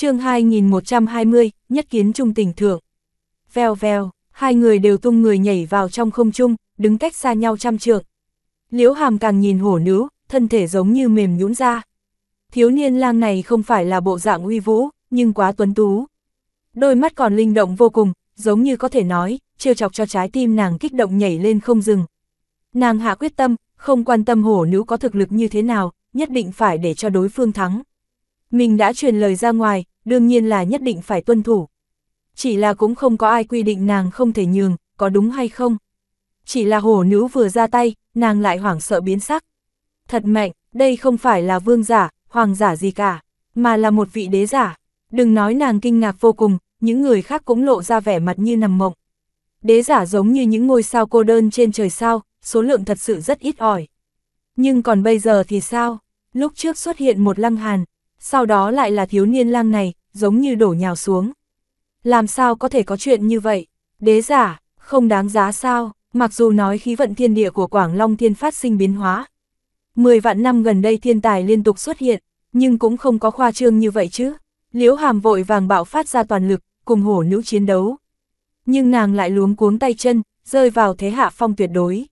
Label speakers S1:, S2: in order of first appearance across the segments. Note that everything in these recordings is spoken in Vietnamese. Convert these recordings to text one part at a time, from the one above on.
S1: chương 2120, nhất kiến trung tình thượng. Vèo vèo, hai người đều tung người nhảy vào trong không trung, đứng cách xa nhau trăm trượng. Liễu hàm càng nhìn hổ nữ, thân thể giống như mềm nhũn ra. Thiếu niên lang này không phải là bộ dạng uy vũ, nhưng quá tuấn tú. Đôi mắt còn linh động vô cùng, giống như có thể nói, trêu chọc cho trái tim nàng kích động nhảy lên không dừng. Nàng hạ quyết tâm, không quan tâm hổ nữ có thực lực như thế nào, nhất định phải để cho đối phương thắng. Mình đã truyền lời ra ngoài, đương nhiên là nhất định phải tuân thủ. Chỉ là cũng không có ai quy định nàng không thể nhường, có đúng hay không. Chỉ là hổ nữ vừa ra tay, nàng lại hoảng sợ biến sắc. Thật mạnh, đây không phải là vương giả, hoàng giả gì cả, mà là một vị đế giả. Đừng nói nàng kinh ngạc vô cùng, những người khác cũng lộ ra vẻ mặt như nằm mộng. Đế giả giống như những ngôi sao cô đơn trên trời sao, số lượng thật sự rất ít ỏi. Nhưng còn bây giờ thì sao? Lúc trước xuất hiện một lăng hàn, sau đó lại là thiếu niên lang này, giống như đổ nhào xuống. Làm sao có thể có chuyện như vậy? Đế giả, không đáng giá sao? Mặc dù nói khí vận thiên địa của Quảng Long Thiên phát sinh biến hóa. Mười vạn năm gần đây thiên tài liên tục xuất hiện, nhưng cũng không có khoa trương như vậy chứ. Liễu Hàm vội vàng bạo phát ra toàn lực, cùng hổ nữ chiến đấu. Nhưng nàng lại luống cuống tay chân, rơi vào thế hạ phong tuyệt đối.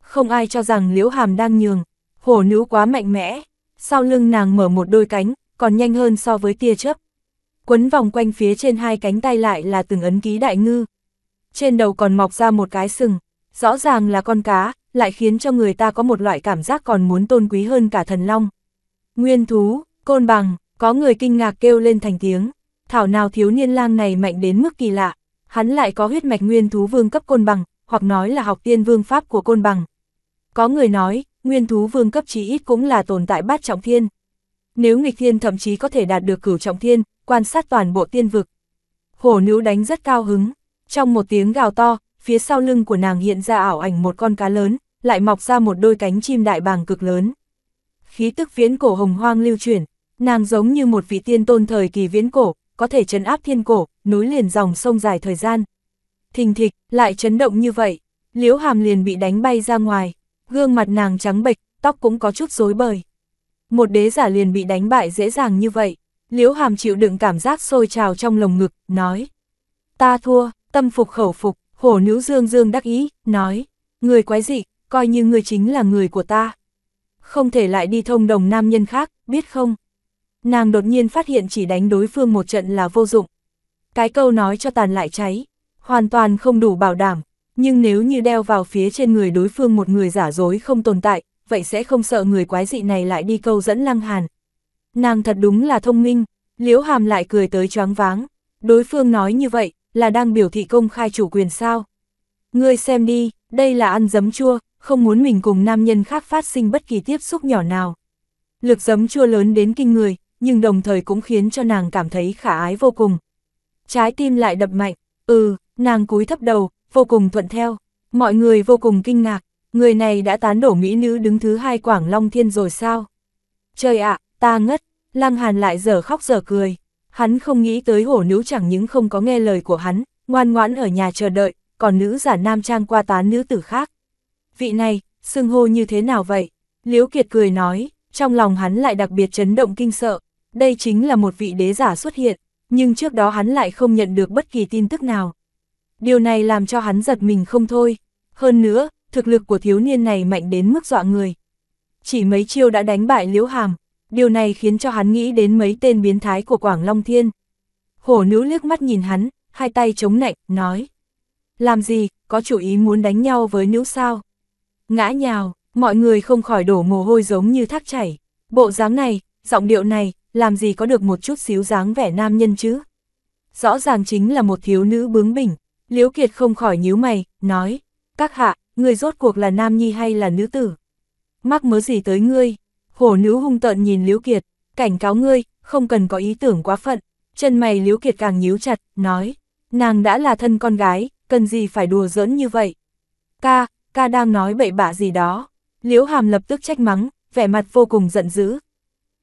S1: Không ai cho rằng Liễu Hàm đang nhường, hổ nữ quá mạnh mẽ, sau lưng nàng mở một đôi cánh, còn nhanh hơn so với tia chớp. Quấn vòng quanh phía trên hai cánh tay lại là từng ấn ký đại ngư. Trên đầu còn mọc ra một cái sừng, rõ ràng là con cá, lại khiến cho người ta có một loại cảm giác còn muốn tôn quý hơn cả thần long. Nguyên thú, côn bằng, có người kinh ngạc kêu lên thành tiếng, thảo nào thiếu niên lang này mạnh đến mức kỳ lạ, hắn lại có huyết mạch nguyên thú vương cấp côn bằng, hoặc nói là học tiên vương pháp của côn bằng. Có người nói, nguyên thú vương cấp chí ít cũng là tồn tại bát trọng thiên. Nếu nghịch thiên thậm chí có thể đạt được cửu trọng thiên, quan sát toàn bộ tiên vực. Hổ nữ đánh rất cao hứng, trong một tiếng gào to, phía sau lưng của nàng hiện ra ảo ảnh một con cá lớn, lại mọc ra một đôi cánh chim đại bàng cực lớn. Khí tức viễn cổ hồng hoang lưu chuyển, nàng giống như một vị tiên tôn thời kỳ viễn cổ, có thể chấn áp thiên cổ, núi liền dòng sông dài thời gian. Thình thịch, lại chấn động như vậy, liễu hàm liền bị đánh bay ra ngoài gương mặt nàng trắng bệch, tóc cũng có chút rối bời. Một đế giả liền bị đánh bại dễ dàng như vậy, liễu hàm chịu đựng cảm giác sôi trào trong lồng ngực, nói. Ta thua, tâm phục khẩu phục, hổ nữu dương dương đắc ý, nói. Người quái dị, coi như người chính là người của ta. Không thể lại đi thông đồng nam nhân khác, biết không? Nàng đột nhiên phát hiện chỉ đánh đối phương một trận là vô dụng. Cái câu nói cho tàn lại cháy, hoàn toàn không đủ bảo đảm, nhưng nếu như đeo vào phía trên người đối phương một người giả dối không tồn tại, vậy sẽ không sợ người quái dị này lại đi câu dẫn Lăng Hàn. Nàng thật đúng là thông minh, Liễu Hàm lại cười tới choáng váng. Đối phương nói như vậy, là đang biểu thị công khai chủ quyền sao. Ngươi xem đi, đây là ăn giấm chua, không muốn mình cùng nam nhân khác phát sinh bất kỳ tiếp xúc nhỏ nào. Lực giấm chua lớn đến kinh người, nhưng đồng thời cũng khiến cho nàng cảm thấy khả ái vô cùng. Trái tim lại đập mạnh, ừ, nàng cúi thấp đầu, vô cùng thuận theo, mọi người vô cùng kinh ngạc, người này đã tán đổ mỹ nữ đứng thứ hai Quảng Long Thiên rồi sao? Trời ạ, ta ngất, Lăng Hàn lại giờ khóc giờ cười, hắn không nghĩ tới hổ nữ chẳng những không có nghe lời của hắn, ngoan ngoãn ở nhà chờ đợi, còn nữ giả nam trang qua tán nữ tử khác. Vị này, xưng hô như thế nào vậy? Liễu Kiệt cười nói, trong lòng hắn lại đặc biệt chấn động kinh sợ, đây chính là một vị đế giả xuất hiện, nhưng trước đó hắn lại không nhận được bất kỳ tin tức nào, điều này làm cho hắn giật mình không thôi. Hơn nữa, thực lực của thiếu niên này mạnh đến mức dọa người. Chỉ mấy chiêu đã đánh bại Liễu Hàm, điều này khiến cho hắn nghĩ đến mấy tên biến thái của Quảng Long Thiên. Hổ nữ liếc mắt nhìn hắn, hai tay chống nạnh, nói. Làm gì, có chủ ý muốn đánh nhau với nữ sao? Ngã nhào, mọi người không khỏi đổ mồ hôi giống như thác chảy. Bộ dáng này, giọng điệu này, làm gì có được một chút xíu dáng vẻ nam nhân chứ? Rõ ràng chính là một thiếu nữ bướng bỉnh, Liễu Kiệt không khỏi nhíu mày, nói, các hạ, người rốt cuộc là nam nhi hay là nữ tử? Mắc mớ gì tới ngươi? Hổ nữ hung tợn nhìn Liễu Kiệt, cảnh cáo ngươi, không cần có ý tưởng quá phận. Chân mày Liễu Kiệt càng nhíu chặt, nói, nàng đã là thân con gái, cần gì phải đùa giỡn như vậy? Ca, ca đang nói bậy bạ gì đó. Liễu Hàm lập tức trách mắng, vẻ mặt vô cùng giận dữ.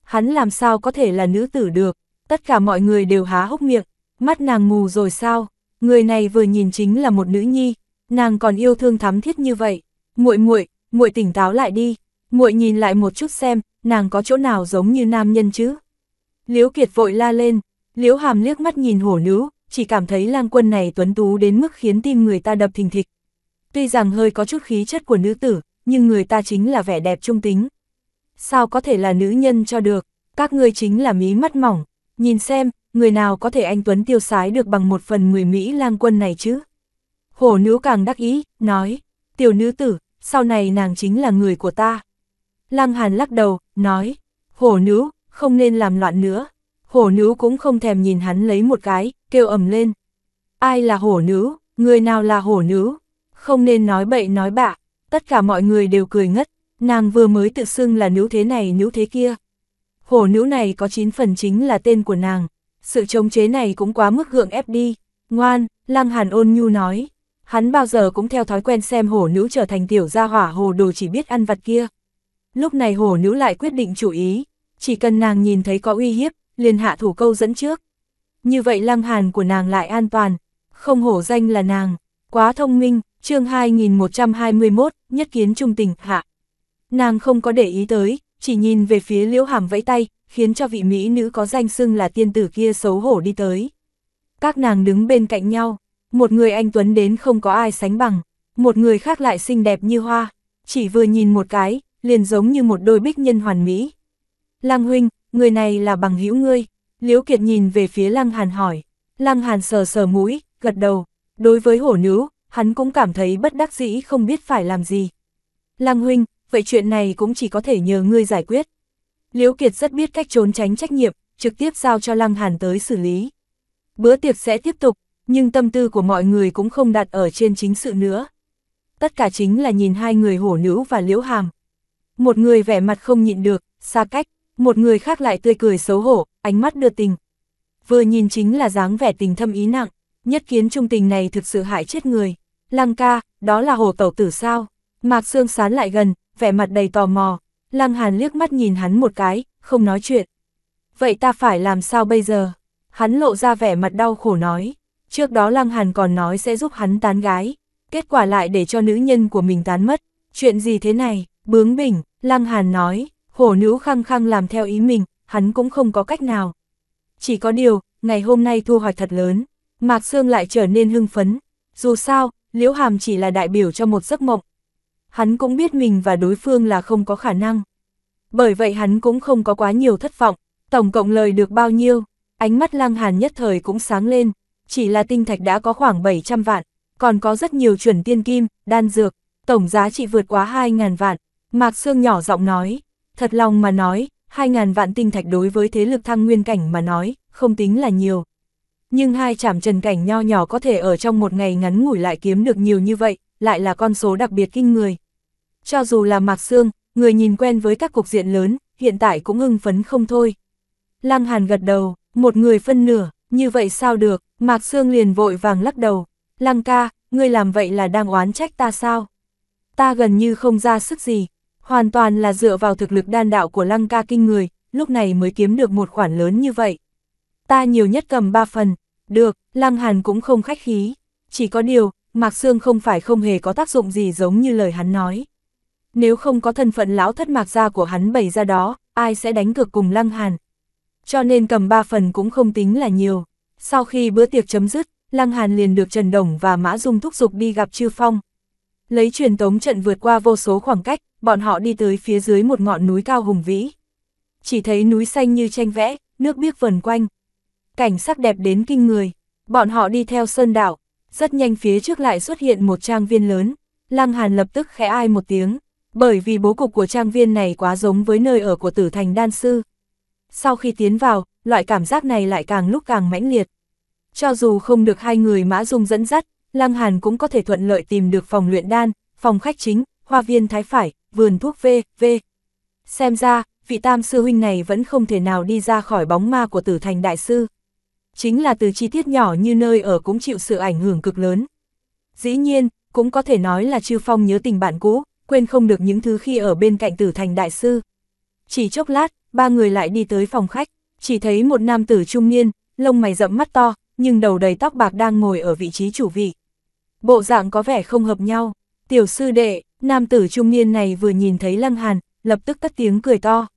S1: Hắn làm sao có thể là nữ tử được, tất cả mọi người đều há hốc miệng, mắt nàng mù rồi sao? Người này vừa nhìn chính là một nữ nhi, nàng còn yêu thương thắm thiết như vậy. Muội muội, muội tỉnh táo lại đi, muội nhìn lại một chút xem, nàng có chỗ nào giống như nam nhân chứ? Liễu Kiệt vội la lên, Liễu Hàm liếc mắt nhìn hổ nữ, chỉ cảm thấy lang quân này tuấn tú đến mức khiến tim người ta đập thình thịch. Tuy rằng hơi có chút khí chất của nữ tử, nhưng người ta chính là vẻ đẹp trung tính. Sao có thể là nữ nhân cho được, các ngươi chính là mí mắt mỏng, nhìn xem, người nào có thể anh Tuấn tiêu sái được bằng một phần người Mỹ lang quân này chứ? Hổ nữ càng đắc ý, nói, tiểu nữ tử, sau này nàng chính là người của ta. Lăng Hàn lắc đầu, nói, hổ nữ, không nên làm loạn nữa. Hổ nữ cũng không thèm nhìn hắn lấy một cái, kêu ầm lên. Ai là hổ nữ, người nào là hổ nữ? Không nên nói bậy nói bạ, tất cả mọi người đều cười ngất, nàng vừa mới tự xưng là nữ thế này nữ thế kia. Hổ nữ này có chín phần chính là tên của nàng sự chống chế này cũng quá mức gượng ép đi. Ngoan, Lăng Hàn ôn nhu nói. Hắn bao giờ cũng theo thói quen xem hổ nữ trở thành tiểu gia hỏa hồ đồ chỉ biết ăn vặt kia. Lúc này hổ nữ lại quyết định chủ ý, chỉ cần nàng nhìn thấy có uy hiếp, liền hạ thủ câu dẫn trước. Như vậy Lăng Hàn của nàng lại an toàn, không hổ danh là nàng, quá thông minh, chương 2121, nhất kiến trung tình, hạ. Nàng không có để ý tới, chỉ nhìn về phía liễu hàm vẫy tay, khiến cho vị mỹ nữ có danh xưng là tiên tử kia xấu hổ đi tới. Các nàng đứng bên cạnh nhau, một người anh Tuấn đến không có ai sánh bằng, một người khác lại xinh đẹp như hoa, chỉ vừa nhìn một cái, liền giống như một đôi bích nhân hoàn mỹ. Lăng huynh, người này là bằng hữu ngươi, Liễu Kiệt nhìn về phía Lăng Hàn hỏi, Lăng Hàn sờ sờ mũi, gật đầu, đối với hổ nữ, hắn cũng cảm thấy bất đắc dĩ không biết phải làm gì. Lăng huynh, vậy chuyện này cũng chỉ có thể nhờ ngươi giải quyết. Liễu Kiệt rất biết cách trốn tránh trách nhiệm, trực tiếp giao cho Lăng Hàn tới xử lý. Bữa tiệc sẽ tiếp tục, nhưng tâm tư của mọi người cũng không đặt ở trên chính sự nữa. Tất cả chính là nhìn hai người hổ nữ và liễu hàm. Một người vẻ mặt không nhịn được, xa cách, một người khác lại tươi cười xấu hổ, ánh mắt đưa tình. Vừa nhìn chính là dáng vẻ tình thâm ý nặng, nhất kiến trung tình này thực sự hại chết người. Lăng ca, đó là Hổ tẩu tử sao? Mạc Sương sán lại gần, vẻ mặt đầy tò mò, Lăng Hàn liếc mắt nhìn hắn một cái, không nói chuyện. Vậy ta phải làm sao bây giờ? Hắn lộ ra vẻ mặt đau khổ nói. Trước đó Lăng Hàn còn nói sẽ giúp hắn tán gái, kết quả lại để cho nữ nhân của mình tán mất. Chuyện gì thế này? Bướng bỉnh, Lăng Hàn nói, hổ nữ khăng khăng làm theo ý mình, hắn cũng không có cách nào. Chỉ có điều, ngày hôm nay thu hoạch thật lớn, Mạc Sương lại trở nên hưng phấn. Dù sao, Liễu Hàm chỉ là đại biểu cho một giấc mộng, hắn cũng biết mình và đối phương là không có khả năng. Bởi vậy hắn cũng không có quá nhiều thất vọng, tổng cộng lời được bao nhiêu, ánh mắt lang hàn nhất thời cũng sáng lên, chỉ là tinh thạch đã có khoảng 700 vạn, còn có rất nhiều chuẩn tiên kim, đan dược, tổng giá trị vượt quá 2.000 vạn. Mạc Sương nhỏ giọng nói, thật lòng mà nói, 2.000 vạn tinh thạch đối với thế lực thăng nguyên cảnh mà nói, không tính là nhiều. Nhưng hai chảm trần cảnh nho nhỏ có thể ở trong một ngày ngắn ngủi lại kiếm được nhiều như vậy, lại là con số đặc biệt kinh người. Cho dù là Mạc Sương, người nhìn quen với các cục diện lớn, hiện tại cũng hưng phấn không thôi. Lăng Hàn gật đầu, một người phân nửa, như vậy sao được, Mạc Sương liền vội vàng lắc đầu. Lăng ca, ngươi làm vậy là đang oán trách ta sao? Ta gần như không ra sức gì, hoàn toàn là dựa vào thực lực đan đạo của Lăng ca kinh người, lúc này mới kiếm được một khoản lớn như vậy. Ta nhiều nhất cầm ba phần, được, Lăng Hàn cũng không khách khí, chỉ có điều, Mạc Sương không phải không hề có tác dụng gì giống như lời hắn nói. Nếu không có thân phận lão thất mạc gia của hắn bày ra đó, ai sẽ đánh cược cùng Lăng Hàn. Cho nên cầm ba phần cũng không tính là nhiều. Sau khi bữa tiệc chấm dứt, Lăng Hàn liền được Trần Đồng và Mã Dung thúc giục đi gặp Chư Phong. Lấy truyền tống trận vượt qua vô số khoảng cách, bọn họ đi tới phía dưới một ngọn núi cao hùng vĩ. Chỉ thấy núi xanh như tranh vẽ, nước biếc vần quanh. Cảnh sắc đẹp đến kinh người. Bọn họ đi theo sơn đảo, rất nhanh phía trước lại xuất hiện một trang viên lớn, Lăng Hàn lập tức khẽ ai một tiếng, bởi vì bố cục của trang viên này quá giống với nơi ở của tử thành đan sư. Sau khi tiến vào, loại cảm giác này lại càng lúc càng mãnh liệt. Cho dù không được hai người Mã Dung dẫn dắt, Lăng Hàn cũng có thể thuận lợi tìm được phòng luyện đan, phòng khách chính, hoa viên thái phải, vườn thuốc V, V. Xem ra, vị tam sư huynh này vẫn không thể nào đi ra khỏi bóng ma của tử thành đại sư chính là từ chi tiết nhỏ như nơi ở cũng chịu sự ảnh hưởng cực lớn. Dĩ nhiên, cũng có thể nói là Trư Phong nhớ tình bạn cũ, quên không được những thứ khi ở bên cạnh tử thành đại sư. Chỉ chốc lát, ba người lại đi tới phòng khách, chỉ thấy một nam tử trung niên, lông mày rậm mắt to, nhưng đầu đầy tóc bạc đang ngồi ở vị trí chủ vị. Bộ dạng có vẻ không hợp nhau, tiểu sư đệ, nam tử trung niên này vừa nhìn thấy Lăng Hàn, lập tức tắt tiếng cười to.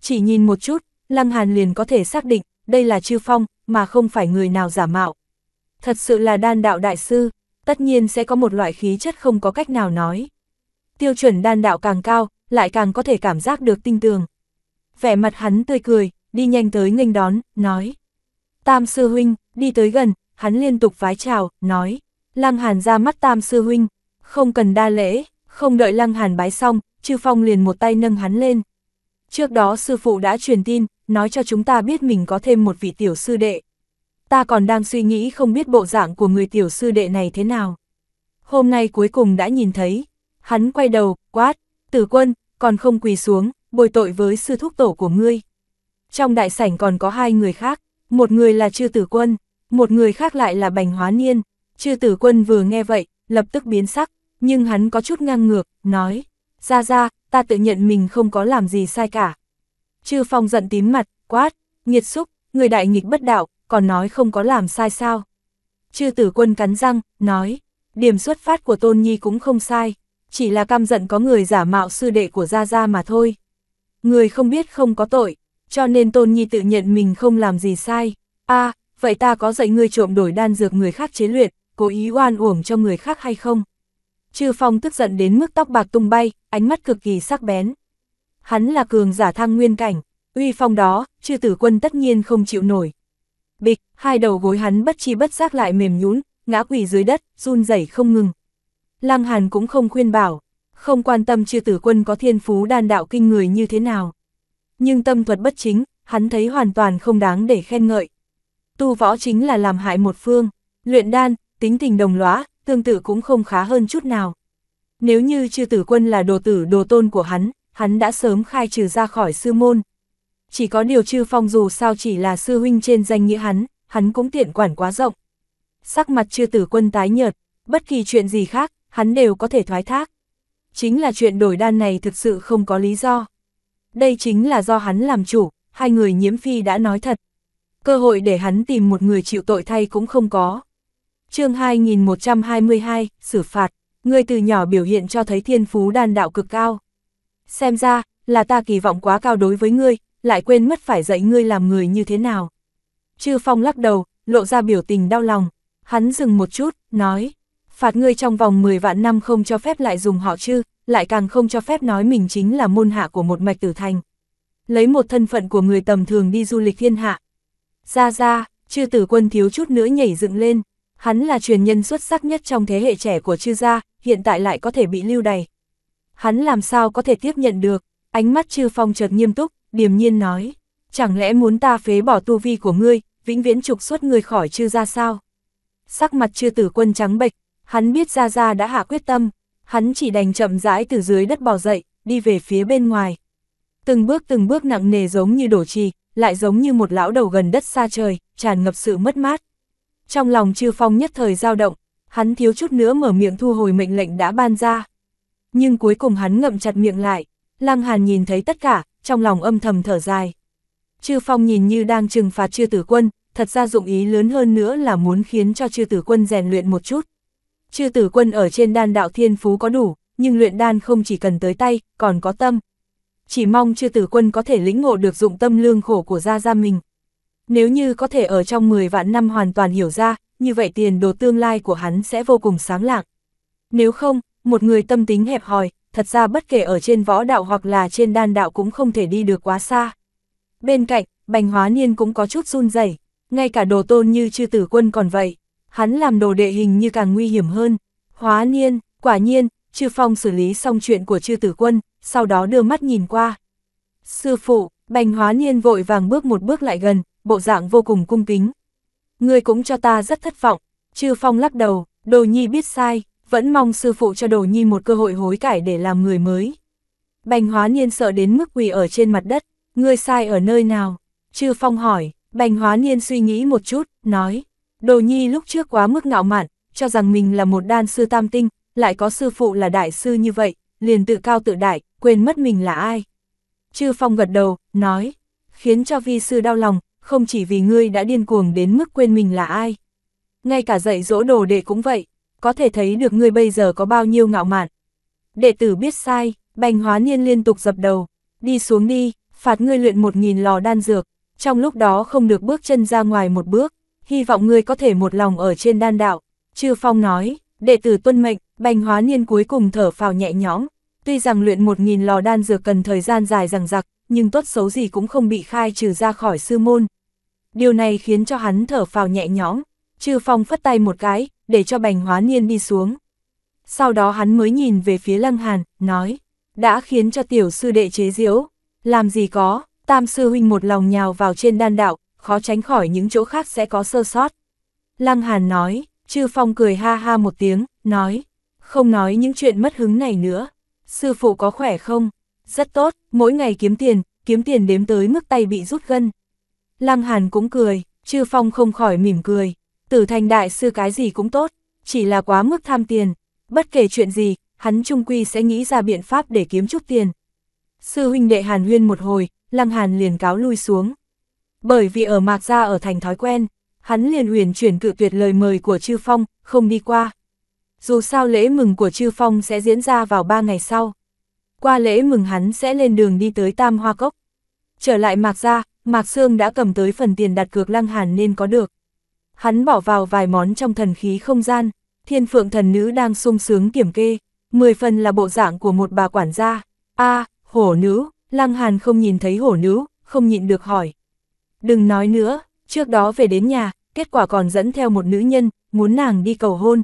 S1: Chỉ nhìn một chút, Lăng Hàn liền có thể xác định, đây là Trư Phong, mà không phải người nào giả mạo. Thật sự là đan đạo đại sư, tất nhiên sẽ có một loại khí chất không có cách nào nói. Tiêu chuẩn đan đạo càng cao, lại càng có thể cảm giác được tinh tường. Vẻ mặt hắn tươi cười, đi nhanh tới nghênh đón, nói. Tam sư huynh, đi tới gần, hắn liên tục vái chào, nói. Lăng Hàn ra mắt Tam sư huynh, không cần đa lễ, không đợi Lăng Hàn bái xong, Trư Phong liền một tay nâng hắn lên, Trước đó sư phụ đã truyền tin, nói cho chúng ta biết mình có thêm một vị tiểu sư đệ. Ta còn đang suy nghĩ không biết bộ dạng của người tiểu sư đệ này thế nào. Hôm nay cuối cùng đã nhìn thấy, hắn quay đầu, quát, tử quân, còn không quỳ xuống, bồi tội với sư thúc tổ của ngươi. Trong đại sảnh còn có hai người khác, một người là chư tử quân, một người khác lại là bành hóa niên. Chư tử quân vừa nghe vậy, lập tức biến sắc, nhưng hắn có chút ngang ngược, nói, ra ra, ta tự nhận mình không có làm gì sai cả. Chư Phong giận tím mặt, quát, nghiệt xúc, người đại nghịch bất đạo, còn nói không có làm sai sao. Chư tử quân cắn răng, nói, điểm xuất phát của Tôn Nhi cũng không sai, chỉ là căm giận có người giả mạo sư đệ của Gia Gia mà thôi. Người không biết không có tội, cho nên Tôn Nhi tự nhận mình không làm gì sai. a vậy ta có dạy ngươi trộm đổi đan dược người khác chế luyện, cố ý oan uổng cho người khác hay không? Trư Phong tức giận đến mức tóc bạc tung bay, ánh mắt cực kỳ sắc bén. Hắn là cường giả thăng nguyên cảnh, uy phong đó, Trư tử quân tất nhiên không chịu nổi. Bịch, hai đầu gối hắn bất chi bất giác lại mềm nhũn, ngã quỳ dưới đất, run rẩy không ngừng. Lăng Hàn cũng không khuyên bảo, không quan tâm Trư tử quân có thiên phú đan đạo kinh người như thế nào. Nhưng tâm thuật bất chính, hắn thấy hoàn toàn không đáng để khen ngợi. Tu võ chính là làm hại một phương, luyện đan, tính tình đồng lõa, tương tự cũng không khá hơn chút nào. Nếu như chư tử quân là đồ tử đồ tôn của hắn, hắn đã sớm khai trừ ra khỏi sư môn. Chỉ có điều chư phong dù sao chỉ là sư huynh trên danh nghĩa hắn, hắn cũng tiện quản quá rộng. Sắc mặt chư tử quân tái nhợt, bất kỳ chuyện gì khác, hắn đều có thể thoái thác. Chính là chuyện đổi đan này thực sự không có lý do. Đây chính là do hắn làm chủ, hai người nhiễm phi đã nói thật. Cơ hội để hắn tìm một người chịu tội thay cũng không có chương 2122, xử phạt, ngươi từ nhỏ biểu hiện cho thấy thiên phú đan đạo cực cao. Xem ra, là ta kỳ vọng quá cao đối với ngươi, lại quên mất phải dạy ngươi làm người như thế nào. Chư Phong lắc đầu, lộ ra biểu tình đau lòng, hắn dừng một chút, nói, phạt ngươi trong vòng 10 vạn năm không cho phép lại dùng họ chư, lại càng không cho phép nói mình chính là môn hạ của một mạch tử thành. Lấy một thân phận của người tầm thường đi du lịch thiên hạ. Ra ra, chư tử quân thiếu chút nữa nhảy dựng lên, Hắn là truyền nhân xuất sắc nhất trong thế hệ trẻ của chư gia, hiện tại lại có thể bị lưu đày. Hắn làm sao có thể tiếp nhận được, ánh mắt chư phong chợt nghiêm túc, điềm nhiên nói, chẳng lẽ muốn ta phế bỏ tu vi của ngươi, vĩnh viễn trục xuất ngươi khỏi chư gia sao? Sắc mặt chư tử quân trắng bệch, hắn biết Gia Gia đã hạ quyết tâm, hắn chỉ đành chậm rãi từ dưới đất bò dậy, đi về phía bên ngoài. Từng bước từng bước nặng nề giống như đổ trì, lại giống như một lão đầu gần đất xa trời, tràn ngập sự mất mát. Trong lòng Trư Phong nhất thời dao động, hắn thiếu chút nữa mở miệng thu hồi mệnh lệnh đã ban ra. Nhưng cuối cùng hắn ngậm chặt miệng lại, Lăng Hàn nhìn thấy tất cả, trong lòng âm thầm thở dài. Trư Phong nhìn như đang trừng phạt Trư Tử Quân, thật ra dụng ý lớn hơn nữa là muốn khiến cho Trư Tử Quân rèn luyện một chút. Trư Tử Quân ở trên đan đạo thiên phú có đủ, nhưng luyện đan không chỉ cần tới tay, còn có tâm. Chỉ mong Trư Tử Quân có thể lĩnh ngộ được dụng tâm lương khổ của gia gia mình. Nếu như có thể ở trong 10 vạn năm hoàn toàn hiểu ra, như vậy tiền đồ tương lai của hắn sẽ vô cùng sáng lạng Nếu không, một người tâm tính hẹp hòi, thật ra bất kể ở trên võ đạo hoặc là trên đan đạo cũng không thể đi được quá xa. Bên cạnh, Bành Hóa Niên cũng có chút run rẩy ngay cả đồ tôn như chư tử quân còn vậy, hắn làm đồ đệ hình như càng nguy hiểm hơn. Hóa Niên, quả nhiên, chư Phong xử lý xong chuyện của chư tử quân, sau đó đưa mắt nhìn qua. Sư phụ, Bành Hóa Niên vội vàng bước một bước lại gần, bộ dạng vô cùng cung kính. Ngươi cũng cho ta rất thất vọng, Trư Phong lắc đầu, Đồ Nhi biết sai, vẫn mong sư phụ cho Đồ Nhi một cơ hội hối cải để làm người mới. Bành Hóa Niên sợ đến mức quỳ ở trên mặt đất, ngươi sai ở nơi nào? Trư Phong hỏi, Bành Hóa Niên suy nghĩ một chút, nói, Đồ Nhi lúc trước quá mức ngạo mạn, cho rằng mình là một đan sư tam tinh, lại có sư phụ là đại sư như vậy, liền tự cao tự đại, quên mất mình là ai. Chư Phong gật đầu, nói, khiến cho vi sư đau lòng, không chỉ vì ngươi đã điên cuồng đến mức quên mình là ai. Ngay cả dạy dỗ đồ đệ cũng vậy, có thể thấy được ngươi bây giờ có bao nhiêu ngạo mạn. Đệ tử biết sai, bành hóa niên liên tục dập đầu, đi xuống đi, phạt ngươi luyện một nghìn lò đan dược, trong lúc đó không được bước chân ra ngoài một bước, hy vọng ngươi có thể một lòng ở trên đan đạo. Chư Phong nói, đệ tử tuân mệnh, bành hóa niên cuối cùng thở phào nhẹ nhõm, tuy rằng luyện một nghìn lò đan dược cần thời gian dài rằng giặc, nhưng tốt xấu gì cũng không bị khai trừ ra khỏi sư môn, điều này khiến cho hắn thở phào nhẹ nhõm, Trư Phong phất tay một cái, để cho Bành Hóa Niên đi xuống. Sau đó hắn mới nhìn về phía Lăng Hàn, nói, đã khiến cho tiểu sư đệ chế diễu, làm gì có, tam sư huynh một lòng nhào vào trên đan đạo, khó tránh khỏi những chỗ khác sẽ có sơ sót. Lăng Hàn nói, Trư Phong cười ha ha một tiếng, nói, không nói những chuyện mất hứng này nữa, sư phụ có khỏe không? Rất tốt, mỗi ngày kiếm tiền, kiếm tiền đếm tới mức tay bị rút gân. Lăng Hàn cũng cười, Trư Phong không khỏi mỉm cười. Tử thành đại sư cái gì cũng tốt, chỉ là quá mức tham tiền. Bất kể chuyện gì, hắn trung quy sẽ nghĩ ra biện pháp để kiếm chút tiền. Sư huynh đệ Hàn Huyên một hồi, Lăng Hàn liền cáo lui xuống. Bởi vì ở Mạc Gia ở thành thói quen, hắn liền huyền chuyển cự tuyệt lời mời của Trư Phong, không đi qua. Dù sao lễ mừng của Trư Phong sẽ diễn ra vào ba ngày sau. Qua lễ mừng hắn sẽ lên đường đi tới Tam Hoa Cốc. Trở lại Mạc Gia, Mạc Sương đã cầm tới phần tiền đặt cược Lăng Hàn nên có được. Hắn bỏ vào vài món trong thần khí không gian, thiên phượng thần nữ đang sung sướng kiểm kê, 10 phần là bộ dạng của một bà quản gia. a hổ nữ, Lăng Hàn không nhìn thấy hổ nữ, không nhịn được hỏi. Đừng nói nữa, trước đó về đến nhà, kết quả còn dẫn theo một nữ nhân, muốn nàng đi cầu hôn.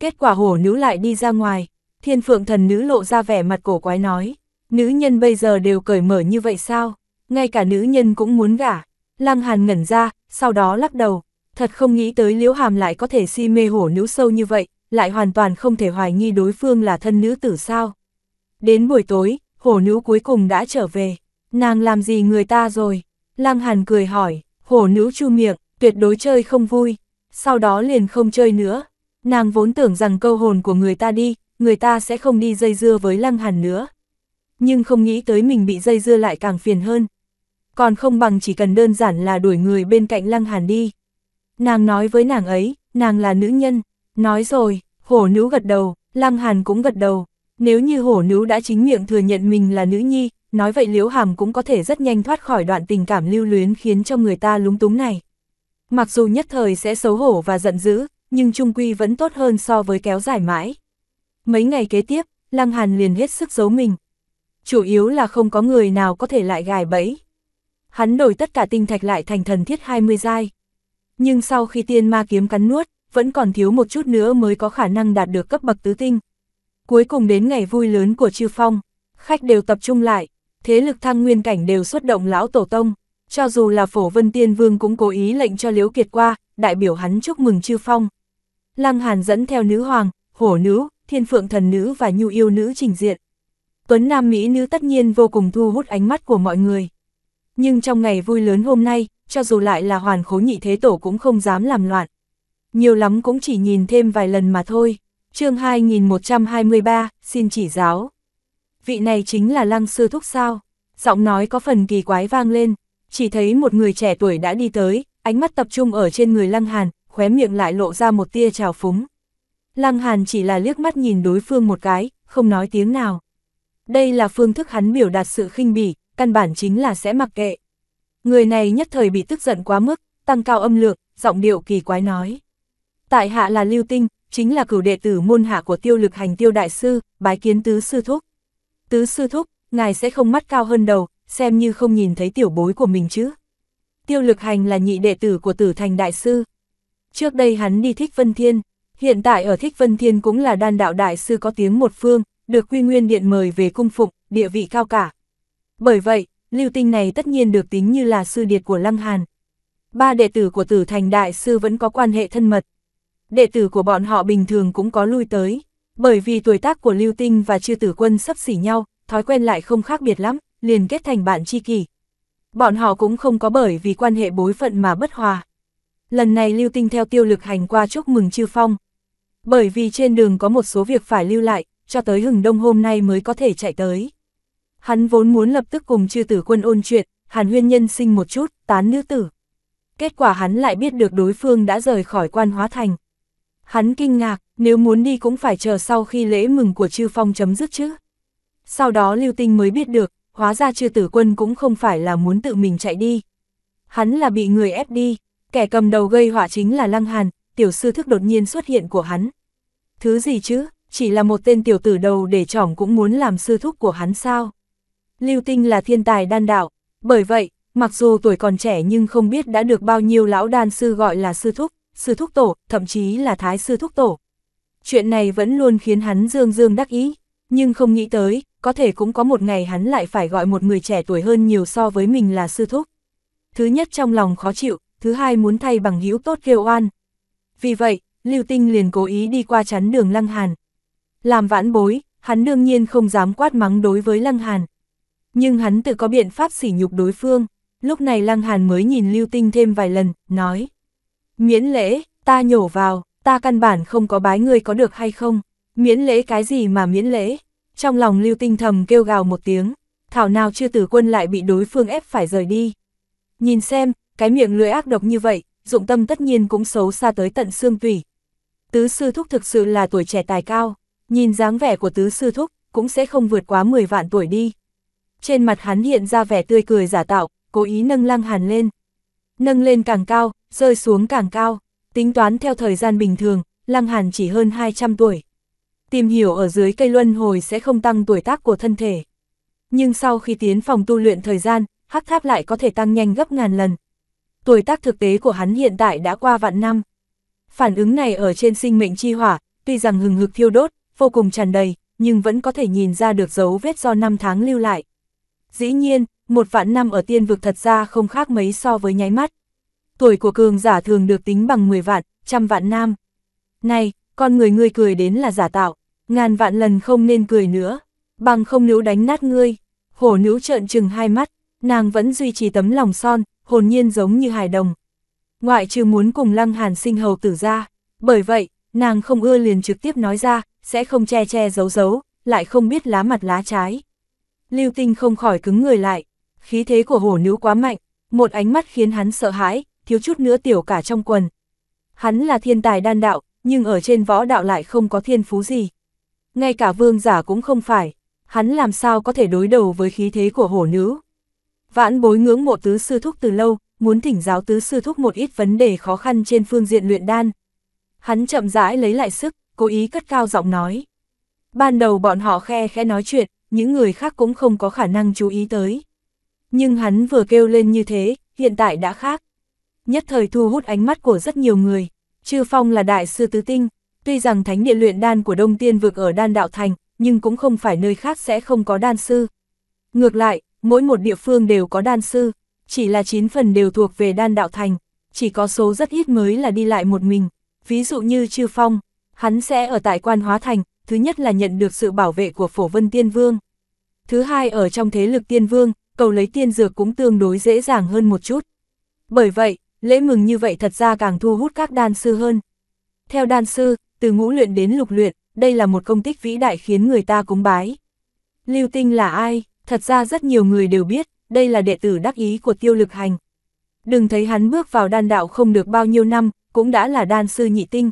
S1: Kết quả hổ nữ lại đi ra ngoài, thiên phượng thần nữ lộ ra vẻ mặt cổ quái nói, nữ nhân bây giờ đều cởi mở như vậy sao? ngay cả nữ nhân cũng muốn gả. Lăng Hàn ngẩn ra, sau đó lắc đầu, thật không nghĩ tới Liễu Hàm lại có thể si mê hổ nữ sâu như vậy, lại hoàn toàn không thể hoài nghi đối phương là thân nữ tử sao. Đến buổi tối, hổ nữ cuối cùng đã trở về, nàng làm gì người ta rồi? Lăng Hàn cười hỏi, hổ nữ chu miệng, tuyệt đối chơi không vui, sau đó liền không chơi nữa. Nàng vốn tưởng rằng câu hồn của người ta đi, người ta sẽ không đi dây dưa với Lăng Hàn nữa. Nhưng không nghĩ tới mình bị dây dưa lại càng phiền hơn, còn không bằng chỉ cần đơn giản là đuổi người bên cạnh Lăng Hàn đi. Nàng nói với nàng ấy, nàng là nữ nhân, nói rồi, hổ nữ gật đầu, Lăng Hàn cũng gật đầu, nếu như hổ nữ đã chính miệng thừa nhận mình là nữ nhi, nói vậy Liễu Hàm cũng có thể rất nhanh thoát khỏi đoạn tình cảm lưu luyến khiến cho người ta lúng túng này. Mặc dù nhất thời sẽ xấu hổ và giận dữ, nhưng trung quy vẫn tốt hơn so với kéo dài mãi. Mấy ngày kế tiếp, Lăng Hàn liền hết sức giấu mình. Chủ yếu là không có người nào có thể lại gài bẫy hắn đổi tất cả tinh thạch lại thành thần thiết 20 giai. Nhưng sau khi tiên ma kiếm cắn nuốt, vẫn còn thiếu một chút nữa mới có khả năng đạt được cấp bậc tứ tinh. Cuối cùng đến ngày vui lớn của Trư Phong, khách đều tập trung lại, thế lực thăng nguyên cảnh đều xuất động lão tổ tông, cho dù là phổ vân tiên vương cũng cố ý lệnh cho Liễu Kiệt qua, đại biểu hắn chúc mừng Trư Phong. Lăng Hàn dẫn theo nữ hoàng, hổ nữ, thiên phượng thần nữ và nhu yêu nữ trình diện. Tuấn Nam Mỹ nữ tất nhiên vô cùng thu hút ánh mắt của mọi người. Nhưng trong ngày vui lớn hôm nay, cho dù lại là hoàn khố nhị thế tổ cũng không dám làm loạn. Nhiều lắm cũng chỉ nhìn thêm vài lần mà thôi. chương 2123, xin chỉ giáo. Vị này chính là lăng sư thúc sao. Giọng nói có phần kỳ quái vang lên, chỉ thấy một người trẻ tuổi đã đi tới, ánh mắt tập trung ở trên người lăng hàn, khóe miệng lại lộ ra một tia trào phúng. Lăng hàn chỉ là liếc mắt nhìn đối phương một cái, không nói tiếng nào. Đây là phương thức hắn biểu đạt sự khinh bỉ, căn bản chính là sẽ mặc kệ. Người này nhất thời bị tức giận quá mức, tăng cao âm lượng, giọng điệu kỳ quái nói. Tại hạ là Lưu Tinh, chính là cửu đệ tử môn hạ của tiêu lực hành tiêu đại sư, bái kiến tứ sư thúc. Tứ sư thúc, ngài sẽ không mắt cao hơn đầu, xem như không nhìn thấy tiểu bối của mình chứ. Tiêu lực hành là nhị đệ tử của tử thành đại sư. Trước đây hắn đi Thích Vân Thiên, hiện tại ở Thích Vân Thiên cũng là đan đạo đại sư có tiếng một phương, được quy nguyên điện mời về cung phục, địa vị cao cả, bởi vậy, lưu tinh này tất nhiên được tính như là sư điệt của Lăng Hàn. Ba đệ tử của tử thành đại sư vẫn có quan hệ thân mật. Đệ tử của bọn họ bình thường cũng có lui tới, bởi vì tuổi tác của lưu tinh và chư tử quân sắp xỉ nhau, thói quen lại không khác biệt lắm, liền kết thành bạn tri kỷ. Bọn họ cũng không có bởi vì quan hệ bối phận mà bất hòa. Lần này lưu tinh theo tiêu lực hành qua chúc mừng chư phong. Bởi vì trên đường có một số việc phải lưu lại, cho tới hừng đông hôm nay mới có thể chạy tới. Hắn vốn muốn lập tức cùng chư tử quân ôn chuyện, hàn huyên nhân sinh một chút, tán nữ tử. Kết quả hắn lại biết được đối phương đã rời khỏi quan hóa thành. Hắn kinh ngạc, nếu muốn đi cũng phải chờ sau khi lễ mừng của chư phong chấm dứt chứ. Sau đó lưu tinh mới biết được, hóa ra chư tử quân cũng không phải là muốn tự mình chạy đi. Hắn là bị người ép đi, kẻ cầm đầu gây họa chính là Lăng Hàn, tiểu sư thức đột nhiên xuất hiện của hắn. Thứ gì chứ, chỉ là một tên tiểu tử đầu để trỏng cũng muốn làm sư thúc của hắn sao? Lưu Tinh là thiên tài đan đạo, bởi vậy, mặc dù tuổi còn trẻ nhưng không biết đã được bao nhiêu lão đan sư gọi là sư thúc, sư thúc tổ, thậm chí là thái sư thúc tổ. Chuyện này vẫn luôn khiến hắn dương dương đắc ý, nhưng không nghĩ tới, có thể cũng có một ngày hắn lại phải gọi một người trẻ tuổi hơn nhiều so với mình là sư thúc. Thứ nhất trong lòng khó chịu, thứ hai muốn thay bằng hữu tốt kêu oan. Vì vậy, Lưu Tinh liền cố ý đi qua chắn đường Lăng Hàn. Làm vãn bối, hắn đương nhiên không dám quát mắng đối với Lăng Hàn. Nhưng hắn tự có biện pháp sỉ nhục đối phương, lúc này Lăng Hàn mới nhìn Lưu Tinh thêm vài lần, nói. Miễn lễ, ta nhổ vào, ta căn bản không có bái ngươi có được hay không, miễn lễ cái gì mà miễn lễ. Trong lòng Lưu Tinh thầm kêu gào một tiếng, thảo nào chưa tử quân lại bị đối phương ép phải rời đi. Nhìn xem, cái miệng lưỡi ác độc như vậy, dụng tâm tất nhiên cũng xấu xa tới tận xương tủy. Tứ sư thúc thực sự là tuổi trẻ tài cao, nhìn dáng vẻ của tứ sư thúc, cũng sẽ không vượt quá 10 vạn tuổi đi trên mặt hắn hiện ra vẻ tươi cười giả tạo, cố ý nâng lăng hàn lên. Nâng lên càng cao, rơi xuống càng cao, tính toán theo thời gian bình thường, lăng hàn chỉ hơn 200 tuổi. Tìm hiểu ở dưới cây luân hồi sẽ không tăng tuổi tác của thân thể. Nhưng sau khi tiến phòng tu luyện thời gian, hắc tháp lại có thể tăng nhanh gấp ngàn lần. Tuổi tác thực tế của hắn hiện tại đã qua vạn năm. Phản ứng này ở trên sinh mệnh chi hỏa, tuy rằng hừng hực thiêu đốt, vô cùng tràn đầy, nhưng vẫn có thể nhìn ra được dấu vết do năm tháng lưu lại. Dĩ nhiên, một vạn năm ở tiên vực thật ra không khác mấy so với nháy mắt. Tuổi của cường giả thường được tính bằng 10 vạn, trăm vạn năm. Này, con người ngươi cười đến là giả tạo, ngàn vạn lần không nên cười nữa, bằng không nếu đánh nát ngươi. Hổ nữ trợn trừng hai mắt, nàng vẫn duy trì tấm lòng son, hồn nhiên giống như hài đồng. Ngoại trừ muốn cùng lăng hàn sinh hầu tử ra, bởi vậy, nàng không ưa liền trực tiếp nói ra, sẽ không che che giấu giấu, lại không biết lá mặt lá trái. Lưu Tinh không khỏi cứng người lại, khí thế của hổ nữ quá mạnh, một ánh mắt khiến hắn sợ hãi, thiếu chút nữa tiểu cả trong quần. Hắn là thiên tài đan đạo, nhưng ở trên võ đạo lại không có thiên phú gì. Ngay cả vương giả cũng không phải, hắn làm sao có thể đối đầu với khí thế của hổ nữ. Vãn bối ngưỡng mộ tứ sư thúc từ lâu, muốn thỉnh giáo tứ sư thúc một ít vấn đề khó khăn trên phương diện luyện đan. Hắn chậm rãi lấy lại sức, cố ý cất cao giọng nói. Ban đầu bọn họ khe khẽ nói chuyện, những người khác cũng không có khả năng chú ý tới. Nhưng hắn vừa kêu lên như thế, hiện tại đã khác. Nhất thời thu hút ánh mắt của rất nhiều người, Trư Phong là đại sư tứ tinh, tuy rằng thánh địa luyện đan của Đông Tiên vực ở Đan Đạo Thành, nhưng cũng không phải nơi khác sẽ không có đan sư. Ngược lại, mỗi một địa phương đều có đan sư, chỉ là 9 phần đều thuộc về Đan Đạo Thành, chỉ có số rất ít mới là đi lại một mình, ví dụ như Trư Phong, hắn sẽ ở tại Quan Hóa Thành, thứ nhất là nhận được sự bảo vệ của phổ vân tiên vương. Thứ hai ở trong thế lực tiên vương, cầu lấy tiên dược cũng tương đối dễ dàng hơn một chút. Bởi vậy, lễ mừng như vậy thật ra càng thu hút các đan sư hơn. Theo đan sư, từ ngũ luyện đến lục luyện, đây là một công tích vĩ đại khiến người ta cúng bái. Lưu Tinh là ai? Thật ra rất nhiều người đều biết, đây là đệ tử đắc ý của tiêu lực hành. Đừng thấy hắn bước vào đan đạo không được bao nhiêu năm, cũng đã là đan sư nhị tinh.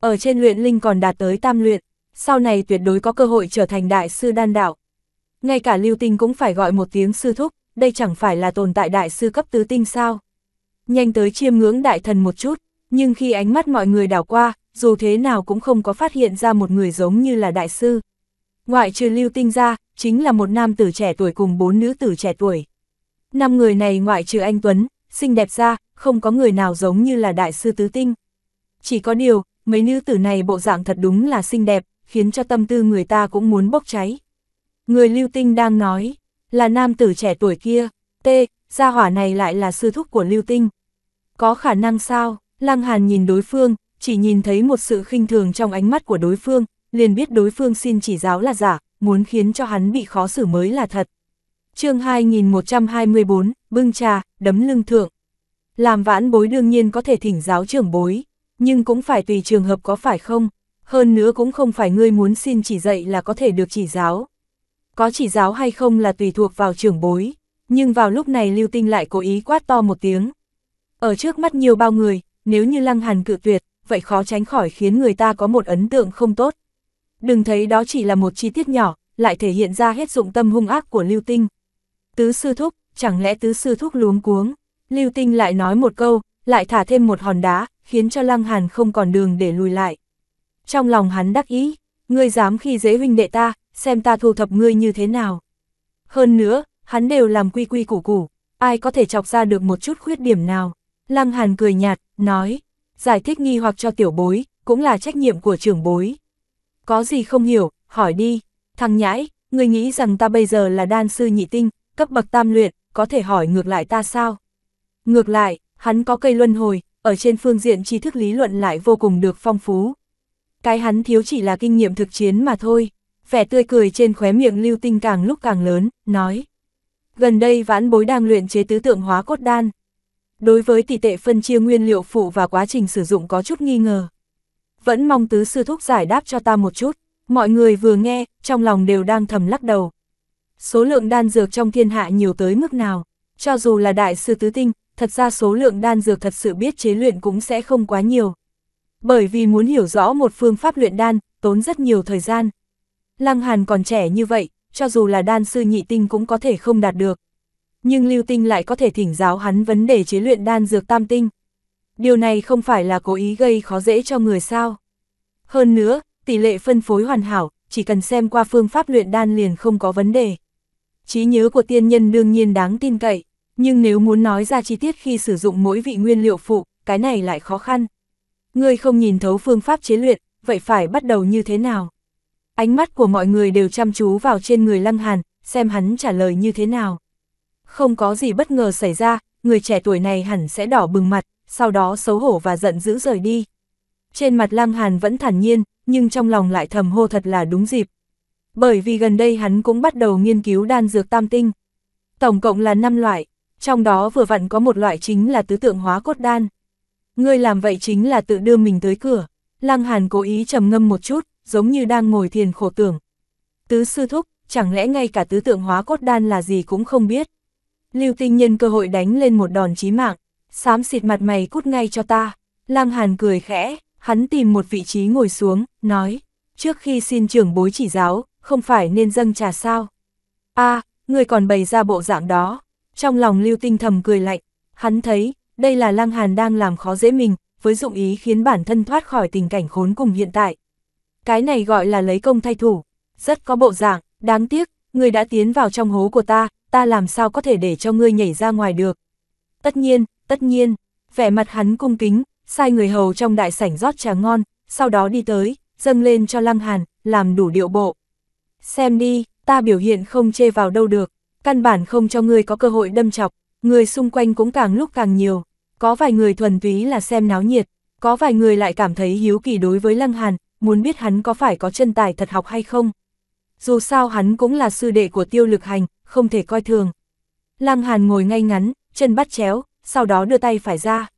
S1: Ở trên luyện linh còn đạt tới tam luyện sau này tuyệt đối có cơ hội trở thành đại sư đan đạo. Ngay cả lưu tinh cũng phải gọi một tiếng sư thúc, đây chẳng phải là tồn tại đại sư cấp tứ tinh sao. Nhanh tới chiêm ngưỡng đại thần một chút, nhưng khi ánh mắt mọi người đảo qua, dù thế nào cũng không có phát hiện ra một người giống như là đại sư. Ngoại trừ lưu tinh ra, chính là một nam tử trẻ tuổi cùng bốn nữ tử trẻ tuổi. Năm người này ngoại trừ anh Tuấn, xinh đẹp ra, không có người nào giống như là đại sư tứ tinh. Chỉ có điều, mấy nữ tử này bộ dạng thật đúng là xinh đẹp, khiến cho tâm tư người ta cũng muốn bốc cháy. Người lưu tinh đang nói, là nam tử trẻ tuổi kia, tê gia hỏa này lại là sư thúc của lưu tinh. Có khả năng sao, Lăng Hàn nhìn đối phương, chỉ nhìn thấy một sự khinh thường trong ánh mắt của đối phương, liền biết đối phương xin chỉ giáo là giả, muốn khiến cho hắn bị khó xử mới là thật. chương 2124, bưng trà, đấm lưng thượng. Làm vãn bối đương nhiên có thể thỉnh giáo trưởng bối, nhưng cũng phải tùy trường hợp có phải không, hơn nữa cũng không phải ngươi muốn xin chỉ dạy là có thể được chỉ giáo. Có chỉ giáo hay không là tùy thuộc vào trưởng bối, nhưng vào lúc này Lưu Tinh lại cố ý quát to một tiếng. Ở trước mắt nhiều bao người, nếu như Lăng Hàn cự tuyệt, vậy khó tránh khỏi khiến người ta có một ấn tượng không tốt. Đừng thấy đó chỉ là một chi tiết nhỏ, lại thể hiện ra hết dụng tâm hung ác của Lưu Tinh. Tứ sư thúc, chẳng lẽ tứ sư thúc luống cuống? Lưu Tinh lại nói một câu, lại thả thêm một hòn đá, khiến cho Lăng Hàn không còn đường để lùi lại trong lòng hắn đắc ý, ngươi dám khi dễ huynh đệ ta, xem ta thu thập ngươi như thế nào. Hơn nữa, hắn đều làm quy quy củ củ, ai có thể chọc ra được một chút khuyết điểm nào. Lăng Hàn cười nhạt, nói, giải thích nghi hoặc cho tiểu bối, cũng là trách nhiệm của trưởng bối. Có gì không hiểu, hỏi đi, thằng nhãi, ngươi nghĩ rằng ta bây giờ là đan sư nhị tinh, cấp bậc tam luyện, có thể hỏi ngược lại ta sao? Ngược lại, hắn có cây luân hồi, ở trên phương diện tri thức lý luận lại vô cùng được phong phú, cái hắn thiếu chỉ là kinh nghiệm thực chiến mà thôi. Vẻ tươi cười trên khóe miệng lưu tinh càng lúc càng lớn, nói. Gần đây vãn bối đang luyện chế tứ tượng hóa cốt đan. Đối với tỷ tệ phân chia nguyên liệu phụ và quá trình sử dụng có chút nghi ngờ. Vẫn mong tứ sư thúc giải đáp cho ta một chút. Mọi người vừa nghe, trong lòng đều đang thầm lắc đầu. Số lượng đan dược trong thiên hạ nhiều tới mức nào? Cho dù là đại sư tứ tinh, thật ra số lượng đan dược thật sự biết chế luyện cũng sẽ không quá nhiều. Bởi vì muốn hiểu rõ một phương pháp luyện đan, tốn rất nhiều thời gian. Lăng Hàn còn trẻ như vậy, cho dù là đan sư nhị tinh cũng có thể không đạt được. Nhưng Lưu Tinh lại có thể thỉnh giáo hắn vấn đề chế luyện đan dược tam tinh. Điều này không phải là cố ý gây khó dễ cho người sao. Hơn nữa, tỷ lệ phân phối hoàn hảo, chỉ cần xem qua phương pháp luyện đan liền không có vấn đề. Trí nhớ của tiên nhân đương nhiên đáng tin cậy, nhưng nếu muốn nói ra chi tiết khi sử dụng mỗi vị nguyên liệu phụ, cái này lại khó khăn. Ngươi không nhìn thấu phương pháp chế luyện, vậy phải bắt đầu như thế nào? Ánh mắt của mọi người đều chăm chú vào trên người Lăng Hàn, xem hắn trả lời như thế nào. Không có gì bất ngờ xảy ra, người trẻ tuổi này hẳn sẽ đỏ bừng mặt, sau đó xấu hổ và giận dữ rời đi. Trên mặt Lăng Hàn vẫn thản nhiên, nhưng trong lòng lại thầm hô thật là đúng dịp. Bởi vì gần đây hắn cũng bắt đầu nghiên cứu đan dược tam tinh. Tổng cộng là 5 loại, trong đó vừa vặn có một loại chính là tứ tượng hóa cốt đan ngươi làm vậy chính là tự đưa mình tới cửa. Lăng Hàn cố ý trầm ngâm một chút, giống như đang ngồi thiền khổ tưởng. Tứ sư thúc, chẳng lẽ ngay cả tứ tượng hóa cốt đan là gì cũng không biết. Lưu tinh nhân cơ hội đánh lên một đòn chí mạng, xám xịt mặt mày cút ngay cho ta. Lăng Hàn cười khẽ, hắn tìm một vị trí ngồi xuống, nói, trước khi xin trưởng bối chỉ giáo, không phải nên dâng trà sao. a người còn bày ra bộ dạng đó, trong lòng lưu tinh thầm cười lạnh, hắn thấy, đây là Lăng Hàn đang làm khó dễ mình, với dụng ý khiến bản thân thoát khỏi tình cảnh khốn cùng hiện tại. Cái này gọi là lấy công thay thủ, rất có bộ dạng, đáng tiếc, người đã tiến vào trong hố của ta, ta làm sao có thể để cho ngươi nhảy ra ngoài được. Tất nhiên, tất nhiên, vẻ mặt hắn cung kính, sai người hầu trong đại sảnh rót trà ngon, sau đó đi tới, dâng lên cho Lăng Hàn, làm đủ điệu bộ. Xem đi, ta biểu hiện không chê vào đâu được, căn bản không cho ngươi có cơ hội đâm chọc, Người xung quanh cũng càng lúc càng nhiều, có vài người thuần túy là xem náo nhiệt, có vài người lại cảm thấy hiếu kỳ đối với Lăng Hàn, muốn biết hắn có phải có chân tài thật học hay không. Dù sao hắn cũng là sư đệ của tiêu lực hành, không thể coi thường. Lăng Hàn ngồi ngay ngắn, chân bắt chéo, sau đó đưa tay phải ra.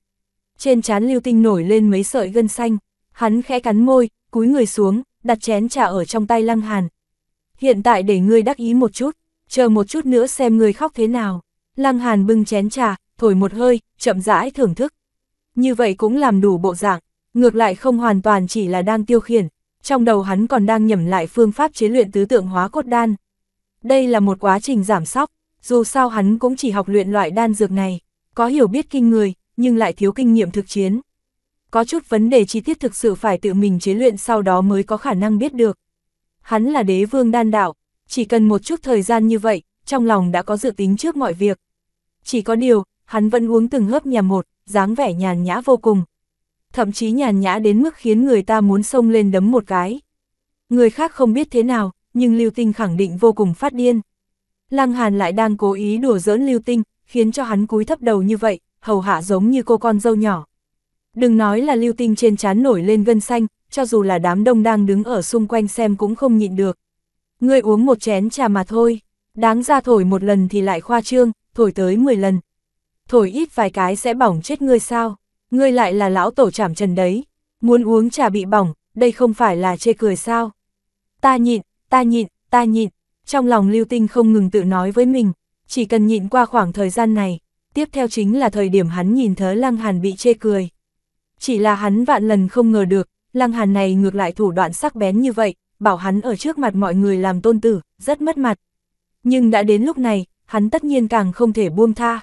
S1: Trên trán lưu tinh nổi lên mấy sợi gân xanh, hắn khẽ cắn môi, cúi người xuống, đặt chén trà ở trong tay Lăng Hàn. Hiện tại để ngươi đắc ý một chút, chờ một chút nữa xem ngươi khóc thế nào. Lăng Hàn bưng chén trà, thổi một hơi, chậm rãi thưởng thức. Như vậy cũng làm đủ bộ dạng, ngược lại không hoàn toàn chỉ là đang tiêu khiển, trong đầu hắn còn đang nhẩm lại phương pháp chế luyện tứ tượng hóa cốt đan. Đây là một quá trình giảm sóc, dù sao hắn cũng chỉ học luyện loại đan dược này, có hiểu biết kinh người, nhưng lại thiếu kinh nghiệm thực chiến. Có chút vấn đề chi tiết thực sự phải tự mình chế luyện sau đó mới có khả năng biết được. Hắn là đế vương đan đạo, chỉ cần một chút thời gian như vậy, trong lòng đã có dự tính trước mọi việc chỉ có điều, hắn vẫn uống từng hớp nhà một, dáng vẻ nhàn nhã vô cùng. Thậm chí nhàn nhã đến mức khiến người ta muốn xông lên đấm một cái. Người khác không biết thế nào, nhưng Lưu Tinh khẳng định vô cùng phát điên. Lăng Hàn lại đang cố ý đùa giỡn Lưu Tinh, khiến cho hắn cúi thấp đầu như vậy, hầu hạ giống như cô con dâu nhỏ. Đừng nói là Lưu Tinh trên trán nổi lên gân xanh, cho dù là đám đông đang đứng ở xung quanh xem cũng không nhịn được. người uống một chén trà mà thôi, đáng ra thổi một lần thì lại khoa trương, thổi tới 10 lần. Thổi ít vài cái sẽ bỏng chết ngươi sao, ngươi lại là lão tổ chảm trần đấy, muốn uống trà bị bỏng, đây không phải là chê cười sao. Ta nhịn, ta nhịn, ta nhịn, trong lòng lưu tinh không ngừng tự nói với mình, chỉ cần nhịn qua khoảng thời gian này, tiếp theo chính là thời điểm hắn nhìn thớ lăng hàn bị chê cười. Chỉ là hắn vạn lần không ngờ được, lăng hàn này ngược lại thủ đoạn sắc bén như vậy, bảo hắn ở trước mặt mọi người làm tôn tử, rất mất mặt. Nhưng đã đến lúc này, hắn tất nhiên càng không thể buông tha.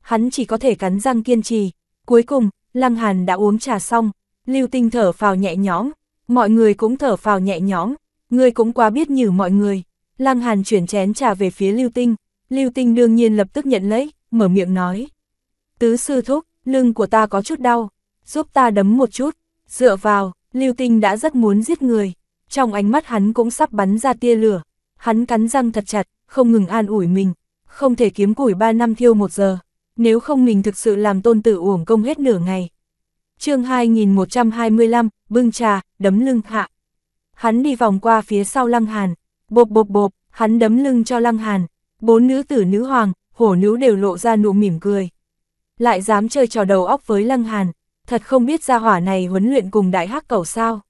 S1: Hắn chỉ có thể cắn răng kiên trì. Cuối cùng, Lăng Hàn đã uống trà xong, Lưu Tinh thở phào nhẹ nhõm, mọi người cũng thở phào nhẹ nhõm, người cũng quá biết nhử mọi người. Lăng Hàn chuyển chén trà về phía Lưu Tinh, Lưu Tinh đương nhiên lập tức nhận lấy, mở miệng nói. Tứ sư thúc, lưng của ta có chút đau, giúp ta đấm một chút, dựa vào, Lưu Tinh đã rất muốn giết người, trong ánh mắt hắn cũng sắp bắn ra tia lửa, hắn cắn răng thật chặt, không ngừng an ủi mình, không thể kiếm củi 3 năm thiêu một giờ, nếu không mình thực sự làm tôn tử uổng công hết nửa ngày. chương 2125, bưng trà, đấm lưng hạ. Hắn đi vòng qua phía sau Lăng Hàn, bộp bộp bộp, hắn đấm lưng cho Lăng Hàn, bốn nữ tử nữ hoàng, hổ nữ đều lộ ra nụ mỉm cười. Lại dám chơi trò đầu óc với Lăng Hàn, thật không biết gia hỏa này huấn luyện cùng đại hắc cầu sao.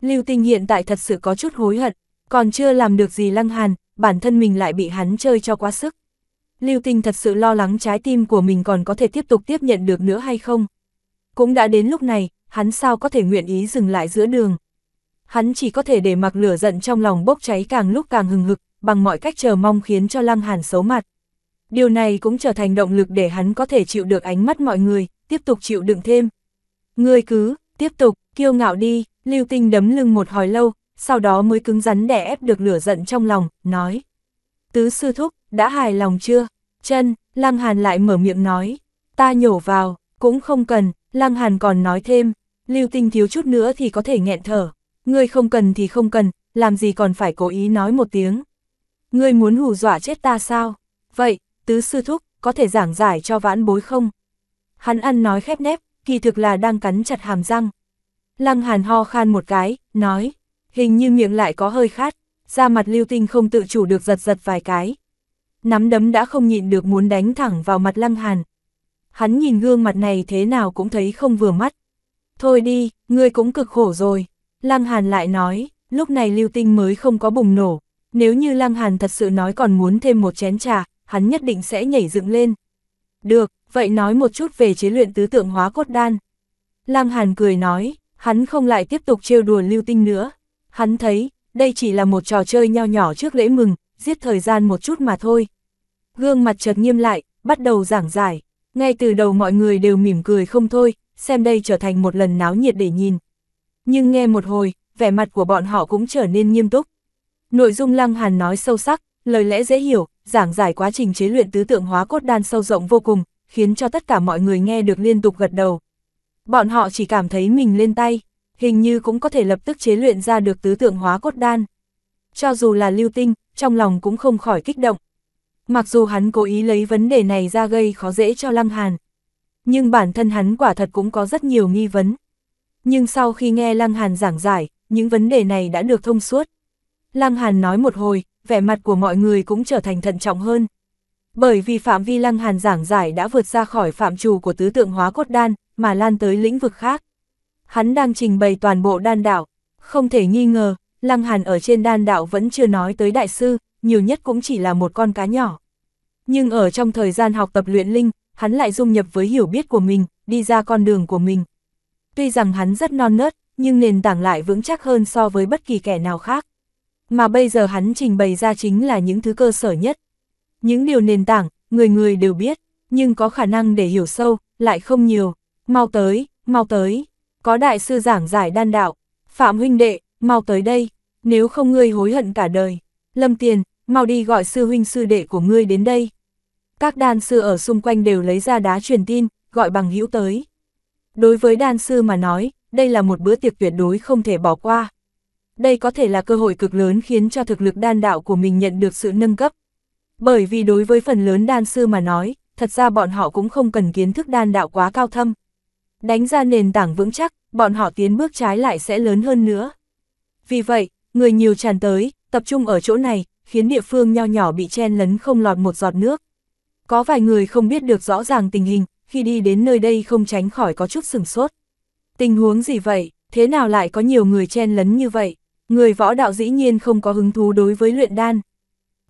S1: Lưu Tinh hiện tại thật sự có chút hối hận, còn chưa làm được gì Lăng Hàn, bản thân mình lại bị hắn chơi cho quá sức. Lưu Tinh thật sự lo lắng trái tim của mình còn có thể tiếp tục tiếp nhận được nữa hay không. Cũng đã đến lúc này, hắn sao có thể nguyện ý dừng lại giữa đường. Hắn chỉ có thể để mặc lửa giận trong lòng bốc cháy càng lúc càng hừng hực, bằng mọi cách chờ mong khiến cho Lăng Hàn xấu mặt. Điều này cũng trở thành động lực để hắn có thể chịu được ánh mắt mọi người, tiếp tục chịu đựng thêm. Ngươi cứ, tiếp tục, kiêu ngạo đi, Lưu Tinh đấm lưng một hồi lâu, sau đó mới cứng rắn đè ép được lửa giận trong lòng, nói tứ sư thúc, đã hài lòng chưa? Chân, Lăng Hàn lại mở miệng nói, ta nhổ vào, cũng không cần, Lăng Hàn còn nói thêm, lưu tinh thiếu chút nữa thì có thể nghẹn thở, ngươi không cần thì không cần, làm gì còn phải cố ý nói một tiếng. Ngươi muốn hù dọa chết ta sao? Vậy, tứ sư thúc, có thể giảng giải cho vãn bối không? Hắn ăn nói khép nép, kỳ thực là đang cắn chặt hàm răng. Lăng Hàn ho khan một cái, nói, hình như miệng lại có hơi khát, da mặt lưu tinh không tự chủ được giật giật vài cái. Nắm đấm đã không nhịn được muốn đánh thẳng vào mặt lăng hàn. Hắn nhìn gương mặt này thế nào cũng thấy không vừa mắt. Thôi đi, ngươi cũng cực khổ rồi. Lăng hàn lại nói, lúc này lưu tinh mới không có bùng nổ. Nếu như lăng hàn thật sự nói còn muốn thêm một chén trà, hắn nhất định sẽ nhảy dựng lên. Được, vậy nói một chút về chế luyện tứ tượng hóa cốt đan. Lăng hàn cười nói, hắn không lại tiếp tục trêu đùa lưu tinh nữa. Hắn thấy, đây chỉ là một trò chơi nho nhỏ trước lễ mừng, giết thời gian một chút mà thôi. Gương mặt chợt nghiêm lại, bắt đầu giảng giải, ngay từ đầu mọi người đều mỉm cười không thôi, xem đây trở thành một lần náo nhiệt để nhìn. Nhưng nghe một hồi, vẻ mặt của bọn họ cũng trở nên nghiêm túc. Nội dung Lăng Hàn nói sâu sắc, lời lẽ dễ hiểu, giảng giải quá trình chế luyện tứ tượng hóa cốt đan sâu rộng vô cùng, khiến cho tất cả mọi người nghe được liên tục gật đầu. Bọn họ chỉ cảm thấy mình lên tay hình như cũng có thể lập tức chế luyện ra được tứ tượng hóa cốt đan. Cho dù là lưu tinh, trong lòng cũng không khỏi kích động. Mặc dù hắn cố ý lấy vấn đề này ra gây khó dễ cho Lăng Hàn, nhưng bản thân hắn quả thật cũng có rất nhiều nghi vấn. Nhưng sau khi nghe Lăng Hàn giảng giải, những vấn đề này đã được thông suốt. Lăng Hàn nói một hồi, vẻ mặt của mọi người cũng trở thành thận trọng hơn. Bởi vì phạm vi Lăng Hàn giảng giải đã vượt ra khỏi phạm trù của tứ tượng hóa cốt đan, mà lan tới lĩnh vực khác hắn đang trình bày toàn bộ đan đạo. Không thể nghi ngờ, Lăng Hàn ở trên đan đạo vẫn chưa nói tới đại sư, nhiều nhất cũng chỉ là một con cá nhỏ. Nhưng ở trong thời gian học tập luyện linh, hắn lại dung nhập với hiểu biết của mình, đi ra con đường của mình. Tuy rằng hắn rất non nớt, nhưng nền tảng lại vững chắc hơn so với bất kỳ kẻ nào khác. Mà bây giờ hắn trình bày ra chính là những thứ cơ sở nhất. Những điều nền tảng, người người đều biết, nhưng có khả năng để hiểu sâu, lại không nhiều. Mau tới, mau tới có đại sư giảng giải đan đạo, Phạm huynh đệ, mau tới đây, nếu không ngươi hối hận cả đời. Lâm Tiền, mau đi gọi sư huynh sư đệ của ngươi đến đây. Các đan sư ở xung quanh đều lấy ra đá truyền tin, gọi bằng hữu tới. Đối với đan sư mà nói, đây là một bữa tiệc tuyệt đối không thể bỏ qua. Đây có thể là cơ hội cực lớn khiến cho thực lực đan đạo của mình nhận được sự nâng cấp. Bởi vì đối với phần lớn đan sư mà nói, thật ra bọn họ cũng không cần kiến thức đan đạo quá cao thâm. Đánh ra nền tảng vững chắc, bọn họ tiến bước trái lại sẽ lớn hơn nữa. Vì vậy, người nhiều tràn tới, tập trung ở chỗ này, khiến địa phương nho nhỏ bị chen lấn không lọt một giọt nước. Có vài người không biết được rõ ràng tình hình, khi đi đến nơi đây không tránh khỏi có chút sửng sốt. Tình huống gì vậy, thế nào lại có nhiều người chen lấn như vậy? Người võ đạo dĩ nhiên không có hứng thú đối với luyện đan.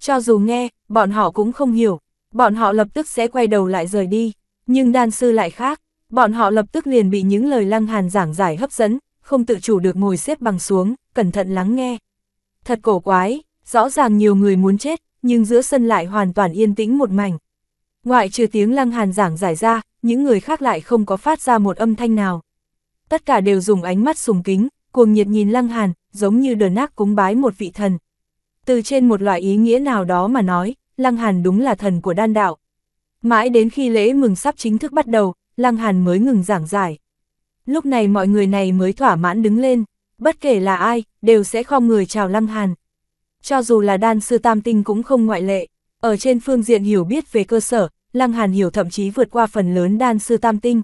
S1: Cho dù nghe, bọn họ cũng không hiểu, bọn họ lập tức sẽ quay đầu lại rời đi, nhưng đan sư lại khác, Bọn họ lập tức liền bị những lời Lăng Hàn giảng giải hấp dẫn, không tự chủ được ngồi xếp bằng xuống, cẩn thận lắng nghe. Thật cổ quái, rõ ràng nhiều người muốn chết, nhưng giữa sân lại hoàn toàn yên tĩnh một mảnh. Ngoại trừ tiếng Lăng Hàn giảng giải ra, những người khác lại không có phát ra một âm thanh nào. Tất cả đều dùng ánh mắt sùng kính, cuồng nhiệt nhìn Lăng Hàn, giống như đờn nác cúng bái một vị thần. Từ trên một loại ý nghĩa nào đó mà nói, Lăng Hàn đúng là thần của đan đạo. Mãi đến khi lễ mừng sắp chính thức bắt đầu, Lăng Hàn mới ngừng giảng giải. Lúc này mọi người này mới thỏa mãn đứng lên, bất kể là ai, đều sẽ không người chào Lăng Hàn. Cho dù là đan sư tam tinh cũng không ngoại lệ, ở trên phương diện hiểu biết về cơ sở, Lăng Hàn hiểu thậm chí vượt qua phần lớn đan sư tam tinh.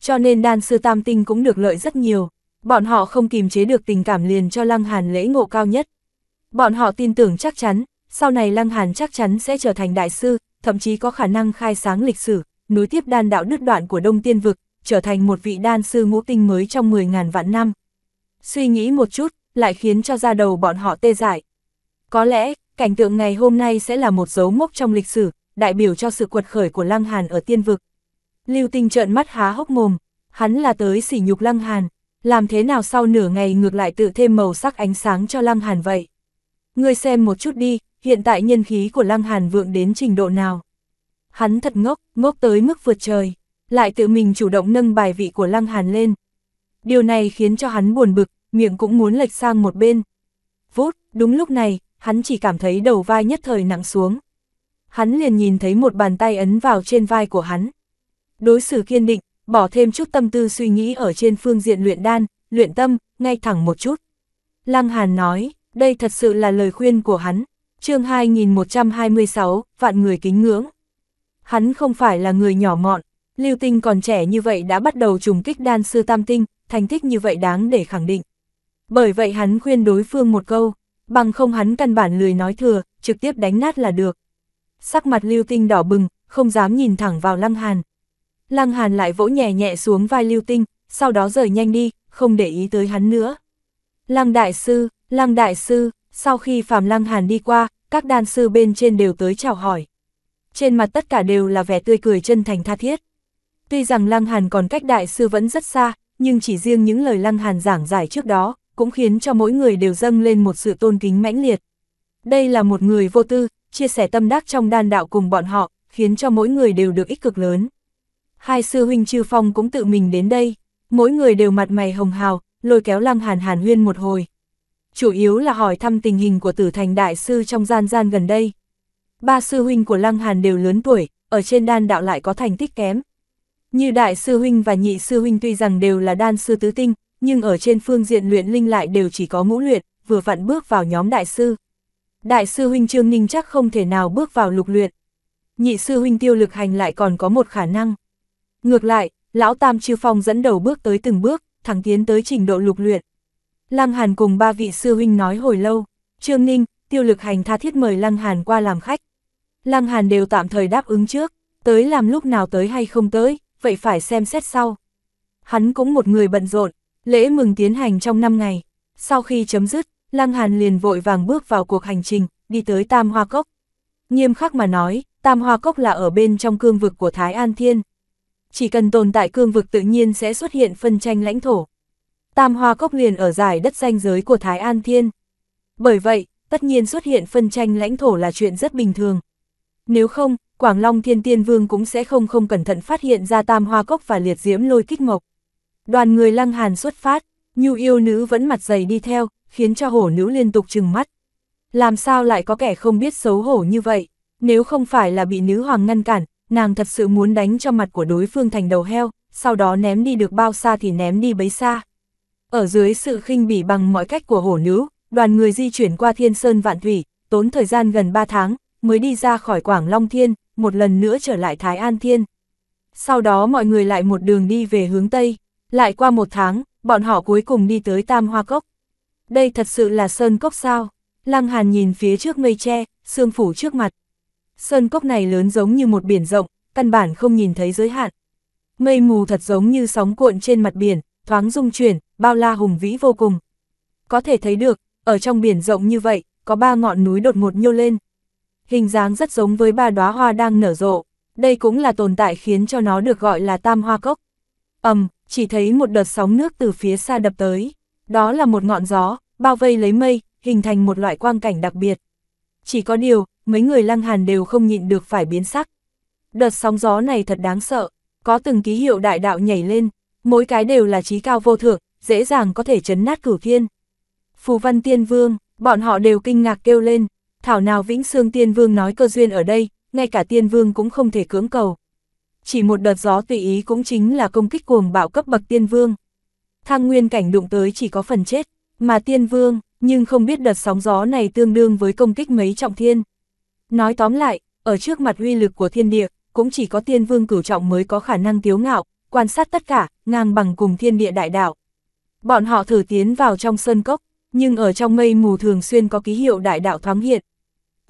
S1: Cho nên đan sư tam tinh cũng được lợi rất nhiều, bọn họ không kìm chế được tình cảm liền cho Lăng Hàn lễ ngộ cao nhất. Bọn họ tin tưởng chắc chắn, sau này Lăng Hàn chắc chắn sẽ trở thành đại sư, thậm chí có khả năng khai sáng lịch sử núi tiếp đan đạo đứt đoạn của Đông Tiên Vực, trở thành một vị đan sư ngũ tinh mới trong 10.000 vạn năm. Suy nghĩ một chút, lại khiến cho ra đầu bọn họ tê dại. Có lẽ, cảnh tượng ngày hôm nay sẽ là một dấu mốc trong lịch sử, đại biểu cho sự quật khởi của Lăng Hàn ở tiên vực. Lưu Tinh trợn mắt há hốc mồm, hắn là tới sỉ nhục Lăng Hàn, làm thế nào sau nửa ngày ngược lại tự thêm màu sắc ánh sáng cho Lăng Hàn vậy? Ngươi xem một chút đi, hiện tại nhân khí của Lăng Hàn vượng đến trình độ nào? Hắn thật ngốc, ngốc tới mức vượt trời, lại tự mình chủ động nâng bài vị của Lăng Hàn lên. Điều này khiến cho hắn buồn bực, miệng cũng muốn lệch sang một bên. Vút, đúng lúc này, hắn chỉ cảm thấy đầu vai nhất thời nặng xuống. Hắn liền nhìn thấy một bàn tay ấn vào trên vai của hắn. Đối xử kiên định, bỏ thêm chút tâm tư suy nghĩ ở trên phương diện luyện đan, luyện tâm, ngay thẳng một chút. Lăng Hàn nói, đây thật sự là lời khuyên của hắn. chương 2126, vạn người kính ngưỡng. Hắn không phải là người nhỏ mọn, Lưu Tinh còn trẻ như vậy đã bắt đầu trùng kích đan sư tam tinh, thành tích như vậy đáng để khẳng định. Bởi vậy hắn khuyên đối phương một câu, bằng không hắn căn bản lười nói thừa, trực tiếp đánh nát là được. Sắc mặt Lưu Tinh đỏ bừng, không dám nhìn thẳng vào Lăng Hàn. Lăng Hàn lại vỗ nhẹ nhẹ xuống vai Lưu Tinh, sau đó rời nhanh đi, không để ý tới hắn nữa. Lăng Đại Sư, Lăng Đại Sư, sau khi Phạm Lăng Hàn đi qua, các đan sư bên trên đều tới chào hỏi trên mặt tất cả đều là vẻ tươi cười chân thành tha thiết. Tuy rằng Lăng Hàn còn cách đại sư vẫn rất xa, nhưng chỉ riêng những lời Lăng Hàn giảng giải trước đó, cũng khiến cho mỗi người đều dâng lên một sự tôn kính mãnh liệt. Đây là một người vô tư, chia sẻ tâm đắc trong đan đạo cùng bọn họ, khiến cho mỗi người đều được ích cực lớn. Hai sư huynh Trư Phong cũng tự mình đến đây, mỗi người đều mặt mày hồng hào, lôi kéo Lăng Hàn Hàn huyên một hồi. Chủ yếu là hỏi thăm tình hình của tử thành đại sư trong gian gian gần đây ba sư huynh của Lăng Hàn đều lớn tuổi, ở trên đan đạo lại có thành tích kém. Như đại sư huynh và nhị sư huynh tuy rằng đều là đan sư tứ tinh, nhưng ở trên phương diện luyện linh lại đều chỉ có ngũ luyện, vừa vặn bước vào nhóm đại sư. Đại sư huynh Trương Ninh chắc không thể nào bước vào lục luyện. Nhị sư huynh Tiêu Lực Hành lại còn có một khả năng. Ngược lại, lão Tam Chư Phong dẫn đầu bước tới từng bước, thẳng tiến tới trình độ lục luyện. Lăng Hàn cùng ba vị sư huynh nói hồi lâu, Trương Ninh, Tiêu Lực Hành tha thiết mời Lăng Hàn qua làm khách. Lăng Hàn đều tạm thời đáp ứng trước, tới làm lúc nào tới hay không tới, vậy phải xem xét sau. Hắn cũng một người bận rộn, lễ mừng tiến hành trong 5 ngày. Sau khi chấm dứt, Lăng Hàn liền vội vàng bước vào cuộc hành trình, đi tới Tam Hoa Cốc. Nghiêm khắc mà nói, Tam Hoa Cốc là ở bên trong cương vực của Thái An Thiên. Chỉ cần tồn tại cương vực tự nhiên sẽ xuất hiện phân tranh lãnh thổ. Tam Hoa Cốc liền ở giải đất danh giới của Thái An Thiên. Bởi vậy, tất nhiên xuất hiện phân tranh lãnh thổ là chuyện rất bình thường nếu không, Quảng Long Thiên Tiên Vương cũng sẽ không không cẩn thận phát hiện ra tam hoa cốc và liệt diễm lôi kích mộc. Đoàn người lăng hàn xuất phát, nhu yêu nữ vẫn mặt dày đi theo, khiến cho hổ nữ liên tục trừng mắt. Làm sao lại có kẻ không biết xấu hổ như vậy, nếu không phải là bị nữ hoàng ngăn cản, nàng thật sự muốn đánh cho mặt của đối phương thành đầu heo, sau đó ném đi được bao xa thì ném đi bấy xa. Ở dưới sự khinh bỉ bằng mọi cách của hổ nữ, đoàn người di chuyển qua thiên sơn vạn thủy, tốn thời gian gần 3 tháng, mới đi ra khỏi Quảng Long Thiên, một lần nữa trở lại Thái An Thiên. Sau đó mọi người lại một đường đi về hướng Tây, lại qua một tháng, bọn họ cuối cùng đi tới Tam Hoa Cốc. Đây thật sự là Sơn Cốc sao? Lăng Hàn nhìn phía trước mây tre, sương phủ trước mặt. Sơn Cốc này lớn giống như một biển rộng, căn bản không nhìn thấy giới hạn. Mây mù thật giống như sóng cuộn trên mặt biển, thoáng rung chuyển, bao la hùng vĩ vô cùng. Có thể thấy được, ở trong biển rộng như vậy, có ba ngọn núi đột ngột nhô lên, hình dáng rất giống với ba đóa hoa đang nở rộ, đây cũng là tồn tại khiến cho nó được gọi là tam hoa cốc. ầm, chỉ thấy một đợt sóng nước từ phía xa đập tới, đó là một ngọn gió, bao vây lấy mây, hình thành một loại quang cảnh đặc biệt. Chỉ có điều, mấy người lăng hàn đều không nhịn được phải biến sắc. Đợt sóng gió này thật đáng sợ, có từng ký hiệu đại đạo nhảy lên, mỗi cái đều là trí cao vô thượng, dễ dàng có thể chấn nát cửu thiên. Phù văn tiên vương, bọn họ đều kinh ngạc kêu lên, Thảo nào Vĩnh xương Tiên Vương nói cơ duyên ở đây, ngay cả Tiên Vương cũng không thể cưỡng cầu. Chỉ một đợt gió tùy ý cũng chính là công kích cuồng bạo cấp bậc Tiên Vương. Thang nguyên cảnh đụng tới chỉ có phần chết, mà Tiên Vương, nhưng không biết đợt sóng gió này tương đương với công kích mấy trọng thiên. Nói tóm lại, ở trước mặt uy lực của thiên địa, cũng chỉ có Tiên Vương cửu trọng mới có khả năng tiếu ngạo, quan sát tất cả, ngang bằng cùng thiên địa đại đạo. Bọn họ thử tiến vào trong sơn cốc, nhưng ở trong mây mù thường xuyên có ký hiệu đại đạo thoáng hiện,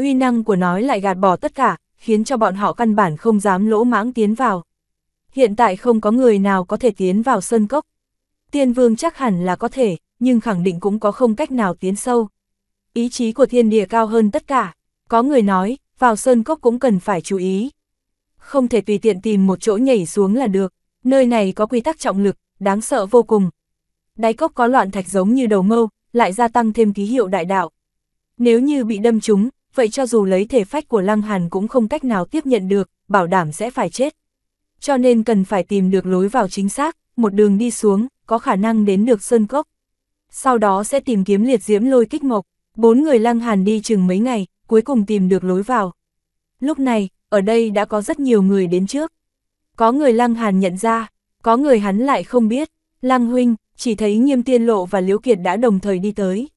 S1: uy năng của nó lại gạt bỏ tất cả, khiến cho bọn họ căn bản không dám lỗ mãng tiến vào. Hiện tại không có người nào có thể tiến vào sơn cốc. Tiên vương chắc hẳn là có thể, nhưng khẳng định cũng có không cách nào tiến sâu. Ý chí của thiên địa cao hơn tất cả. Có người nói, vào sơn cốc cũng cần phải chú ý. Không thể tùy tiện tìm một chỗ nhảy xuống là được, nơi này có quy tắc trọng lực, đáng sợ vô cùng. Đáy cốc có loạn thạch giống như đầu mâu, lại gia tăng thêm ký hiệu đại đạo. Nếu như bị đâm trúng, vậy cho dù lấy thể phách của Lăng Hàn cũng không cách nào tiếp nhận được, bảo đảm sẽ phải chết. Cho nên cần phải tìm được lối vào chính xác, một đường đi xuống, có khả năng đến được Sơn Cốc. Sau đó sẽ tìm kiếm liệt diễm lôi kích mộc, bốn người Lăng Hàn đi chừng mấy ngày, cuối cùng tìm được lối vào. Lúc này, ở đây đã có rất nhiều người đến trước. Có người Lăng Hàn nhận ra, có người hắn lại không biết, Lăng Huynh, chỉ thấy nghiêm tiên lộ và Liễu Kiệt đã đồng thời đi tới.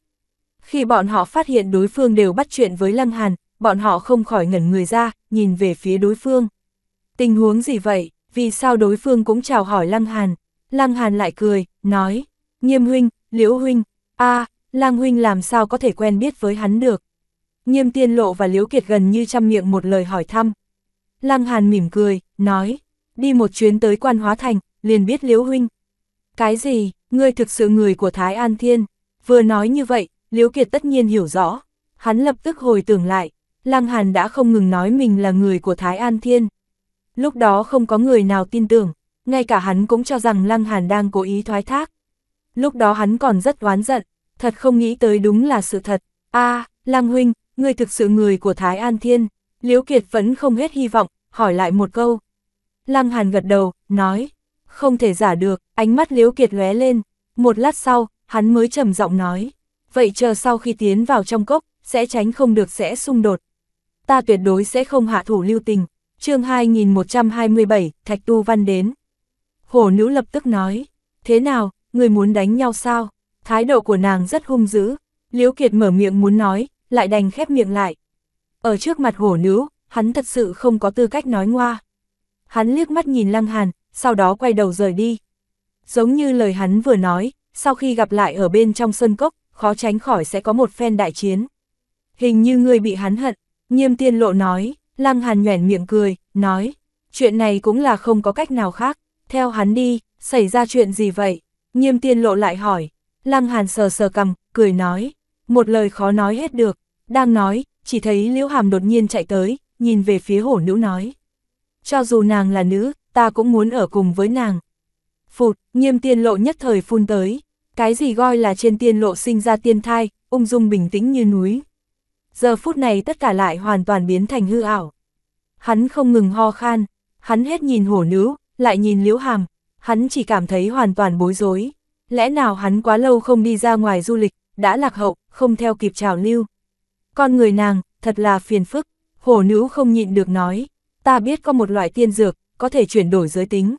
S1: Khi bọn họ phát hiện đối phương đều bắt chuyện với Lăng Hàn, bọn họ không khỏi ngẩn người ra, nhìn về phía đối phương. Tình huống gì vậy, vì sao đối phương cũng chào hỏi Lăng Hàn? Lăng Hàn lại cười, nói, nghiêm huynh, liễu huynh, a à, Lăng huynh làm sao có thể quen biết với hắn được? Nghiêm tiên lộ và liễu kiệt gần như chăm miệng một lời hỏi thăm. Lăng Hàn mỉm cười, nói, đi một chuyến tới quan hóa thành, liền biết liễu huynh. Cái gì, ngươi thực sự người của Thái An Thiên? Vừa nói như vậy, Liễu Kiệt tất nhiên hiểu rõ, hắn lập tức hồi tưởng lại, Lăng Hàn đã không ngừng nói mình là người của Thái An Thiên. Lúc đó không có người nào tin tưởng, ngay cả hắn cũng cho rằng Lăng Hàn đang cố ý thoái thác. Lúc đó hắn còn rất oán giận, thật không nghĩ tới đúng là sự thật. a à, Lăng Huynh, người thực sự người của Thái An Thiên. Liễu Kiệt vẫn không hết hy vọng, hỏi lại một câu. Lăng Hàn gật đầu, nói, không thể giả được, ánh mắt Liễu Kiệt lóe lên. Một lát sau, hắn mới trầm giọng nói, vậy chờ sau khi tiến vào trong cốc, sẽ tránh không được sẽ xung đột. Ta tuyệt đối sẽ không hạ thủ lưu tình. chương 2127, Thạch Tu Văn đến. Hổ nữ lập tức nói, thế nào, người muốn đánh nhau sao? Thái độ của nàng rất hung dữ. Liễu Kiệt mở miệng muốn nói, lại đành khép miệng lại. Ở trước mặt hổ nữ, hắn thật sự không có tư cách nói ngoa. Hắn liếc mắt nhìn Lăng Hàn, sau đó quay đầu rời đi. Giống như lời hắn vừa nói, sau khi gặp lại ở bên trong sân cốc, khó tránh khỏi sẽ có một phen đại chiến. Hình như ngươi bị hắn hận, nghiêm tiên lộ nói, lăng hàn nhoẻn miệng cười, nói, chuyện này cũng là không có cách nào khác, theo hắn đi, xảy ra chuyện gì vậy? Nghiêm tiên lộ lại hỏi, lăng hàn sờ sờ cầm, cười nói, một lời khó nói hết được, đang nói, chỉ thấy liễu hàm đột nhiên chạy tới, nhìn về phía hổ nữ nói. Cho dù nàng là nữ, ta cũng muốn ở cùng với nàng. Phụt, nghiêm tiên lộ nhất thời phun tới, cái gì gọi là trên tiên lộ sinh ra tiên thai, ung dung bình tĩnh như núi. Giờ phút này tất cả lại hoàn toàn biến thành hư ảo. Hắn không ngừng ho khan, hắn hết nhìn hổ nữ, lại nhìn liễu hàm, hắn chỉ cảm thấy hoàn toàn bối rối. Lẽ nào hắn quá lâu không đi ra ngoài du lịch, đã lạc hậu, không theo kịp trào lưu. Con người nàng, thật là phiền phức, hổ nữ không nhịn được nói, ta biết có một loại tiên dược, có thể chuyển đổi giới tính.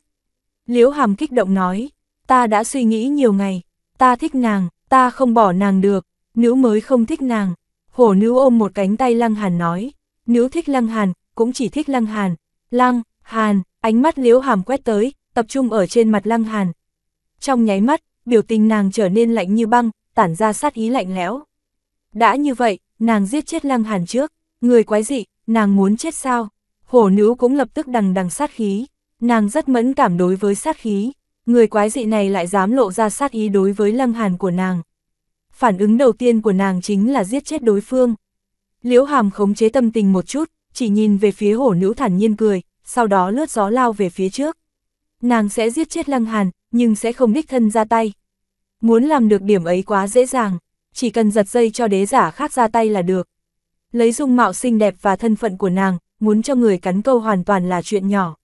S1: Liễu hàm kích động nói, ta đã suy nghĩ nhiều ngày, ta thích nàng, ta không bỏ nàng được, nữ mới không thích nàng. Hổ nữ ôm một cánh tay Lăng Hàn nói, nữ thích Lăng Hàn, cũng chỉ thích Lăng Hàn. Lăng, Hàn, ánh mắt liễu hàm quét tới, tập trung ở trên mặt Lăng Hàn. Trong nháy mắt, biểu tình nàng trở nên lạnh như băng, tản ra sát ý lạnh lẽo. Đã như vậy, nàng giết chết Lăng Hàn trước, người quái dị, nàng muốn chết sao? Hổ nữ cũng lập tức đằng đằng sát khí, nàng rất mẫn cảm đối với sát khí. Người quái dị này lại dám lộ ra sát ý đối với lăng Hàn của nàng. Phản ứng đầu tiên của nàng chính là giết chết đối phương. Liễu Hàm khống chế tâm tình một chút, chỉ nhìn về phía hổ nữ thản nhiên cười, sau đó lướt gió lao về phía trước. Nàng sẽ giết chết Lăng Hàn, nhưng sẽ không đích thân ra tay. Muốn làm được điểm ấy quá dễ dàng, chỉ cần giật dây cho đế giả khác ra tay là được. Lấy dung mạo xinh đẹp và thân phận của nàng, muốn cho người cắn câu hoàn toàn là chuyện nhỏ.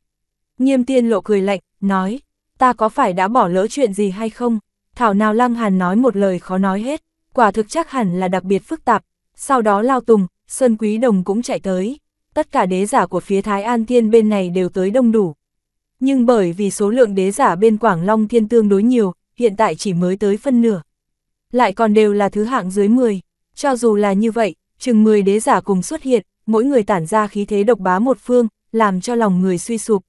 S1: Nghiêm tiên lộ cười lạnh, nói, ta có phải đã bỏ lỡ chuyện gì hay không? Thảo nào Lăng Hàn nói một lời khó nói hết, quả thực chắc hẳn là đặc biệt phức tạp. Sau đó Lao Tùng, Sơn Quý Đồng cũng chạy tới. Tất cả đế giả của phía Thái An Thiên bên này đều tới đông đủ. Nhưng bởi vì số lượng đế giả bên Quảng Long Thiên tương đối nhiều, hiện tại chỉ mới tới phân nửa. Lại còn đều là thứ hạng dưới 10. Cho dù là như vậy, chừng 10 đế giả cùng xuất hiện, mỗi người tản ra khí thế độc bá một phương, làm cho lòng người suy sụp.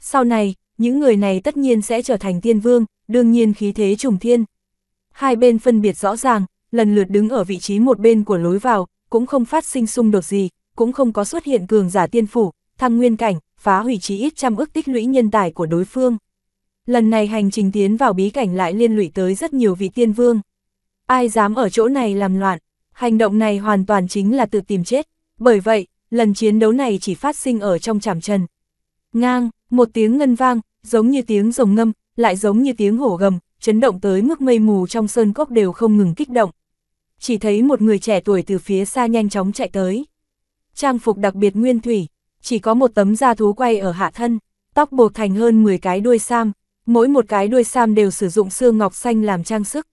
S1: Sau này, những người này tất nhiên sẽ trở thành tiên vương, đương nhiên khí thế trùng thiên. Hai bên phân biệt rõ ràng, lần lượt đứng ở vị trí một bên của lối vào, cũng không phát sinh xung đột gì, cũng không có xuất hiện cường giả tiên phủ, thăng nguyên cảnh, phá hủy chí ít trăm ước tích lũy nhân tài của đối phương. Lần này hành trình tiến vào bí cảnh lại liên lụy tới rất nhiều vị tiên vương. Ai dám ở chỗ này làm loạn, hành động này hoàn toàn chính là tự tìm chết, bởi vậy, lần chiến đấu này chỉ phát sinh ở trong chảm trần. Ngang, một tiếng ngân vang, giống như tiếng rồng ngâm, lại giống như tiếng hổ gầm, chấn động tới mức mây mù trong sơn cốc đều không ngừng kích động. Chỉ thấy một người trẻ tuổi từ phía xa nhanh chóng chạy tới. Trang phục đặc biệt nguyên thủy, chỉ có một tấm da thú quay ở hạ thân, tóc buộc thành hơn 10 cái đuôi sam, mỗi một cái đuôi sam đều sử dụng xương ngọc xanh làm trang sức.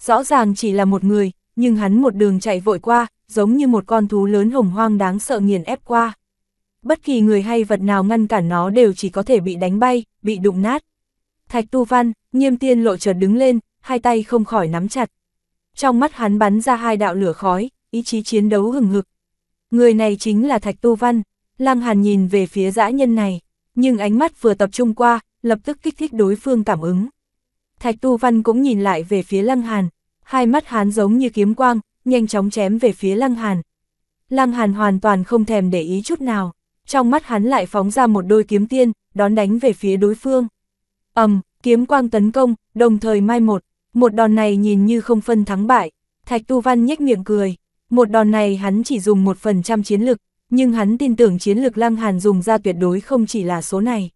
S1: Rõ ràng chỉ là một người, nhưng hắn một đường chạy vội qua, giống như một con thú lớn hồng hoang đáng sợ nghiền ép qua. Bất kỳ người hay vật nào ngăn cản nó đều chỉ có thể bị đánh bay, bị đụng nát. Thạch Tu Văn, nghiêm tiên lộ chợt đứng lên, hai tay không khỏi nắm chặt. Trong mắt hắn bắn ra hai đạo lửa khói, ý chí chiến đấu hừng hực. Người này chính là Thạch Tu Văn, Lăng Hàn nhìn về phía dã nhân này, nhưng ánh mắt vừa tập trung qua, lập tức kích thích đối phương cảm ứng. Thạch Tu Văn cũng nhìn lại về phía Lăng Hàn, hai mắt hắn giống như kiếm quang, nhanh chóng chém về phía Lăng Hàn. Lăng Hàn hoàn toàn không thèm để ý chút nào trong mắt hắn lại phóng ra một đôi kiếm tiên, đón đánh về phía đối phương. ầm, kiếm quang tấn công, đồng thời mai một, một đòn này nhìn như không phân thắng bại, Thạch Tu Văn nhếch miệng cười, một đòn này hắn chỉ dùng một phần trăm chiến lực, nhưng hắn tin tưởng chiến lực Lăng Hàn dùng ra tuyệt đối không chỉ là số này.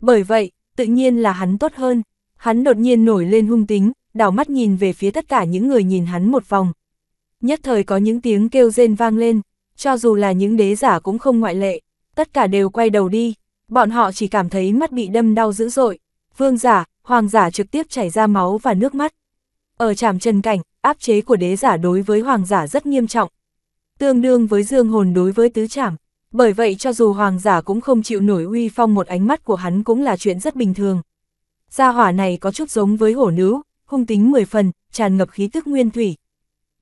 S1: Bởi vậy, tự nhiên là hắn tốt hơn, hắn đột nhiên nổi lên hung tính, đảo mắt nhìn về phía tất cả những người nhìn hắn một vòng. Nhất thời có những tiếng kêu rên vang lên, cho dù là những đế giả cũng không ngoại lệ tất cả đều quay đầu đi, bọn họ chỉ cảm thấy mắt bị đâm đau dữ dội, vương giả, hoàng giả trực tiếp chảy ra máu và nước mắt. Ở trạm chân cảnh, áp chế của đế giả đối với hoàng giả rất nghiêm trọng, tương đương với dương hồn đối với tứ trạm. bởi vậy cho dù hoàng giả cũng không chịu nổi uy phong một ánh mắt của hắn cũng là chuyện rất bình thường. Gia hỏa này có chút giống với hổ nữ, hung tính 10 phần, tràn ngập khí tức nguyên thủy.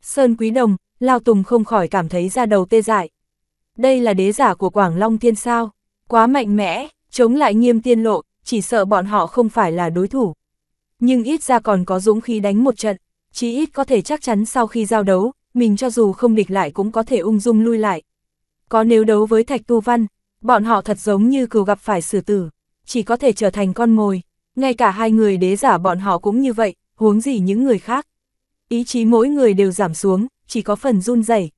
S1: Sơn Quý Đồng, Lao Tùng không khỏi cảm thấy ra đầu tê dại đây là đế giả của Quảng Long Thiên sao, quá mạnh mẽ, chống lại nghiêm tiên lộ, chỉ sợ bọn họ không phải là đối thủ. Nhưng ít ra còn có dũng khí đánh một trận, chí ít có thể chắc chắn sau khi giao đấu, mình cho dù không địch lại cũng có thể ung dung lui lại. Có nếu đấu với Thạch Tu Văn, bọn họ thật giống như cừu gặp phải sử tử, chỉ có thể trở thành con mồi, ngay cả hai người đế giả bọn họ cũng như vậy, huống gì những người khác. Ý chí mỗi người đều giảm xuống, chỉ có phần run rẩy.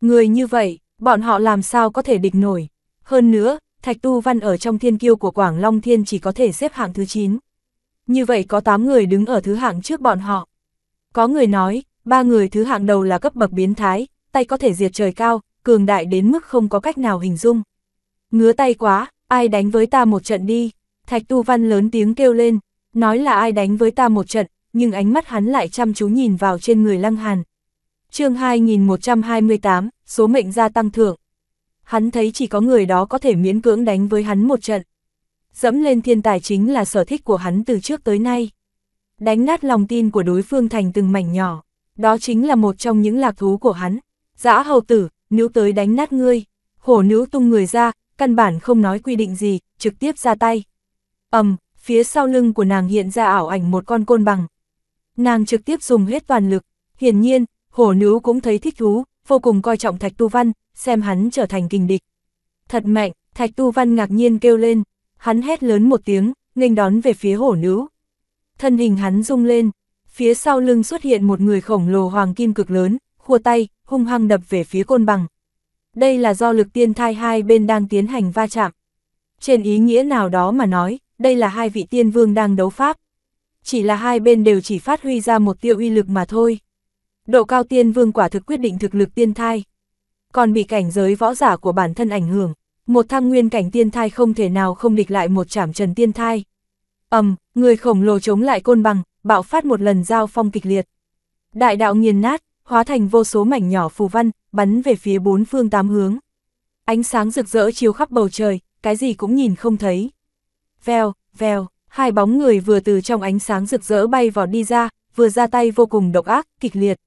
S1: Người như vậy, bọn họ làm sao có thể địch nổi. Hơn nữa, Thạch Tu Văn ở trong thiên kiêu của Quảng Long Thiên chỉ có thể xếp hạng thứ 9. Như vậy có 8 người đứng ở thứ hạng trước bọn họ. Có người nói, ba người thứ hạng đầu là cấp bậc biến thái, tay có thể diệt trời cao, cường đại đến mức không có cách nào hình dung. Ngứa tay quá, ai đánh với ta một trận đi. Thạch Tu Văn lớn tiếng kêu lên, nói là ai đánh với ta một trận, nhưng ánh mắt hắn lại chăm chú nhìn vào trên người Lăng Hàn, chương 2128, số mệnh gia tăng thưởng. Hắn thấy chỉ có người đó có thể miễn cưỡng đánh với hắn một trận. Dẫm lên thiên tài chính là sở thích của hắn từ trước tới nay. Đánh nát lòng tin của đối phương thành từng mảnh nhỏ, đó chính là một trong những lạc thú của hắn. Giã hầu tử, nữ tới đánh nát ngươi, hổ nữ tung người ra, căn bản không nói quy định gì, trực tiếp ra tay. ầm, phía sau lưng của nàng hiện ra ảo ảnh một con côn bằng. Nàng trực tiếp dùng hết toàn lực, hiển nhiên, hổ nữ cũng thấy thích thú, vô cùng coi trọng Thạch Tu Văn, xem hắn trở thành kình địch. Thật mạnh, Thạch Tu Văn ngạc nhiên kêu lên, hắn hét lớn một tiếng, nghênh đón về phía hổ nữ. Thân hình hắn rung lên, phía sau lưng xuất hiện một người khổng lồ hoàng kim cực lớn, khua tay, hung hăng đập về phía côn bằng. Đây là do lực tiên thai hai bên đang tiến hành va chạm. Trên ý nghĩa nào đó mà nói, đây là hai vị tiên vương đang đấu pháp. Chỉ là hai bên đều chỉ phát huy ra một tiêu uy lực mà thôi. Độ cao tiên vương quả thực quyết định thực lực tiên thai. Còn bị cảnh giới võ giả của bản thân ảnh hưởng, một thăng nguyên cảnh tiên thai không thể nào không địch lại một trảm trần tiên thai. ầm, người khổng lồ chống lại côn bằng, bạo phát một lần giao phong kịch liệt. Đại đạo nghiền nát, hóa thành vô số mảnh nhỏ phù văn, bắn về phía bốn phương tám hướng. Ánh sáng rực rỡ chiếu khắp bầu trời, cái gì cũng nhìn không thấy. Vèo, vèo, hai bóng người vừa từ trong ánh sáng rực rỡ bay vào đi ra, vừa ra tay vô cùng độc ác, kịch liệt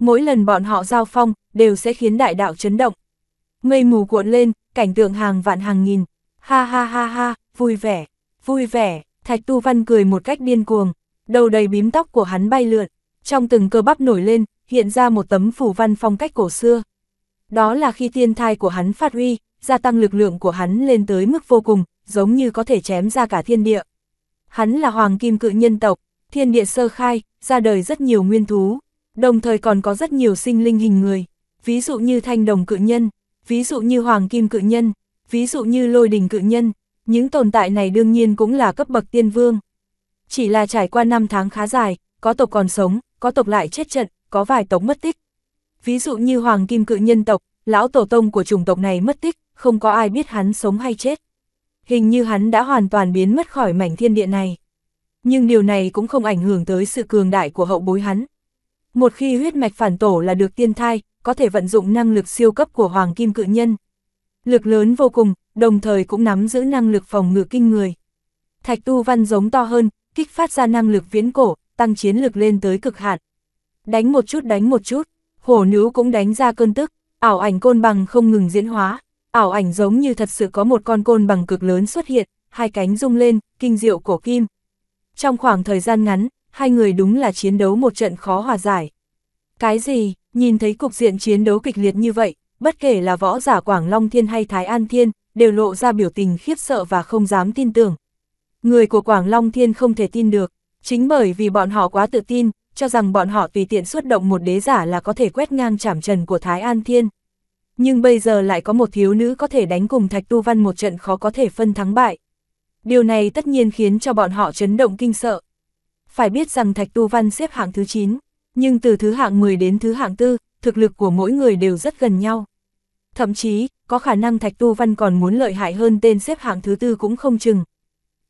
S1: mỗi lần bọn họ giao phong, đều sẽ khiến đại đạo chấn động. Mây mù cuộn lên, cảnh tượng hàng vạn hàng nghìn. Ha ha ha ha, vui vẻ, vui vẻ, Thạch Tu Văn cười một cách điên cuồng, đầu đầy bím tóc của hắn bay lượn, trong từng cơ bắp nổi lên, hiện ra một tấm phủ văn phong cách cổ xưa. Đó là khi tiên thai của hắn phát huy, gia tăng lực lượng của hắn lên tới mức vô cùng, giống như có thể chém ra cả thiên địa. Hắn là hoàng kim cự nhân tộc, thiên địa sơ khai, ra đời rất nhiều nguyên thú. Đồng thời còn có rất nhiều sinh linh hình người, ví dụ như thanh đồng cự nhân, ví dụ như hoàng kim cự nhân, ví dụ như lôi đình cự nhân, những tồn tại này đương nhiên cũng là cấp bậc tiên vương. Chỉ là trải qua năm tháng khá dài, có tộc còn sống, có tộc lại chết trận, có vài tộc mất tích. Ví dụ như hoàng kim cự nhân tộc, lão tổ tông của chủng tộc này mất tích, không có ai biết hắn sống hay chết. Hình như hắn đã hoàn toàn biến mất khỏi mảnh thiên địa này. Nhưng điều này cũng không ảnh hưởng tới sự cường đại của hậu bối hắn. Một khi huyết mạch phản tổ là được tiên thai, có thể vận dụng năng lực siêu cấp của Hoàng Kim Cự Nhân. Lực lớn vô cùng, đồng thời cũng nắm giữ năng lực phòng ngự kinh người. Thạch Tu Văn giống to hơn, kích phát ra năng lực viễn cổ, tăng chiến lực lên tới cực hạn. Đánh một chút đánh một chút, hổ nữ cũng đánh ra cơn tức, ảo ảnh côn bằng không ngừng diễn hóa, ảo ảnh giống như thật sự có một con côn bằng cực lớn xuất hiện, hai cánh rung lên, kinh diệu cổ kim. Trong khoảng thời gian ngắn, hai người đúng là chiến đấu một trận khó hòa giải. Cái gì, nhìn thấy cục diện chiến đấu kịch liệt như vậy, bất kể là võ giả Quảng Long Thiên hay Thái An Thiên, đều lộ ra biểu tình khiếp sợ và không dám tin tưởng. Người của Quảng Long Thiên không thể tin được, chính bởi vì bọn họ quá tự tin, cho rằng bọn họ tùy tiện xuất động một đế giả là có thể quét ngang chảm trần của Thái An Thiên. Nhưng bây giờ lại có một thiếu nữ có thể đánh cùng Thạch Tu Văn một trận khó có thể phân thắng bại. Điều này tất nhiên khiến cho bọn họ chấn động kinh sợ. Phải biết rằng Thạch Tu Văn xếp hạng thứ 9, nhưng từ thứ hạng 10 đến thứ hạng 4, thực lực của mỗi người đều rất gần nhau. Thậm chí, có khả năng Thạch Tu Văn còn muốn lợi hại hơn tên xếp hạng thứ tư cũng không chừng.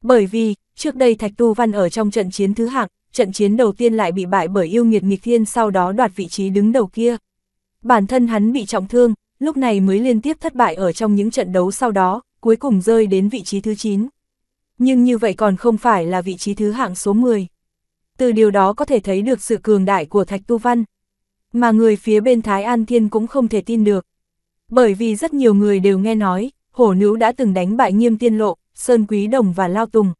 S1: Bởi vì, trước đây Thạch Tu Văn ở trong trận chiến thứ hạng, trận chiến đầu tiên lại bị bại bởi yêu nghiệt nghịch thiên sau đó đoạt vị trí đứng đầu kia. Bản thân hắn bị trọng thương, lúc này mới liên tiếp thất bại ở trong những trận đấu sau đó, cuối cùng rơi đến vị trí thứ 9. Nhưng như vậy còn không phải là vị trí thứ hạng số 10 từ điều đó có thể thấy được sự cường đại của Thạch Tu Văn. Mà người phía bên Thái An Thiên cũng không thể tin được. Bởi vì rất nhiều người đều nghe nói, hổ nữ đã từng đánh bại nghiêm tiên lộ, Sơn Quý Đồng và Lao Tùng.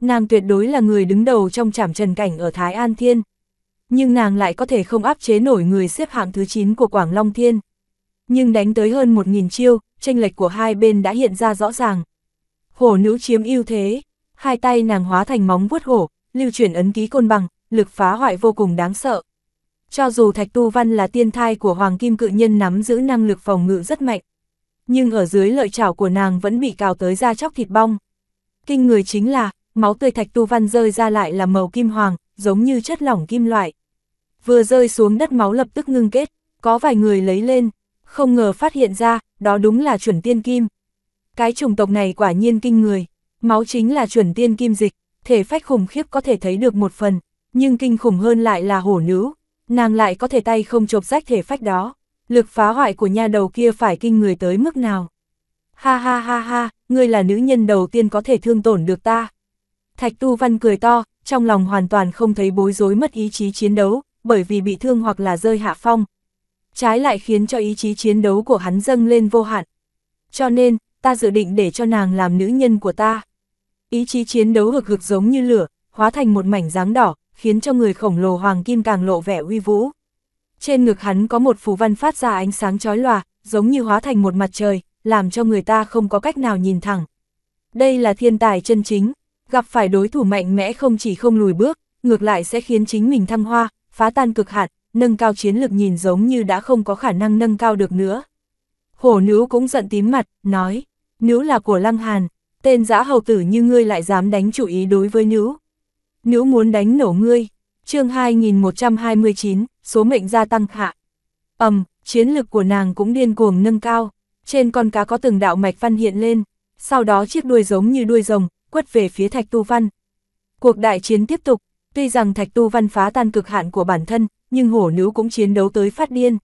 S1: Nàng tuyệt đối là người đứng đầu trong trảm trần cảnh ở Thái An Thiên. Nhưng nàng lại có thể không áp chế nổi người xếp hạng thứ 9 của Quảng Long Thiên. Nhưng đánh tới hơn 1.000 chiêu, tranh lệch của hai bên đã hiện ra rõ ràng. Hổ nữ chiếm ưu thế, hai tay nàng hóa thành móng vuốt hổ, lưu chuyển ấn ký côn bằng, lực phá hoại vô cùng đáng sợ. Cho dù Thạch Tu Văn là tiên thai của Hoàng Kim Cự Nhân nắm giữ năng lực phòng ngự rất mạnh, nhưng ở dưới lợi chảo của nàng vẫn bị cào tới da chóc thịt bong. Kinh người chính là, máu tươi Thạch Tu Văn rơi ra lại là màu kim hoàng, giống như chất lỏng kim loại. Vừa rơi xuống đất máu lập tức ngưng kết, có vài người lấy lên, không ngờ phát hiện ra, đó đúng là chuẩn tiên kim. Cái chủng tộc này quả nhiên kinh người, máu chính là chuẩn tiên kim dịch thể phách khủng khiếp có thể thấy được một phần, nhưng kinh khủng hơn lại là hổ nữ, nàng lại có thể tay không chộp rách thể phách đó, lực phá hoại của nha đầu kia phải kinh người tới mức nào. Ha ha ha ha, ngươi là nữ nhân đầu tiên có thể thương tổn được ta. Thạch Tu Văn cười to, trong lòng hoàn toàn không thấy bối rối mất ý chí chiến đấu, bởi vì bị thương hoặc là rơi hạ phong. Trái lại khiến cho ý chí chiến đấu của hắn dâng lên vô hạn. Cho nên, ta dự định để cho nàng làm nữ nhân của ta. Ý chí chiến đấu hực hực giống như lửa, hóa thành một mảnh dáng đỏ, khiến cho người khổng lồ hoàng kim càng lộ vẻ uy vũ. Trên ngực hắn có một phù văn phát ra ánh sáng chói lòa, giống như hóa thành một mặt trời, làm cho người ta không có cách nào nhìn thẳng. Đây là thiên tài chân chính, gặp phải đối thủ mạnh mẽ không chỉ không lùi bước, ngược lại sẽ khiến chính mình thăng hoa, phá tan cực hạn, nâng cao chiến lực nhìn giống như đã không có khả năng nâng cao được nữa. Hổ nữ cũng giận tím mặt, nói, nữ là của Lăng Hàn, tên giã hầu tử như ngươi lại dám đánh chủ ý đối với nữ. Nữ muốn đánh nổ ngươi, chương 2129, số mệnh gia tăng hạ. ầm chiến lực của nàng cũng điên cuồng nâng cao, trên con cá có từng đạo mạch văn hiện lên, sau đó chiếc đuôi giống như đuôi rồng, quất về phía Thạch Tu Văn. Cuộc đại chiến tiếp tục, tuy rằng Thạch Tu Văn phá tan cực hạn của bản thân, nhưng hổ nữ cũng chiến đấu tới phát điên.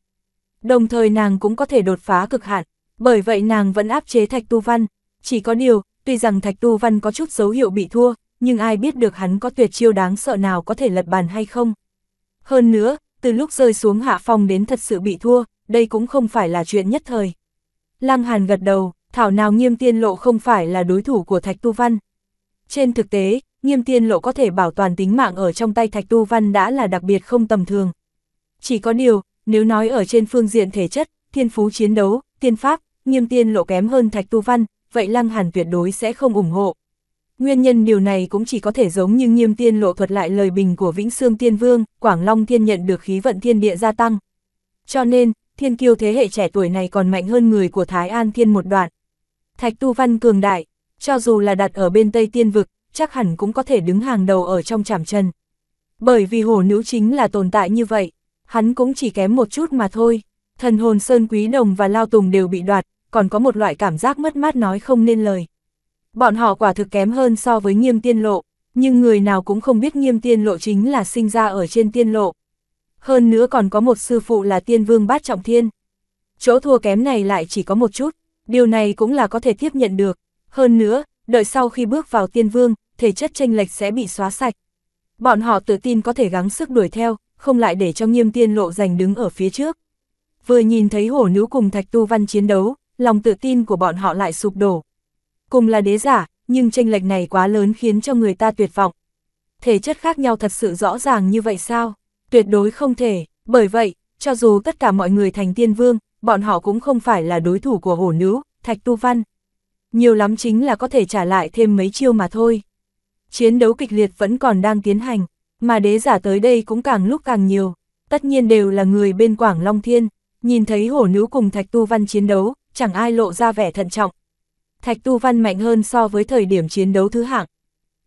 S1: Đồng thời nàng cũng có thể đột phá cực hạn, bởi vậy nàng vẫn áp chế Thạch Tu Văn, chỉ có điều, Tuy rằng Thạch Tu Văn có chút dấu hiệu bị thua, nhưng ai biết được hắn có tuyệt chiêu đáng sợ nào có thể lật bàn hay không. Hơn nữa, từ lúc rơi xuống hạ phong đến thật sự bị thua, đây cũng không phải là chuyện nhất thời. Lăng Hàn gật đầu, thảo nào nghiêm tiên lộ không phải là đối thủ của Thạch Tu Văn. Trên thực tế, nghiêm tiên lộ có thể bảo toàn tính mạng ở trong tay Thạch Tu Văn đã là đặc biệt không tầm thường. Chỉ có điều, nếu nói ở trên phương diện thể chất, thiên phú chiến đấu, tiên pháp, nghiêm tiên lộ kém hơn Thạch Tu Văn, vậy Lăng Hàn tuyệt đối sẽ không ủng hộ. Nguyên nhân điều này cũng chỉ có thể giống như nghiêm tiên lộ thuật lại lời bình của Vĩnh Sương Tiên Vương, Quảng Long Thiên nhận được khí vận thiên địa gia tăng. Cho nên, thiên kiêu thế hệ trẻ tuổi này còn mạnh hơn người của Thái An Thiên một đoạn. Thạch Tu Văn cường đại, cho dù là đặt ở bên Tây Tiên Vực, chắc hẳn cũng có thể đứng hàng đầu ở trong chảm chân. Bởi vì hổ nữ chính là tồn tại như vậy, hắn cũng chỉ kém một chút mà thôi. Thần hồn Sơn Quý Đồng và Lao Tùng đều bị đoạt, còn có một loại cảm giác mất mát nói không nên lời. Bọn họ quả thực kém hơn so với nghiêm tiên lộ, nhưng người nào cũng không biết nghiêm tiên lộ chính là sinh ra ở trên tiên lộ. Hơn nữa còn có một sư phụ là tiên vương bát trọng thiên. Chỗ thua kém này lại chỉ có một chút, điều này cũng là có thể tiếp nhận được. Hơn nữa, đợi sau khi bước vào tiên vương, thể chất tranh lệch sẽ bị xóa sạch. Bọn họ tự tin có thể gắng sức đuổi theo, không lại để cho nghiêm tiên lộ giành đứng ở phía trước. Vừa nhìn thấy hổ nữ cùng thạch tu văn chiến đấu, lòng tự tin của bọn họ lại sụp đổ. Cùng là đế giả, nhưng tranh lệch này quá lớn khiến cho người ta tuyệt vọng. Thể chất khác nhau thật sự rõ ràng như vậy sao? Tuyệt đối không thể, bởi vậy, cho dù tất cả mọi người thành tiên vương, bọn họ cũng không phải là đối thủ của hổ nữ, thạch tu văn. Nhiều lắm chính là có thể trả lại thêm mấy chiêu mà thôi. Chiến đấu kịch liệt vẫn còn đang tiến hành, mà đế giả tới đây cũng càng lúc càng nhiều. Tất nhiên đều là người bên Quảng Long Thiên, nhìn thấy hổ nữ cùng thạch tu văn chiến đấu, chẳng ai lộ ra vẻ thận trọng. Thạch Tu Văn mạnh hơn so với thời điểm chiến đấu thứ hạng.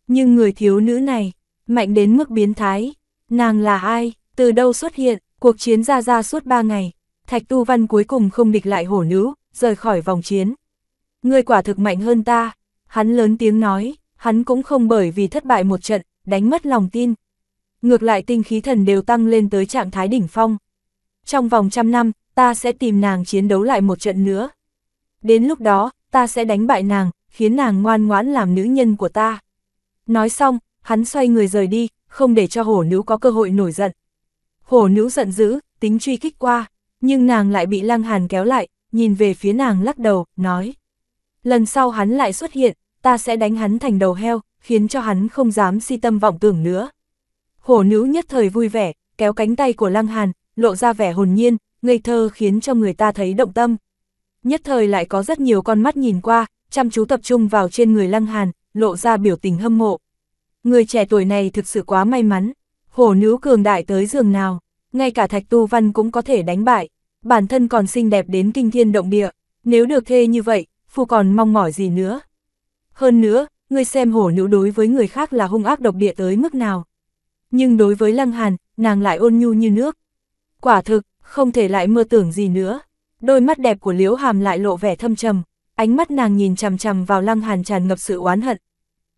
S1: Nhưng người thiếu nữ này, mạnh đến mức biến thái. Nàng là ai, từ đâu xuất hiện, cuộc chiến ra ra suốt 3 ngày. Thạch Tu Văn cuối cùng không địch lại hổ nữ, rời khỏi vòng chiến. Ngươi quả thực mạnh hơn ta, hắn lớn tiếng nói, hắn cũng không bởi vì thất bại một trận, đánh mất lòng tin. Ngược lại tinh khí thần đều tăng lên tới trạng thái đỉnh phong. Trong vòng trăm năm, ta sẽ tìm nàng chiến đấu lại một trận nữa. Đến lúc đó, ta sẽ đánh bại nàng, khiến nàng ngoan ngoãn làm nữ nhân của ta. Nói xong, hắn xoay người rời đi, không để cho hổ nữ có cơ hội nổi giận. Hổ nữ giận dữ, tính truy kích qua, nhưng nàng lại bị lăng hàn kéo lại, nhìn về phía nàng lắc đầu, nói. Lần sau hắn lại xuất hiện, ta sẽ đánh hắn thành đầu heo, khiến cho hắn không dám si tâm vọng tưởng nữa. Hổ nữ nhất thời vui vẻ, kéo cánh tay của lăng hàn, lộ ra vẻ hồn nhiên, ngây thơ khiến cho người ta thấy động tâm nhất thời lại có rất nhiều con mắt nhìn qua, chăm chú tập trung vào trên người Lăng Hàn, lộ ra biểu tình hâm mộ. Người trẻ tuổi này thực sự quá may mắn, hổ nữ cường đại tới giường nào, ngay cả Thạch Tu Văn cũng có thể đánh bại, bản thân còn xinh đẹp đến kinh thiên động địa, nếu được thê như vậy, phu còn mong mỏi gì nữa. Hơn nữa, ngươi xem hổ nữ đối với người khác là hung ác độc địa tới mức nào. Nhưng đối với Lăng Hàn, nàng lại ôn nhu như nước. Quả thực, không thể lại mơ tưởng gì nữa. Đôi mắt đẹp của Liễu Hàm lại lộ vẻ thâm trầm, ánh mắt nàng nhìn chằm chằm vào Lăng Hàn tràn ngập sự oán hận.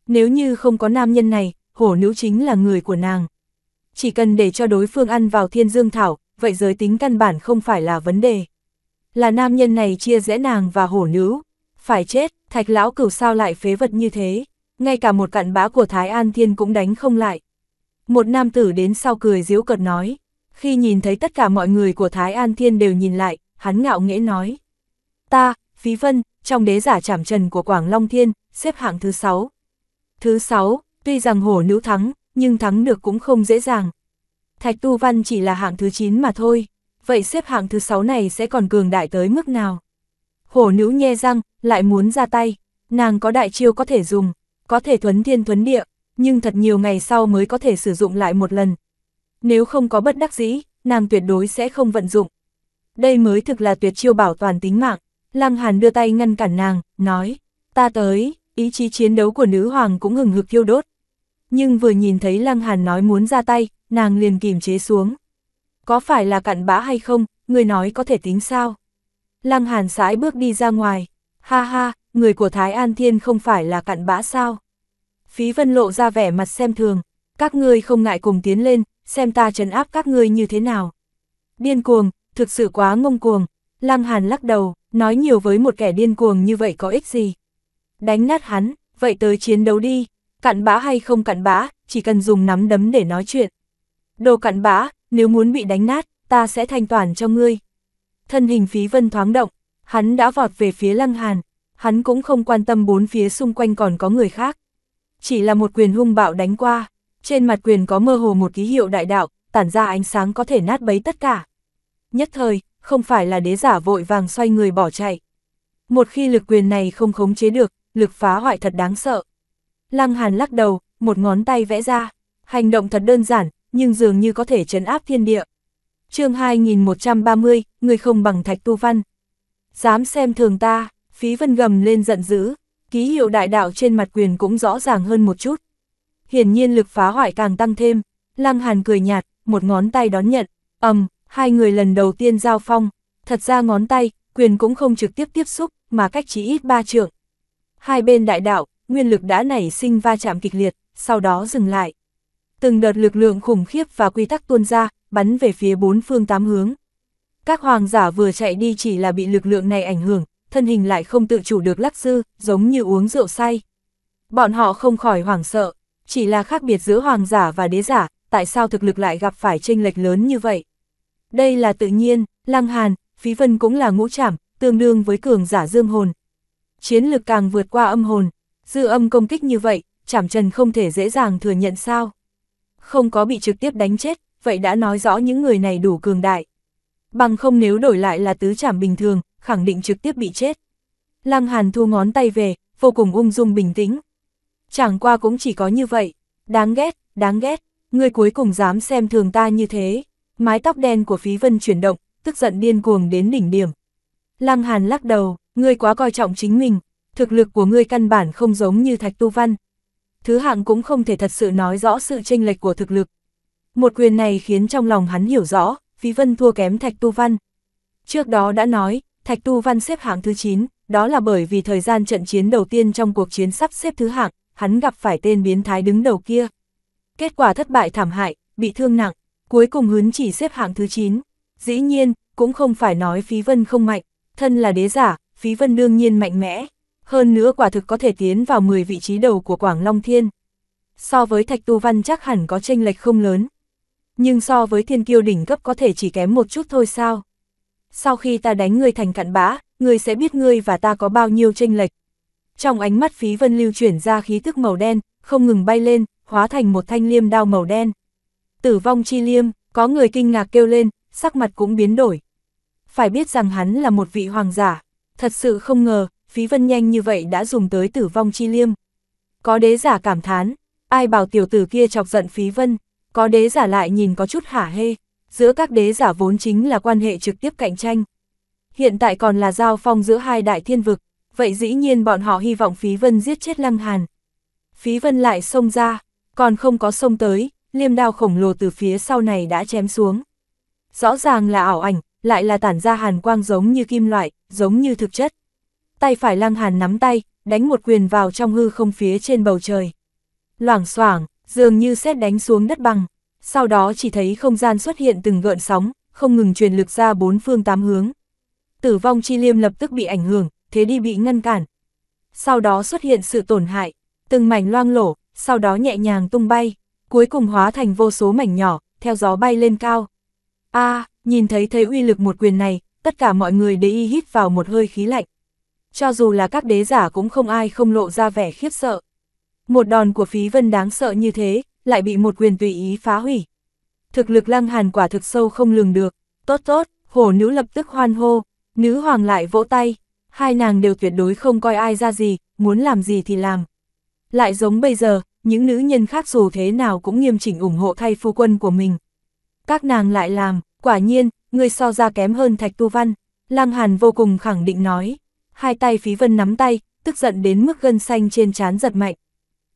S1: Nếu như không có nam nhân này, hổ nữ chính là người của nàng. Chỉ cần để cho đối phương ăn vào thiên dương thảo, vậy giới tính căn bản không phải là vấn đề. Là nam nhân này chia rẽ nàng và hổ nữ. Phải chết, thạch lão cửu sao lại phế vật như thế, ngay cả một cặn bã của Thái An Thiên cũng đánh không lại. Một nam tử đến sau cười diếu cợt nói, khi nhìn thấy tất cả mọi người của Thái An Thiên đều nhìn lại, hắn ngạo nghễ nói. Ta, Phí Vân, trong đế giả trảm trần của Quảng Long Thiên, xếp hạng thứ sáu Thứ sáu tuy rằng hổ nữ thắng, nhưng thắng được cũng không dễ dàng. Thạch Tu Văn chỉ là hạng thứ 9 mà thôi, vậy xếp hạng thứ 6 này sẽ còn cường đại tới mức nào? Hổ nữ nhe răng, lại muốn ra tay, nàng có đại chiêu có thể dùng, có thể thuấn thiên thuấn địa, nhưng thật nhiều ngày sau mới có thể sử dụng lại một lần. Nếu không có bất đắc dĩ, nàng tuyệt đối sẽ không vận dụng đây mới thực là tuyệt chiêu bảo toàn tính mạng. Lăng Hàn đưa tay ngăn cản nàng, nói, ta tới, ý chí chiến đấu của nữ hoàng cũng hừng hực thiêu đốt. Nhưng vừa nhìn thấy Lăng Hàn nói muốn ra tay, nàng liền kìm chế xuống. Có phải là cặn bã hay không, người nói có thể tính sao? Lăng Hàn sải bước đi ra ngoài, ha ha, người của Thái An Thiên không phải là cặn bã sao? Phí Vân lộ ra vẻ mặt xem thường, các ngươi không ngại cùng tiến lên, xem ta trấn áp các ngươi như thế nào. Điên cuồng, thực sự quá ngông cuồng. Lăng Hàn lắc đầu, nói nhiều với một kẻ điên cuồng như vậy có ích gì. Đánh nát hắn, vậy tới chiến đấu đi, cặn bã hay không cặn bã, chỉ cần dùng nắm đấm để nói chuyện. Đồ cặn bã, nếu muốn bị đánh nát, ta sẽ thanh toàn cho ngươi. Thân hình phí vân thoáng động, hắn đã vọt về phía Lăng Hàn, hắn cũng không quan tâm bốn phía xung quanh còn có người khác. Chỉ là một quyền hung bạo đánh qua, trên mặt quyền có mơ hồ một ký hiệu đại đạo, tản ra ánh sáng có thể nát bấy tất cả nhất thời, không phải là đế giả vội vàng xoay người bỏ chạy. Một khi lực quyền này không khống chế được, lực phá hoại thật đáng sợ. Lăng Hàn lắc đầu, một ngón tay vẽ ra, hành động thật đơn giản, nhưng dường như có thể trấn áp thiên địa. chương 2130, người không bằng thạch tu văn. Dám xem thường ta, phí vân gầm lên giận dữ, ký hiệu đại đạo trên mặt quyền cũng rõ ràng hơn một chút. Hiển nhiên lực phá hoại càng tăng thêm, Lăng Hàn cười nhạt, một ngón tay đón nhận, ầm, Hai người lần đầu tiên giao phong, thật ra ngón tay, quyền cũng không trực tiếp tiếp xúc, mà cách chỉ ít ba trượng. Hai bên đại đạo, nguyên lực đã nảy sinh va chạm kịch liệt, sau đó dừng lại. Từng đợt lực lượng khủng khiếp và quy tắc tuôn ra, bắn về phía bốn phương tám hướng. Các hoàng giả vừa chạy đi chỉ là bị lực lượng này ảnh hưởng, thân hình lại không tự chủ được lắc dư, giống như uống rượu say. Bọn họ không khỏi hoảng sợ, chỉ là khác biệt giữa hoàng giả và đế giả, tại sao thực lực lại gặp phải chênh lệch lớn như vậy? Đây là tự nhiên, Lăng Hàn, Phí Vân cũng là ngũ trảm, tương đương với cường giả dương hồn. Chiến lực càng vượt qua âm hồn, dư âm công kích như vậy, chảm trần không thể dễ dàng thừa nhận sao. Không có bị trực tiếp đánh chết, vậy đã nói rõ những người này đủ cường đại. Bằng không nếu đổi lại là tứ chảm bình thường, khẳng định trực tiếp bị chết. Lăng Hàn thu ngón tay về, vô cùng ung dung bình tĩnh. Chẳng qua cũng chỉ có như vậy, đáng ghét, đáng ghét, người cuối cùng dám xem thường ta như thế. Mái tóc đen của Phí Vân chuyển động, tức giận điên cuồng đến đỉnh điểm. Lăng Hàn lắc đầu, ngươi quá coi trọng chính mình, thực lực của ngươi căn bản không giống như Thạch Tu Văn. Thứ hạng cũng không thể thật sự nói rõ sự chênh lệch của thực lực. Một quyền này khiến trong lòng hắn hiểu rõ, Phí Vân thua kém Thạch Tu Văn. Trước đó đã nói, Thạch Tu Văn xếp hạng thứ 9, đó là bởi vì thời gian trận chiến đầu tiên trong cuộc chiến sắp xếp thứ hạng, hắn gặp phải tên biến thái đứng đầu kia. Kết quả thất bại thảm hại, bị thương nặng cuối cùng hứng chỉ xếp hạng thứ 9. Dĩ nhiên, cũng không phải nói phí vân không mạnh, thân là đế giả, phí vân đương nhiên mạnh mẽ. Hơn nữa quả thực có thể tiến vào 10 vị trí đầu của Quảng Long Thiên. So với Thạch Tu Văn chắc hẳn có tranh lệch không lớn. Nhưng so với thiên kiêu đỉnh cấp có thể chỉ kém một chút thôi sao? Sau khi ta đánh ngươi thành cặn bã, ngươi sẽ biết ngươi và ta có bao nhiêu tranh lệch. Trong ánh mắt phí vân lưu chuyển ra khí thức màu đen, không ngừng bay lên, hóa thành một thanh liêm đao màu đen. Tử vong chi liêm, có người kinh ngạc kêu lên, sắc mặt cũng biến đổi. Phải biết rằng hắn là một vị hoàng giả, thật sự không ngờ, phí vân nhanh như vậy đã dùng tới tử vong chi liêm. Có đế giả cảm thán, ai bảo tiểu tử kia chọc giận phí vân, có đế giả lại nhìn có chút hả hê, giữa các đế giả vốn chính là quan hệ trực tiếp cạnh tranh. Hiện tại còn là giao phong giữa hai đại thiên vực, vậy dĩ nhiên bọn họ hy vọng phí vân giết chết lăng hàn. Phí vân lại xông ra, còn không có xông tới, liêm đao khổng lồ từ phía sau này đã chém xuống. Rõ ràng là ảo ảnh, lại là tản ra hàn quang giống như kim loại, giống như thực chất. Tay phải lăng hàn nắm tay, đánh một quyền vào trong hư không phía trên bầu trời. Loảng xoảng, dường như xét đánh xuống đất bằng. Sau đó chỉ thấy không gian xuất hiện từng gợn sóng, không ngừng truyền lực ra bốn phương tám hướng. Tử vong chi liêm lập tức bị ảnh hưởng, thế đi bị ngăn cản. Sau đó xuất hiện sự tổn hại, từng mảnh loang lổ, sau đó nhẹ nhàng tung bay cuối cùng hóa thành vô số mảnh nhỏ, theo gió bay lên cao. a à, nhìn thấy thấy uy lực một quyền này, tất cả mọi người để y hít vào một hơi khí lạnh. Cho dù là các đế giả cũng không ai không lộ ra vẻ khiếp sợ. Một đòn của phí vân đáng sợ như thế, lại bị một quyền tùy ý phá hủy. Thực lực lăng hàn quả thực sâu không lường được, tốt tốt, hổ nữ lập tức hoan hô, nữ hoàng lại vỗ tay, hai nàng đều tuyệt đối không coi ai ra gì, muốn làm gì thì làm. Lại giống bây giờ, những nữ nhân khác dù thế nào cũng nghiêm chỉnh ủng hộ thay phu quân của mình. Các nàng lại làm, quả nhiên, người so ra kém hơn Thạch Tu Văn. Lăng Hàn vô cùng khẳng định nói, hai tay phí vân nắm tay, tức giận đến mức gân xanh trên trán giật mạnh.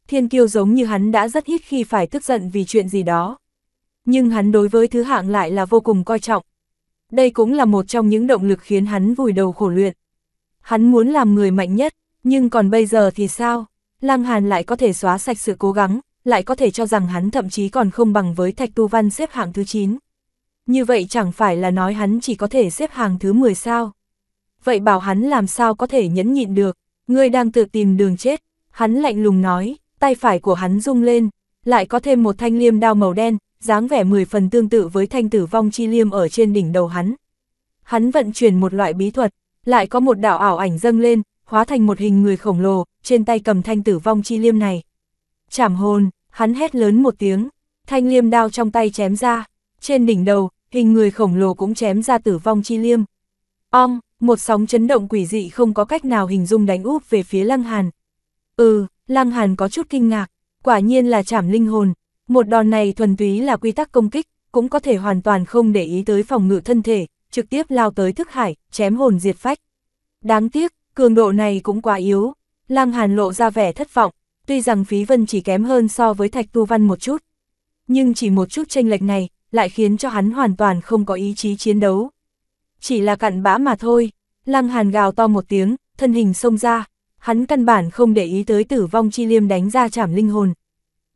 S1: Thiên kiêu giống như hắn đã rất ít khi phải tức giận vì chuyện gì đó. Nhưng hắn đối với thứ hạng lại là vô cùng coi trọng. Đây cũng là một trong những động lực khiến hắn vùi đầu khổ luyện. Hắn muốn làm người mạnh nhất, nhưng còn bây giờ thì sao? Lăng Hàn lại có thể xóa sạch sự cố gắng, lại có thể cho rằng hắn thậm chí còn không bằng với Thạch Tu Văn xếp hạng thứ 9. Như vậy chẳng phải là nói hắn chỉ có thể xếp hàng thứ 10 sao. Vậy bảo hắn làm sao có thể nhẫn nhịn được, ngươi đang tự tìm đường chết, hắn lạnh lùng nói, tay phải của hắn rung lên, lại có thêm một thanh liêm đao màu đen, dáng vẻ 10 phần tương tự với thanh tử vong chi liêm ở trên đỉnh đầu hắn. Hắn vận chuyển một loại bí thuật, lại có một đạo ảo ảnh dâng lên, hóa thành một hình người khổng lồ, trên tay cầm thanh tử vong chi liêm này. Chảm hồn, hắn hét lớn một tiếng, thanh liêm đao trong tay chém ra, trên đỉnh đầu, hình người khổng lồ cũng chém ra tử vong chi liêm. Ong, một sóng chấn động quỷ dị không có cách nào hình dung đánh úp về phía Lăng Hàn. Ừ, Lăng Hàn có chút kinh ngạc, quả nhiên là trảm linh hồn, một đòn này thuần túy là quy tắc công kích, cũng có thể hoàn toàn không để ý tới phòng ngự thân thể, trực tiếp lao tới thức hải, chém hồn diệt phách. Đáng tiếc, Cường độ này cũng quá yếu, Lăng Hàn lộ ra vẻ thất vọng, tuy rằng Phí Vân chỉ kém hơn so với Thạch Tu Văn một chút. Nhưng chỉ một chút tranh lệch này, lại khiến cho hắn hoàn toàn không có ý chí chiến đấu. Chỉ là cặn bã mà thôi, Lăng Hàn gào to một tiếng, thân hình xông ra, hắn căn bản không để ý tới tử vong chi liêm đánh ra chảm linh hồn.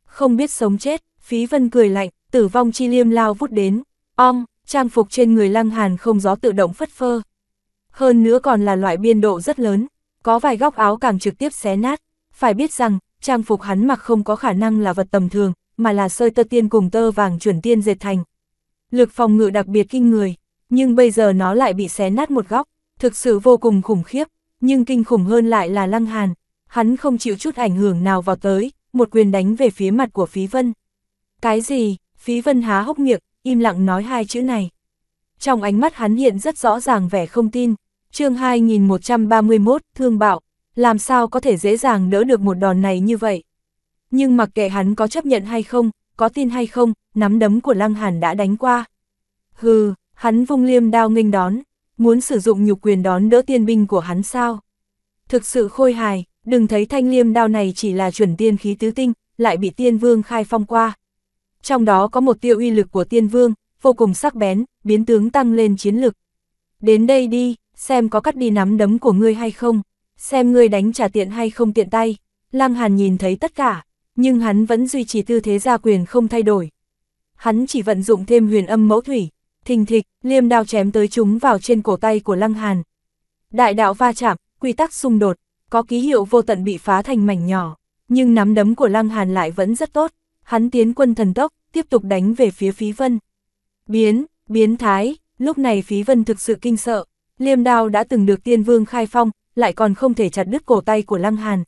S1: Không biết sống chết, Phí Vân cười lạnh, tử vong chi liêm lao vút đến, ong, trang phục trên người Lăng Hàn không gió tự động phất phơ, hơn nữa còn là loại biên độ rất lớn, có vài góc áo càng trực tiếp xé nát. Phải biết rằng, trang phục hắn mặc không có khả năng là vật tầm thường, mà là sơi tơ tiên cùng tơ vàng chuẩn tiên dệt thành. Lực phòng ngự đặc biệt kinh người, nhưng bây giờ nó lại bị xé nát một góc, thực sự vô cùng khủng khiếp, nhưng kinh khủng hơn lại là Lăng Hàn. Hắn không chịu chút ảnh hưởng nào vào tới, một quyền đánh về phía mặt của Phí Vân. Cái gì? Phí Vân há hốc miệng, im lặng nói hai chữ này trong ánh mắt hắn hiện rất rõ ràng vẻ không tin. chương 2131, thương bạo, làm sao có thể dễ dàng đỡ được một đòn này như vậy. Nhưng mặc kệ hắn có chấp nhận hay không, có tin hay không, nắm đấm của Lăng Hàn đã đánh qua. Hừ, hắn vung liêm đao nghênh đón, muốn sử dụng nhục quyền đón đỡ tiên binh của hắn sao. Thực sự khôi hài, đừng thấy thanh liêm đao này chỉ là chuẩn tiên khí tứ tinh, lại bị tiên vương khai phong qua. Trong đó có một tiêu uy lực của tiên vương, vô cùng sắc bén, biến tướng tăng lên chiến lực. Đến đây đi, xem có cắt đi nắm đấm của ngươi hay không, xem ngươi đánh trả tiện hay không tiện tay. Lăng Hàn nhìn thấy tất cả, nhưng hắn vẫn duy trì tư thế gia quyền không thay đổi. Hắn chỉ vận dụng thêm huyền âm mẫu thủy, thình thịch, liêm đao chém tới chúng vào trên cổ tay của Lăng Hàn. Đại đạo va chạm, quy tắc xung đột, có ký hiệu vô tận bị phá thành mảnh nhỏ, nhưng nắm đấm của Lăng Hàn lại vẫn rất tốt. Hắn tiến quân thần tốc, tiếp tục đánh về phía phí vân. Biến, biến thái, lúc này phí vân thực sự kinh sợ, liêm đao đã từng được tiên vương khai phong, lại còn không thể chặt đứt cổ tay của Lăng Hàn.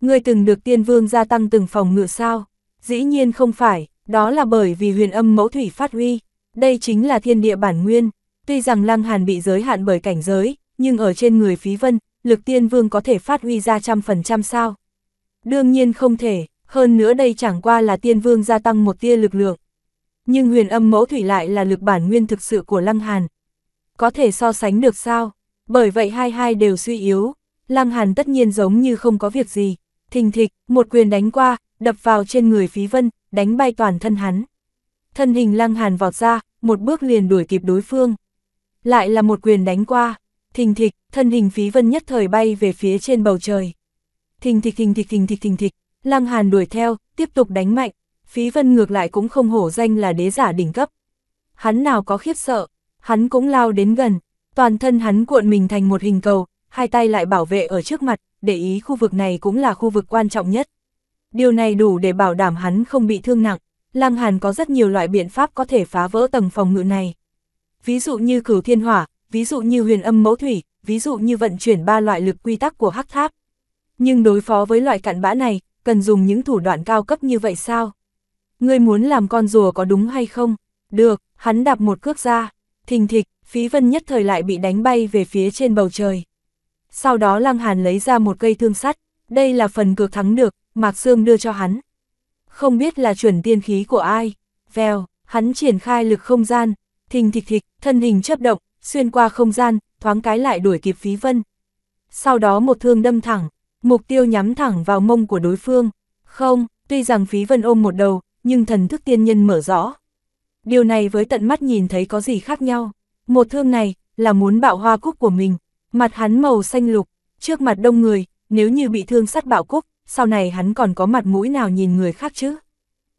S1: người từng được tiên vương gia tăng từng phòng ngựa sao? Dĩ nhiên không phải, đó là bởi vì huyền âm mẫu thủy phát huy, đây chính là thiên địa bản nguyên. Tuy rằng Lăng Hàn bị giới hạn bởi cảnh giới, nhưng ở trên người phí vân, lực tiên vương có thể phát huy ra trăm phần trăm sao? Đương nhiên không thể, hơn nữa đây chẳng qua là tiên vương gia tăng một tia lực lượng. Nhưng huyền âm mẫu thủy lại là lực bản nguyên thực sự của Lăng Hàn. Có thể so sánh được sao? Bởi vậy hai hai đều suy yếu. Lăng Hàn tất nhiên giống như không có việc gì. Thình thịch, một quyền đánh qua, đập vào trên người phí vân, đánh bay toàn thân hắn. Thân hình Lăng Hàn vọt ra, một bước liền đuổi kịp đối phương. Lại là một quyền đánh qua. Thình thịch, thân hình phí vân nhất thời bay về phía trên bầu trời. Thình thịch thình thịch thình thịch thình thịch, Lăng Hàn đuổi theo, tiếp tục đánh mạnh, Phí Vân ngược lại cũng không hổ danh là đế giả đỉnh cấp. Hắn nào có khiếp sợ, hắn cũng lao đến gần, toàn thân hắn cuộn mình thành một hình cầu, hai tay lại bảo vệ ở trước mặt, để ý khu vực này cũng là khu vực quan trọng nhất. Điều này đủ để bảo đảm hắn không bị thương nặng, Lăng Hàn có rất nhiều loại biện pháp có thể phá vỡ tầng phòng ngự này. Ví dụ như cửu thiên hỏa, ví dụ như huyền âm mẫu thủy, ví dụ như vận chuyển ba loại lực quy tắc của hắc tháp. Nhưng đối phó với loại cặn bã này, cần dùng những thủ đoạn cao cấp như vậy sao? Ngươi muốn làm con rùa có đúng hay không? Được, hắn đạp một cước ra, thình thịch, phí vân nhất thời lại bị đánh bay về phía trên bầu trời. Sau đó Lăng Hàn lấy ra một cây thương sắt, đây là phần cược thắng được, Mạc Sương đưa cho hắn. Không biết là chuẩn tiên khí của ai, vèo, hắn triển khai lực không gian, thình thịch thịch, thân hình chấp động, xuyên qua không gian, thoáng cái lại đuổi kịp phí vân. Sau đó một thương đâm thẳng, mục tiêu nhắm thẳng vào mông của đối phương. Không, tuy rằng phí vân ôm một đầu, nhưng thần thức tiên nhân mở rõ. Điều này với tận mắt nhìn thấy có gì khác nhau. Một thương này, là muốn bạo hoa cúc của mình, mặt hắn màu xanh lục, trước mặt đông người, nếu như bị thương sát bạo cúc, sau này hắn còn có mặt mũi nào nhìn người khác chứ.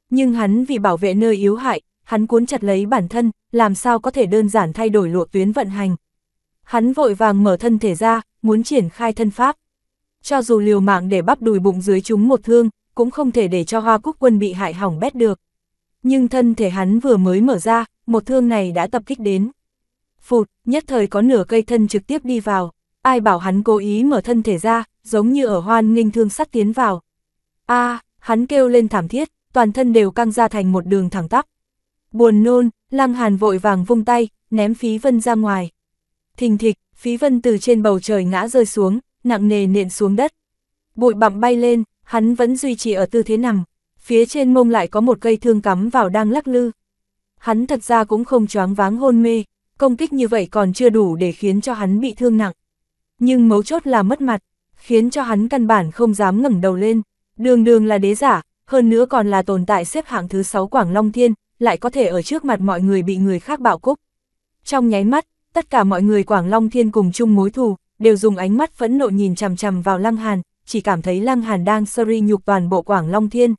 S1: Nhưng hắn vì bảo vệ nơi yếu hại, hắn cuốn chặt lấy bản thân, làm sao có thể đơn giản thay đổi lộ tuyến vận hành. Hắn vội vàng mở thân thể ra, muốn triển khai thân pháp. Cho dù liều mạng để bắp đùi bụng dưới chúng một thương, cũng không thể để cho hoa quốc quân bị hại hỏng bét được. Nhưng thân thể hắn vừa mới mở ra, một thương này đã tập kích đến. Phụt, nhất thời có nửa cây thân trực tiếp đi vào, ai bảo hắn cố ý mở thân thể ra, giống như ở hoan nghênh thương sắt tiến vào. a hắn kêu lên thảm thiết, toàn thân đều căng ra thành một đường thẳng tắp. Buồn nôn, lăng hàn vội vàng vung tay, ném phí vân ra ngoài. Thình thịch, phí vân từ trên bầu trời ngã rơi xuống, nặng nề nện xuống đất. Bụi bặm bay lên, Hắn vẫn duy trì ở tư thế nằm, phía trên mông lại có một cây thương cắm vào đang lắc lư. Hắn thật ra cũng không choáng váng hôn mê, công kích như vậy còn chưa đủ để khiến cho hắn bị thương nặng. Nhưng mấu chốt là mất mặt, khiến cho hắn căn bản không dám ngẩng đầu lên. Đường đường là đế giả, hơn nữa còn là tồn tại xếp hạng thứ 6 Quảng Long Thiên, lại có thể ở trước mặt mọi người bị người khác bạo cúc. Trong nháy mắt, tất cả mọi người Quảng Long Thiên cùng chung mối thù, đều dùng ánh mắt phẫn nộ nhìn chằm chằm vào Lăng Hàn, chỉ cảm thấy Lăng Hàn đang sorry nhục toàn bộ Quảng Long Thiên.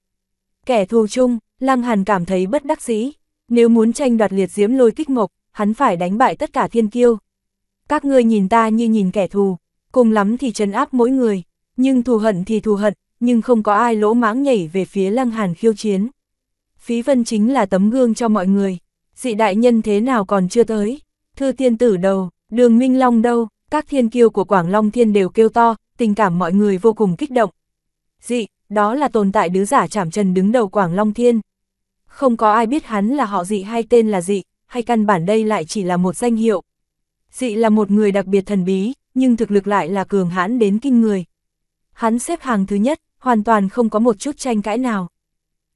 S1: Kẻ thù chung, Lăng Hàn cảm thấy bất đắc dĩ, nếu muốn tranh đoạt liệt diễm lôi kích mộc, hắn phải đánh bại tất cả thiên kiêu. Các ngươi nhìn ta như nhìn kẻ thù, cùng lắm thì trấn áp mỗi người, nhưng thù hận thì thù hận, nhưng không có ai lỗ mãng nhảy về phía Lăng Hàn khiêu chiến. Phí Vân chính là tấm gương cho mọi người, dị đại nhân thế nào còn chưa tới, thư tiên tử đầu, đường Minh Long đâu, các thiên kiêu của Quảng Long Thiên đều kêu to, tình cảm mọi người vô cùng kích động. Dị, đó là tồn tại đứa giả chảm trần đứng đầu Quảng Long Thiên. Không có ai biết hắn là họ dị hay tên là dị, hay căn bản đây lại chỉ là một danh hiệu. Dị là một người đặc biệt thần bí, nhưng thực lực lại là cường hãn đến kinh người. Hắn xếp hàng thứ nhất, hoàn toàn không có một chút tranh cãi nào.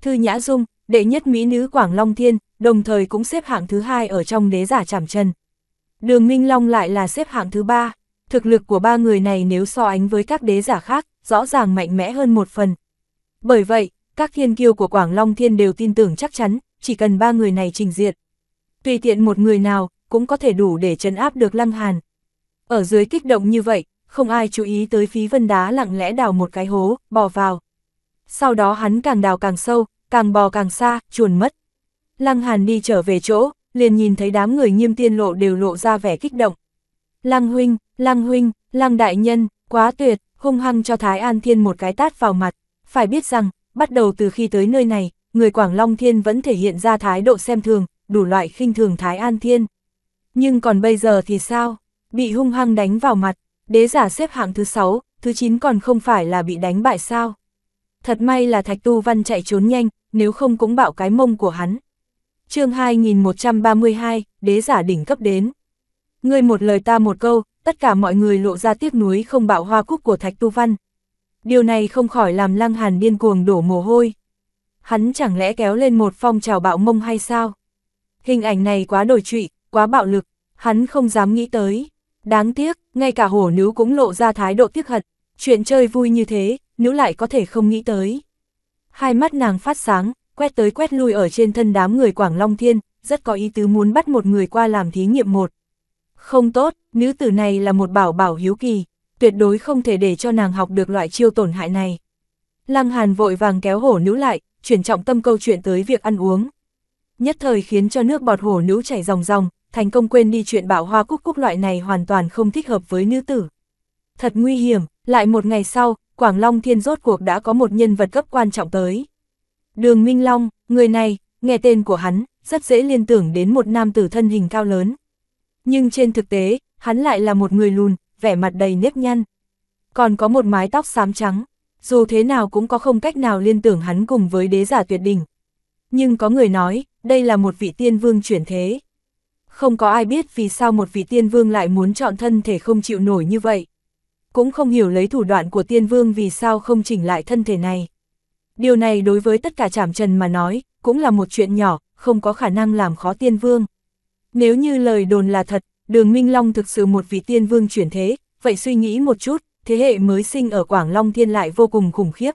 S1: Thư Nhã Dung, đệ nhất mỹ nữ Quảng Long Thiên, đồng thời cũng xếp hạng thứ hai ở trong đế giả chảm trần. Đường Minh Long lại là xếp hạng thứ ba thực lực của ba người này nếu so ánh với các đế giả khác, rõ ràng mạnh mẽ hơn một phần. Bởi vậy, các thiên kiêu của Quảng Long Thiên đều tin tưởng chắc chắn, chỉ cần ba người này trình diện. Tùy tiện một người nào, cũng có thể đủ để chấn áp được Lăng Hàn. Ở dưới kích động như vậy, không ai chú ý tới phí vân đá lặng lẽ đào một cái hố, bò vào. Sau đó hắn càng đào càng sâu, càng bò càng xa, chuồn mất. Lăng Hàn đi trở về chỗ, liền nhìn thấy đám người nghiêm tiên lộ đều lộ ra vẻ kích động, Lăng huynh, lăng huynh, lăng đại nhân, quá tuyệt, hung hăng cho Thái An Thiên một cái tát vào mặt. Phải biết rằng, bắt đầu từ khi tới nơi này, người Quảng Long Thiên vẫn thể hiện ra thái độ xem thường, đủ loại khinh thường Thái An Thiên. Nhưng còn bây giờ thì sao? Bị hung hăng đánh vào mặt, đế giả xếp hạng thứ 6, thứ 9 còn không phải là bị đánh bại sao? Thật may là Thạch Tu Văn chạy trốn nhanh, nếu không cũng bạo cái mông của hắn. chương 2132, đế giả đỉnh cấp đến. Ngươi một lời ta một câu, tất cả mọi người lộ ra tiếc nuối không bạo hoa cúc của Thạch Tu Văn. Điều này không khỏi làm Lăng Hàn điên cuồng đổ mồ hôi. Hắn chẳng lẽ kéo lên một phong trào bạo mông hay sao? Hình ảnh này quá đổi trụy, quá bạo lực, hắn không dám nghĩ tới. Đáng tiếc, ngay cả hổ nữ cũng lộ ra thái độ tiếc hận. Chuyện chơi vui như thế, nữ lại có thể không nghĩ tới. Hai mắt nàng phát sáng, quét tới quét lui ở trên thân đám người Quảng Long Thiên, rất có ý tứ muốn bắt một người qua làm thí nghiệm một. Không tốt, nữ tử này là một bảo bảo hiếu kỳ, tuyệt đối không thể để cho nàng học được loại chiêu tổn hại này. Lăng Hàn vội vàng kéo hổ nữ lại, chuyển trọng tâm câu chuyện tới việc ăn uống. Nhất thời khiến cho nước bọt hổ nữ chảy ròng ròng, thành công quên đi chuyện bảo hoa cúc cúc loại này hoàn toàn không thích hợp với nữ tử. Thật nguy hiểm, lại một ngày sau, Quảng Long Thiên rốt cuộc đã có một nhân vật cấp quan trọng tới. Đường Minh Long, người này, nghe tên của hắn, rất dễ liên tưởng đến một nam tử thân hình cao lớn. Nhưng trên thực tế, hắn lại là một người lùn, vẻ mặt đầy nếp nhăn. Còn có một mái tóc xám trắng, dù thế nào cũng có không cách nào liên tưởng hắn cùng với đế giả tuyệt đỉnh. Nhưng có người nói, đây là một vị tiên vương chuyển thế. Không có ai biết vì sao một vị tiên vương lại muốn chọn thân thể không chịu nổi như vậy. Cũng không hiểu lấy thủ đoạn của tiên vương vì sao không chỉnh lại thân thể này. Điều này đối với tất cả chảm trần mà nói, cũng là một chuyện nhỏ, không có khả năng làm khó tiên vương. Nếu như lời đồn là thật, đường Minh Long thực sự một vị tiên vương chuyển thế, vậy suy nghĩ một chút, thế hệ mới sinh ở Quảng Long Thiên lại vô cùng khủng khiếp.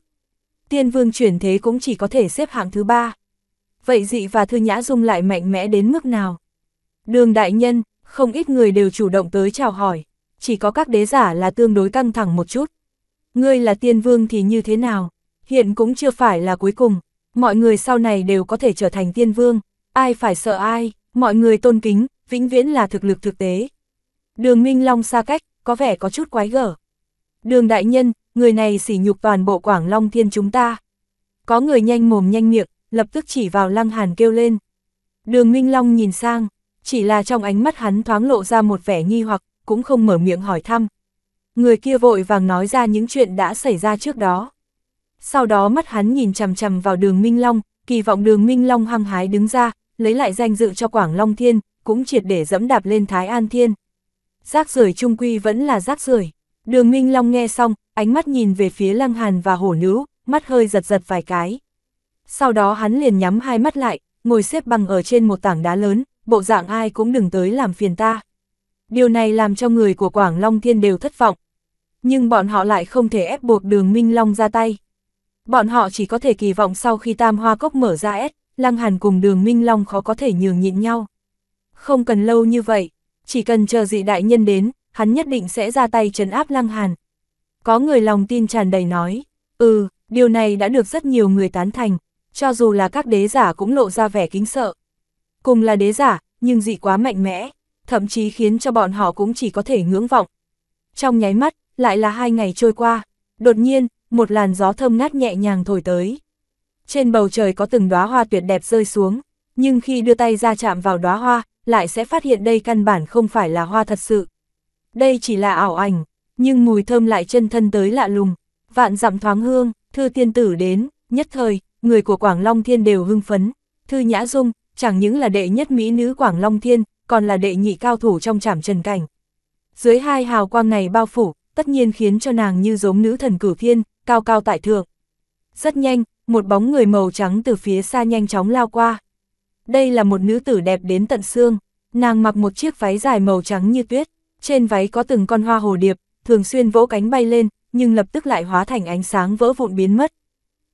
S1: Tiên vương chuyển thế cũng chỉ có thể xếp hạng thứ ba. Vậy dị và thư nhã dung lại mạnh mẽ đến mức nào? Đường đại nhân, không ít người đều chủ động tới chào hỏi, chỉ có các đế giả là tương đối căng thẳng một chút. Ngươi là tiên vương thì như thế nào? Hiện cũng chưa phải là cuối cùng, mọi người sau này đều có thể trở thành tiên vương, ai phải sợ ai? Mọi người tôn kính, vĩnh viễn là thực lực thực tế. Đường Minh Long xa cách, có vẻ có chút quái gở. Đường đại nhân, người này sỉ nhục toàn bộ Quảng Long Thiên chúng ta. Có người nhanh mồm nhanh miệng, lập tức chỉ vào Lăng Hàn kêu lên. Đường Minh Long nhìn sang, chỉ là trong ánh mắt hắn thoáng lộ ra một vẻ nghi hoặc, cũng không mở miệng hỏi thăm. Người kia vội vàng nói ra những chuyện đã xảy ra trước đó. Sau đó mắt hắn nhìn chằm chằm vào đường Minh Long, kỳ vọng đường Minh Long hăng hái đứng ra, lấy lại danh dự cho Quảng Long Thiên, cũng triệt để dẫm đạp lên Thái An Thiên. Rác rưởi trung quy vẫn là rác rưởi. Đường Minh Long nghe xong, ánh mắt nhìn về phía Lăng Hàn và Hổ Nữ, mắt hơi giật giật vài cái. Sau đó hắn liền nhắm hai mắt lại, ngồi xếp bằng ở trên một tảng đá lớn, bộ dạng ai cũng đừng tới làm phiền ta. Điều này làm cho người của Quảng Long Thiên đều thất vọng. Nhưng bọn họ lại không thể ép buộc đường Minh Long ra tay. Bọn họ chỉ có thể kỳ vọng sau khi Tam Hoa Cốc mở ra S, Lăng Hàn cùng đường Minh Long khó có thể nhường nhịn nhau. Không cần lâu như vậy, chỉ cần chờ dị đại nhân đến, hắn nhất định sẽ ra tay trấn áp Lăng Hàn. Có người lòng tin tràn đầy nói, ừ, điều này đã được rất nhiều người tán thành, cho dù là các đế giả cũng lộ ra vẻ kính sợ. Cùng là đế giả, nhưng dị quá mạnh mẽ, thậm chí khiến cho bọn họ cũng chỉ có thể ngưỡng vọng. Trong nháy mắt, lại là hai ngày trôi qua, đột nhiên, một làn gió thơm ngát nhẹ nhàng thổi tới trên bầu trời có từng đóa hoa tuyệt đẹp rơi xuống, nhưng khi đưa tay ra chạm vào đóa hoa, lại sẽ phát hiện đây căn bản không phải là hoa thật sự. Đây chỉ là ảo ảnh, nhưng mùi thơm lại chân thân tới lạ lùng, vạn dặm thoáng hương, thư tiên tử đến, nhất thời, người của Quảng Long Thiên đều hưng phấn, thư nhã dung, chẳng những là đệ nhất mỹ nữ Quảng Long Thiên, còn là đệ nhị cao thủ trong trảm trần cảnh. Dưới hai hào quang này bao phủ, tất nhiên khiến cho nàng như giống nữ thần cửu thiên, cao cao tại thượng. Rất nhanh, một bóng người màu trắng từ phía xa nhanh chóng lao qua. Đây là một nữ tử đẹp đến tận xương, nàng mặc một chiếc váy dài màu trắng như tuyết, trên váy có từng con hoa hồ điệp, thường xuyên vỗ cánh bay lên, nhưng lập tức lại hóa thành ánh sáng vỡ vụn biến mất.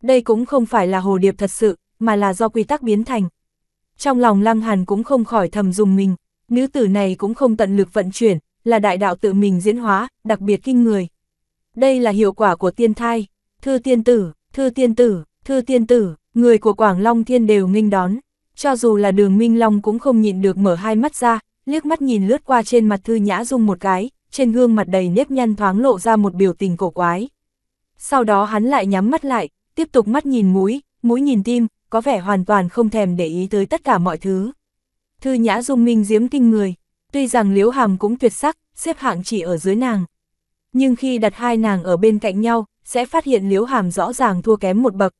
S1: Đây cũng không phải là hồ điệp thật sự, mà là do quy tắc biến thành. Trong lòng Lăng Hàn cũng không khỏi thầm dùng mình, nữ tử này cũng không tận lực vận chuyển, là đại đạo tự mình diễn hóa, đặc biệt kinh người. Đây là hiệu quả của tiên thai, thư tiên tử, thư tiên tử, Thư tiên tử, người của Quảng Long Thiên đều nghênh đón, cho dù là đường Minh Long cũng không nhịn được mở hai mắt ra, liếc mắt nhìn lướt qua trên mặt Thư Nhã Dung một cái, trên gương mặt đầy nếp nhăn thoáng lộ ra một biểu tình cổ quái. Sau đó hắn lại nhắm mắt lại, tiếp tục mắt nhìn mũi, mũi nhìn tim, có vẻ hoàn toàn không thèm để ý tới tất cả mọi thứ. Thư Nhã Dung Minh diếm kinh người, tuy rằng liếu Hàm cũng tuyệt sắc, xếp hạng chỉ ở dưới nàng. Nhưng khi đặt hai nàng ở bên cạnh nhau, sẽ phát hiện liếu Hàm rõ ràng thua kém một bậc,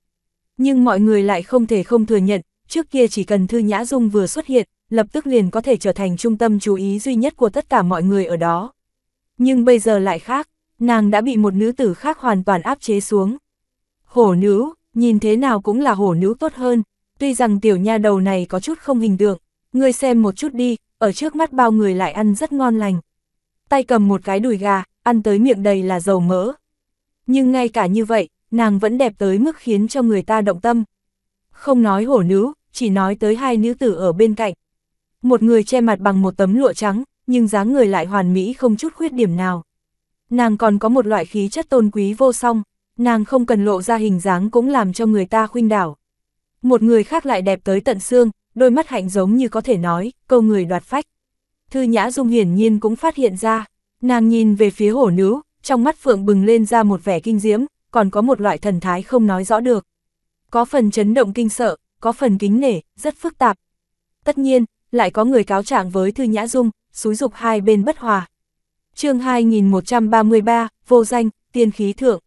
S1: nhưng mọi người lại không thể không thừa nhận, trước kia chỉ cần Thư Nhã Dung vừa xuất hiện, lập tức liền có thể trở thành trung tâm chú ý duy nhất của tất cả mọi người ở đó. Nhưng bây giờ lại khác, nàng đã bị một nữ tử khác hoàn toàn áp chế xuống. Hổ nữ, nhìn thế nào cũng là hổ nữ tốt hơn, tuy rằng tiểu nha đầu này có chút không hình tượng, ngươi xem một chút đi, ở trước mắt bao người lại ăn rất ngon lành. Tay cầm một cái đùi gà, ăn tới miệng đầy là dầu mỡ. Nhưng ngay cả như vậy, nàng vẫn đẹp tới mức khiến cho người ta động tâm. Không nói hổ nữ, chỉ nói tới hai nữ tử ở bên cạnh. Một người che mặt bằng một tấm lụa trắng, nhưng dáng người lại hoàn mỹ không chút khuyết điểm nào. Nàng còn có một loại khí chất tôn quý vô song, nàng không cần lộ ra hình dáng cũng làm cho người ta khuynh đảo. Một người khác lại đẹp tới tận xương, đôi mắt hạnh giống như có thể nói, câu người đoạt phách. Thư Nhã Dung hiển nhiên cũng phát hiện ra, nàng nhìn về phía hổ nữ, trong mắt phượng bừng lên ra một vẻ kinh diễm, còn có một loại thần thái không nói rõ được. Có phần chấn động kinh sợ, có phần kính nể, rất phức tạp. Tất nhiên, lại có người cáo trạng với Thư Nhã Dung, xúi dục hai bên bất hòa. chương 2133, vô danh, tiên khí thượng.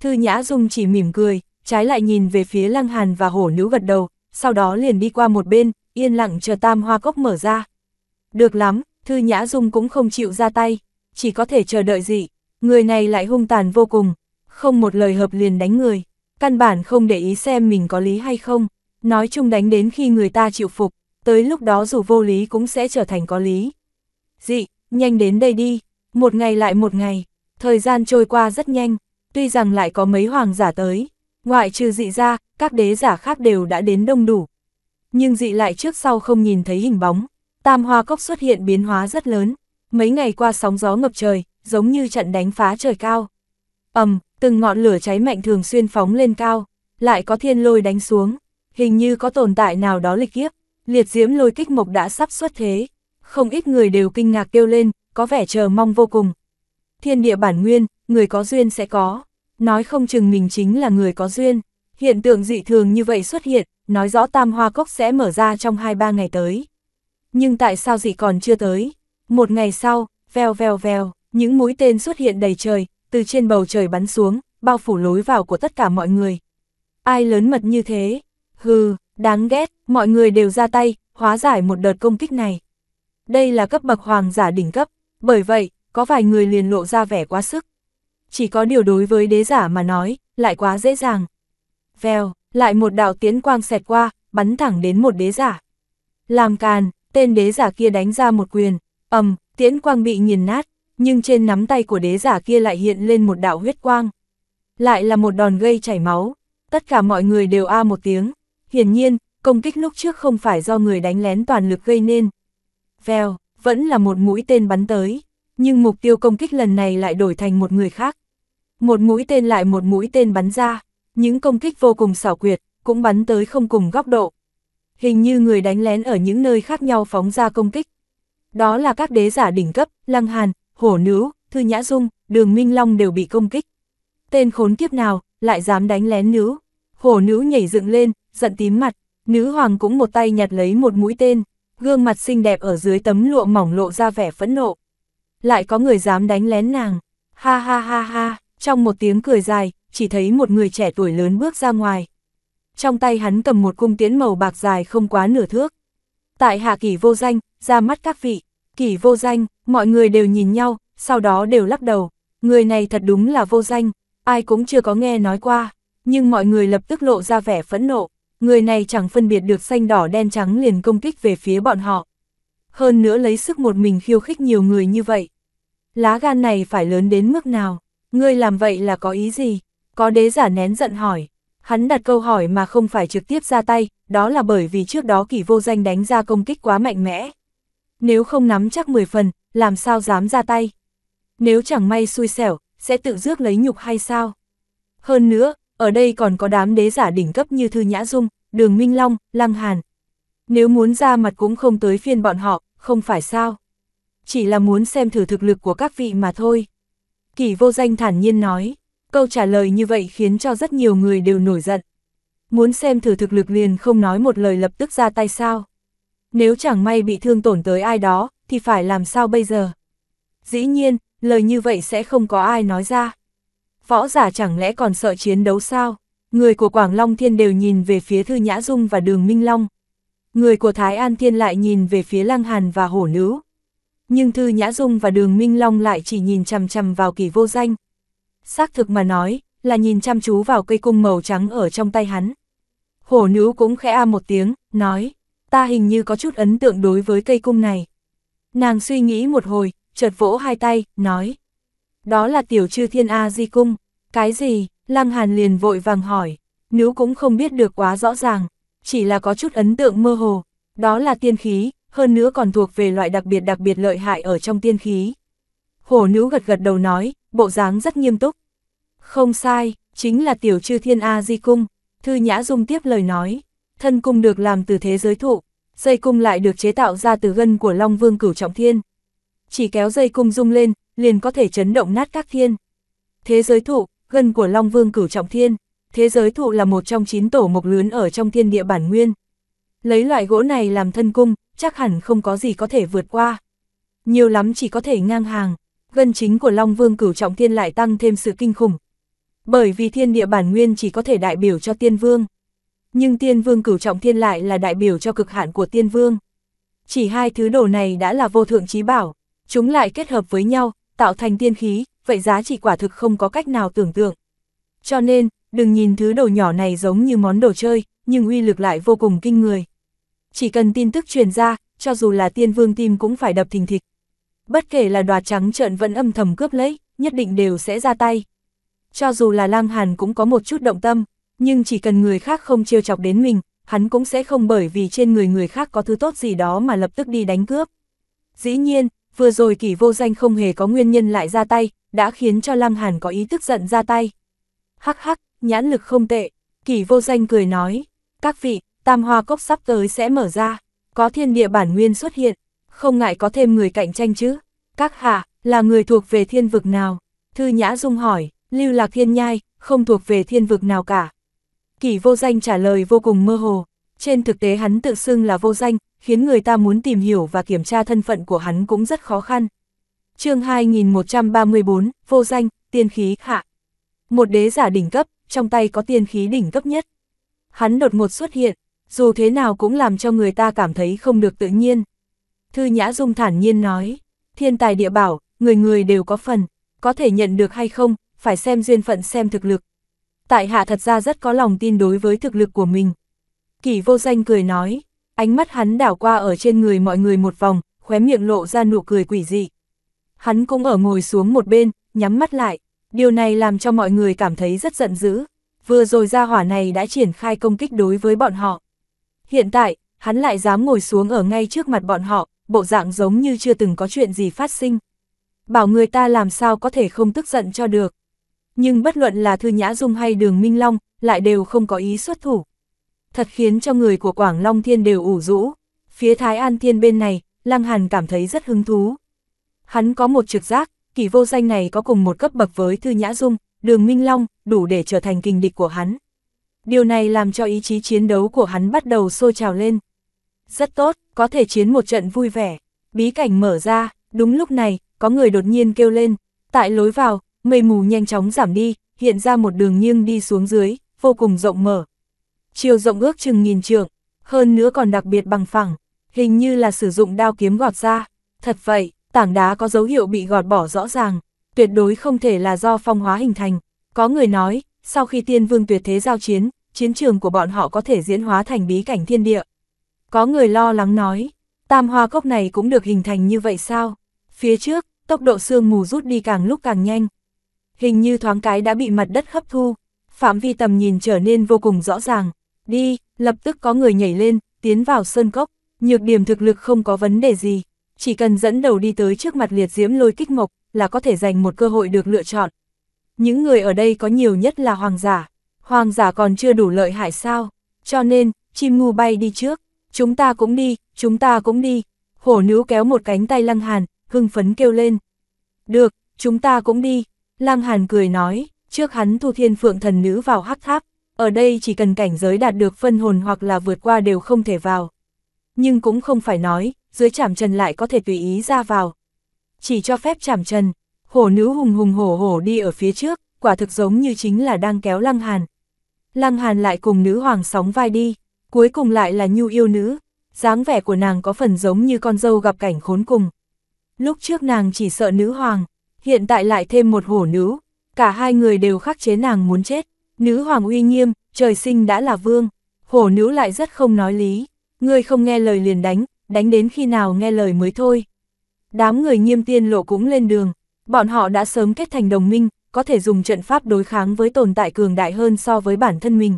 S1: Thư Nhã Dung chỉ mỉm cười, trái lại nhìn về phía Lăng Hàn và hổ nữ gật đầu, sau đó liền đi qua một bên, yên lặng chờ tam hoa cốc mở ra. Được lắm, Thư Nhã Dung cũng không chịu ra tay, chỉ có thể chờ đợi gì, người này lại hung tàn vô cùng, không một lời hợp liền đánh người, căn bản không để ý xem mình có lý hay không, nói chung đánh đến khi người ta chịu phục, tới lúc đó dù vô lý cũng sẽ trở thành có lý. Dị, nhanh đến đây đi, một ngày lại một ngày, thời gian trôi qua rất nhanh, tuy rằng lại có mấy hoàng giả tới, ngoại trừ dị ra, các đế giả khác đều đã đến đông đủ. Nhưng dị lại trước sau không nhìn thấy hình bóng, tam hoa cốc xuất hiện biến hóa rất lớn, mấy ngày qua sóng gió ngập trời, giống như trận đánh phá trời cao. ầm, từng ngọn lửa cháy mạnh thường xuyên phóng lên cao, lại có thiên lôi đánh xuống, hình như có tồn tại nào đó lịch kiếp, liệt diễm lôi kích mộc đã sắp xuất thế, không ít người đều kinh ngạc kêu lên, có vẻ chờ mong vô cùng. Thiên địa bản nguyên, người có duyên sẽ có, nói không chừng mình chính là người có duyên, hiện tượng dị thường như vậy xuất hiện, nói rõ tam hoa cốc sẽ mở ra trong 2-3 ngày tới. Nhưng tại sao dị còn chưa tới? Một ngày sau, veo veo veo, những mũi tên xuất hiện đầy trời, từ trên bầu trời bắn xuống, bao phủ lối vào của tất cả mọi người. Ai lớn mật như thế? Hừ, đáng ghét, mọi người đều ra tay, hóa giải một đợt công kích này. Đây là cấp bậc hoàng giả đỉnh cấp, bởi vậy, có vài người liền lộ ra vẻ quá sức. Chỉ có điều đối với đế giả mà nói, lại quá dễ dàng. Vèo, lại một đạo tiến quang xẹt qua, bắn thẳng đến một đế giả. Làm càn, tên đế giả kia đánh ra một quyền, ầm, um, tiễn quang bị nghiền nát, nhưng trên nắm tay của đế giả kia lại hiện lên một đạo huyết quang. Lại là một đòn gây chảy máu, tất cả mọi người đều a một tiếng. Hiển nhiên, công kích lúc trước không phải do người đánh lén toàn lực gây nên. Vèo, vẫn là một mũi tên bắn tới, nhưng mục tiêu công kích lần này lại đổi thành một người khác. Một mũi tên lại một mũi tên bắn ra, những công kích vô cùng xảo quyệt, cũng bắn tới không cùng góc độ. Hình như người đánh lén ở những nơi khác nhau phóng ra công kích. Đó là các đế giả đỉnh cấp, Lăng Hàn, Hổ Nữ, Thư Nhã Dung, Đường Minh Long đều bị công kích. Tên khốn kiếp nào, lại dám đánh lén nữ. Hổ nữ nhảy dựng lên, giận tím mặt, nữ hoàng cũng một tay nhặt lấy một mũi tên, gương mặt xinh đẹp ở dưới tấm lụa mỏng lộ ra vẻ phẫn nộ. Lại có người dám đánh lén nàng. Ha ha ha ha, trong một tiếng cười dài, chỉ thấy một người trẻ tuổi lớn bước ra ngoài. Trong tay hắn cầm một cung tiễn màu bạc dài không quá nửa thước. Tại Hạ Kỳ Vô Danh, ra mắt các vị kỳ vô danh, mọi người đều nhìn nhau, sau đó đều lắc đầu. Người này thật đúng là vô danh, ai cũng chưa có nghe nói qua. Nhưng mọi người lập tức lộ ra vẻ phẫn nộ. Người này chẳng phân biệt được xanh đỏ đen trắng liền công kích về phía bọn họ. Hơn nữa lấy sức một mình khiêu khích nhiều người như vậy. Lá gan này phải lớn đến mức nào? Ngươi làm vậy là có ý gì? Có đế giả nén giận hỏi. Hắn đặt câu hỏi mà không phải trực tiếp ra tay, đó là bởi vì trước đó kỳ vô danh đánh ra công kích quá mạnh mẽ nếu không nắm chắc 10 phần, làm sao dám ra tay. Nếu chẳng may xui xẻo, sẽ tự rước lấy nhục hay sao? Hơn nữa, ở đây còn có đám đế giả đỉnh cấp như Thư Nhã Dung, Đường Minh Long, Lăng Hàn. Nếu muốn ra mặt cũng không tới phiên bọn họ, không phải sao? Chỉ là muốn xem thử thực lực của các vị mà thôi. Kỳ vô danh thản nhiên nói, câu trả lời như vậy khiến cho rất nhiều người đều nổi giận. Muốn xem thử thực lực liền không nói một lời lập tức ra tay sao? nếu chẳng may bị thương tổn tới ai đó, thì phải làm sao bây giờ? Dĩ nhiên, lời như vậy sẽ không có ai nói ra. Võ giả chẳng lẽ còn sợ chiến đấu sao? Người của Quảng Long Thiên đều nhìn về phía Thư Nhã Dung và Đường Minh Long. Người của Thái An Thiên lại nhìn về phía Lăng Hàn và Hổ Nữu. Nhưng Thư Nhã Dung và Đường Minh Long lại chỉ nhìn chằm chằm vào kỳ vô danh. Xác thực mà nói, là nhìn chăm chú vào cây cung màu trắng ở trong tay hắn. Hổ Nữu cũng khẽ a một tiếng, nói ta hình như có chút ấn tượng đối với cây cung này. Nàng suy nghĩ một hồi, chợt vỗ hai tay, nói. Đó là tiểu chư thiên A di cung. Cái gì? Lăng Hàn liền vội vàng hỏi. nếu cũng không biết được quá rõ ràng, chỉ là có chút ấn tượng mơ hồ. Đó là tiên khí, hơn nữa còn thuộc về loại đặc biệt đặc biệt lợi hại ở trong tiên khí. Hổ nữ gật gật đầu nói, bộ dáng rất nghiêm túc. Không sai, chính là tiểu chư thiên A di cung. Thư Nhã Dung tiếp lời nói thân cung được làm từ thế giới thụ, dây cung lại được chế tạo ra từ gân của Long Vương Cửu Trọng Thiên. Chỉ kéo dây cung rung lên, liền có thể chấn động nát các thiên. Thế giới thụ, gân của Long Vương Cửu Trọng Thiên. Thế giới thụ là một trong chín tổ mộc lớn ở trong thiên địa bản nguyên. Lấy loại gỗ này làm thân cung, chắc hẳn không có gì có thể vượt qua. Nhiều lắm chỉ có thể ngang hàng, gân chính của Long Vương Cửu Trọng Thiên lại tăng thêm sự kinh khủng. Bởi vì thiên địa bản nguyên chỉ có thể đại biểu cho tiên vương nhưng tiên vương cửu trọng thiên lại là đại biểu cho cực hạn của tiên vương. Chỉ hai thứ đồ này đã là vô thượng trí bảo, chúng lại kết hợp với nhau, tạo thành tiên khí, vậy giá trị quả thực không có cách nào tưởng tượng. Cho nên, đừng nhìn thứ đồ nhỏ này giống như món đồ chơi, nhưng uy lực lại vô cùng kinh người. Chỉ cần tin tức truyền ra, cho dù là tiên vương tim cũng phải đập thình thịch. Bất kể là đoạt trắng trợn vẫn âm thầm cướp lấy, nhất định đều sẽ ra tay. Cho dù là lang hàn cũng có một chút động tâm, nhưng chỉ cần người khác không trêu chọc đến mình, hắn cũng sẽ không bởi vì trên người người khác có thứ tốt gì đó mà lập tức đi đánh cướp. Dĩ nhiên, vừa rồi kỷ vô danh không hề có nguyên nhân lại ra tay, đã khiến cho Lăng Hàn có ý tức giận ra tay. Hắc hắc, nhãn lực không tệ, kỷ vô danh cười nói, các vị, tam hoa cốc sắp tới sẽ mở ra, có thiên địa bản nguyên xuất hiện, không ngại có thêm người cạnh tranh chứ. Các hạ, là người thuộc về thiên vực nào? Thư Nhã Dung hỏi, Lưu Lạc Thiên Nhai, không thuộc về thiên vực nào cả. Kỷ vô danh trả lời vô cùng mơ hồ, trên thực tế hắn tự xưng là vô danh, khiến người ta muốn tìm hiểu và kiểm tra thân phận của hắn cũng rất khó khăn. chương 2134, vô danh, tiên khí hạ. Một đế giả đỉnh cấp, trong tay có tiên khí đỉnh cấp nhất. Hắn đột ngột xuất hiện, dù thế nào cũng làm cho người ta cảm thấy không được tự nhiên. Thư Nhã Dung thản nhiên nói, thiên tài địa bảo, người người đều có phần, có thể nhận được hay không, phải xem duyên phận xem thực lực, tại hạ thật ra rất có lòng tin đối với thực lực của mình. Kỷ vô danh cười nói, ánh mắt hắn đảo qua ở trên người mọi người một vòng, khóe miệng lộ ra nụ cười quỷ dị. Hắn cũng ở ngồi xuống một bên, nhắm mắt lại, điều này làm cho mọi người cảm thấy rất giận dữ. Vừa rồi ra hỏa này đã triển khai công kích đối với bọn họ. Hiện tại, hắn lại dám ngồi xuống ở ngay trước mặt bọn họ, bộ dạng giống như chưa từng có chuyện gì phát sinh. Bảo người ta làm sao có thể không tức giận cho được nhưng bất luận là Thư Nhã Dung hay Đường Minh Long, lại đều không có ý xuất thủ. Thật khiến cho người của Quảng Long Thiên đều ủ rũ. Phía Thái An Thiên bên này, Lăng Hàn cảm thấy rất hứng thú. Hắn có một trực giác, kỳ vô danh này có cùng một cấp bậc với Thư Nhã Dung, Đường Minh Long, đủ để trở thành kinh địch của hắn. Điều này làm cho ý chí chiến đấu của hắn bắt đầu sôi trào lên. Rất tốt, có thể chiến một trận vui vẻ. Bí cảnh mở ra, đúng lúc này, có người đột nhiên kêu lên. Tại lối vào, mây mù nhanh chóng giảm đi, hiện ra một đường nghiêng đi xuống dưới, vô cùng rộng mở. Chiều rộng ước chừng nghìn trượng, hơn nữa còn đặc biệt bằng phẳng, hình như là sử dụng đao kiếm gọt ra. Thật vậy, tảng đá có dấu hiệu bị gọt bỏ rõ ràng, tuyệt đối không thể là do phong hóa hình thành. Có người nói, sau khi tiên vương tuyệt thế giao chiến, chiến trường của bọn họ có thể diễn hóa thành bí cảnh thiên địa. Có người lo lắng nói, tam hoa cốc này cũng được hình thành như vậy sao? Phía trước, tốc độ sương mù rút đi càng lúc càng nhanh, hình như thoáng cái đã bị mặt đất hấp thu, phạm vi tầm nhìn trở nên vô cùng rõ ràng. Đi, lập tức có người nhảy lên, tiến vào sơn cốc, nhược điểm thực lực không có vấn đề gì, chỉ cần dẫn đầu đi tới trước mặt liệt diễm lôi kích mộc là có thể giành một cơ hội được lựa chọn. Những người ở đây có nhiều nhất là hoàng giả, hoàng giả còn chưa đủ lợi hại sao, cho nên, chim ngu bay đi trước, chúng ta cũng đi, chúng ta cũng đi, hổ nữ kéo một cánh tay lăng hàn, hưng phấn kêu lên. Được, chúng ta cũng đi, Lam Hàn cười nói, trước hắn thu thiên phượng thần nữ vào hắc tháp, ở đây chỉ cần cảnh giới đạt được phân hồn hoặc là vượt qua đều không thể vào. Nhưng cũng không phải nói, dưới chảm trần lại có thể tùy ý ra vào. Chỉ cho phép chảm trần, hổ nữ hùng hùng hổ hổ đi ở phía trước, quả thực giống như chính là đang kéo Lăng Hàn. Lăng Hàn lại cùng nữ hoàng sóng vai đi, cuối cùng lại là nhu yêu nữ, dáng vẻ của nàng có phần giống như con dâu gặp cảnh khốn cùng. Lúc trước nàng chỉ sợ nữ hoàng, hiện tại lại thêm một hổ nữ, cả hai người đều khắc chế nàng muốn chết. Nữ hoàng uy nghiêm, trời sinh đã là vương, hổ nữ lại rất không nói lý, người không nghe lời liền đánh, đánh đến khi nào nghe lời mới thôi. Đám người nghiêm tiên lộ cũng lên đường, bọn họ đã sớm kết thành đồng minh, có thể dùng trận pháp đối kháng với tồn tại cường đại hơn so với bản thân mình.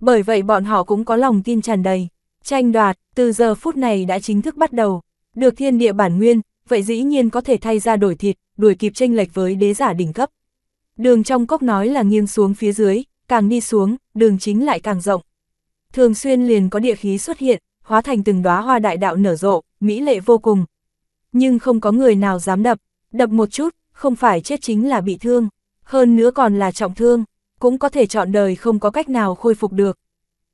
S1: Bởi vậy bọn họ cũng có lòng tin tràn đầy. Tranh đoạt, từ giờ phút này đã chính thức bắt đầu. Được thiên địa bản nguyên, vậy dĩ nhiên có thể thay ra đổi thịt, đuổi kịp tranh lệch với đế giả đỉnh cấp. Đường trong cốc nói là nghiêng xuống phía dưới, càng đi xuống, đường chính lại càng rộng. Thường xuyên liền có địa khí xuất hiện, hóa thành từng đóa hoa đại đạo nở rộ, mỹ lệ vô cùng. Nhưng không có người nào dám đập, đập một chút, không phải chết chính là bị thương, hơn nữa còn là trọng thương, cũng có thể chọn đời không có cách nào khôi phục được.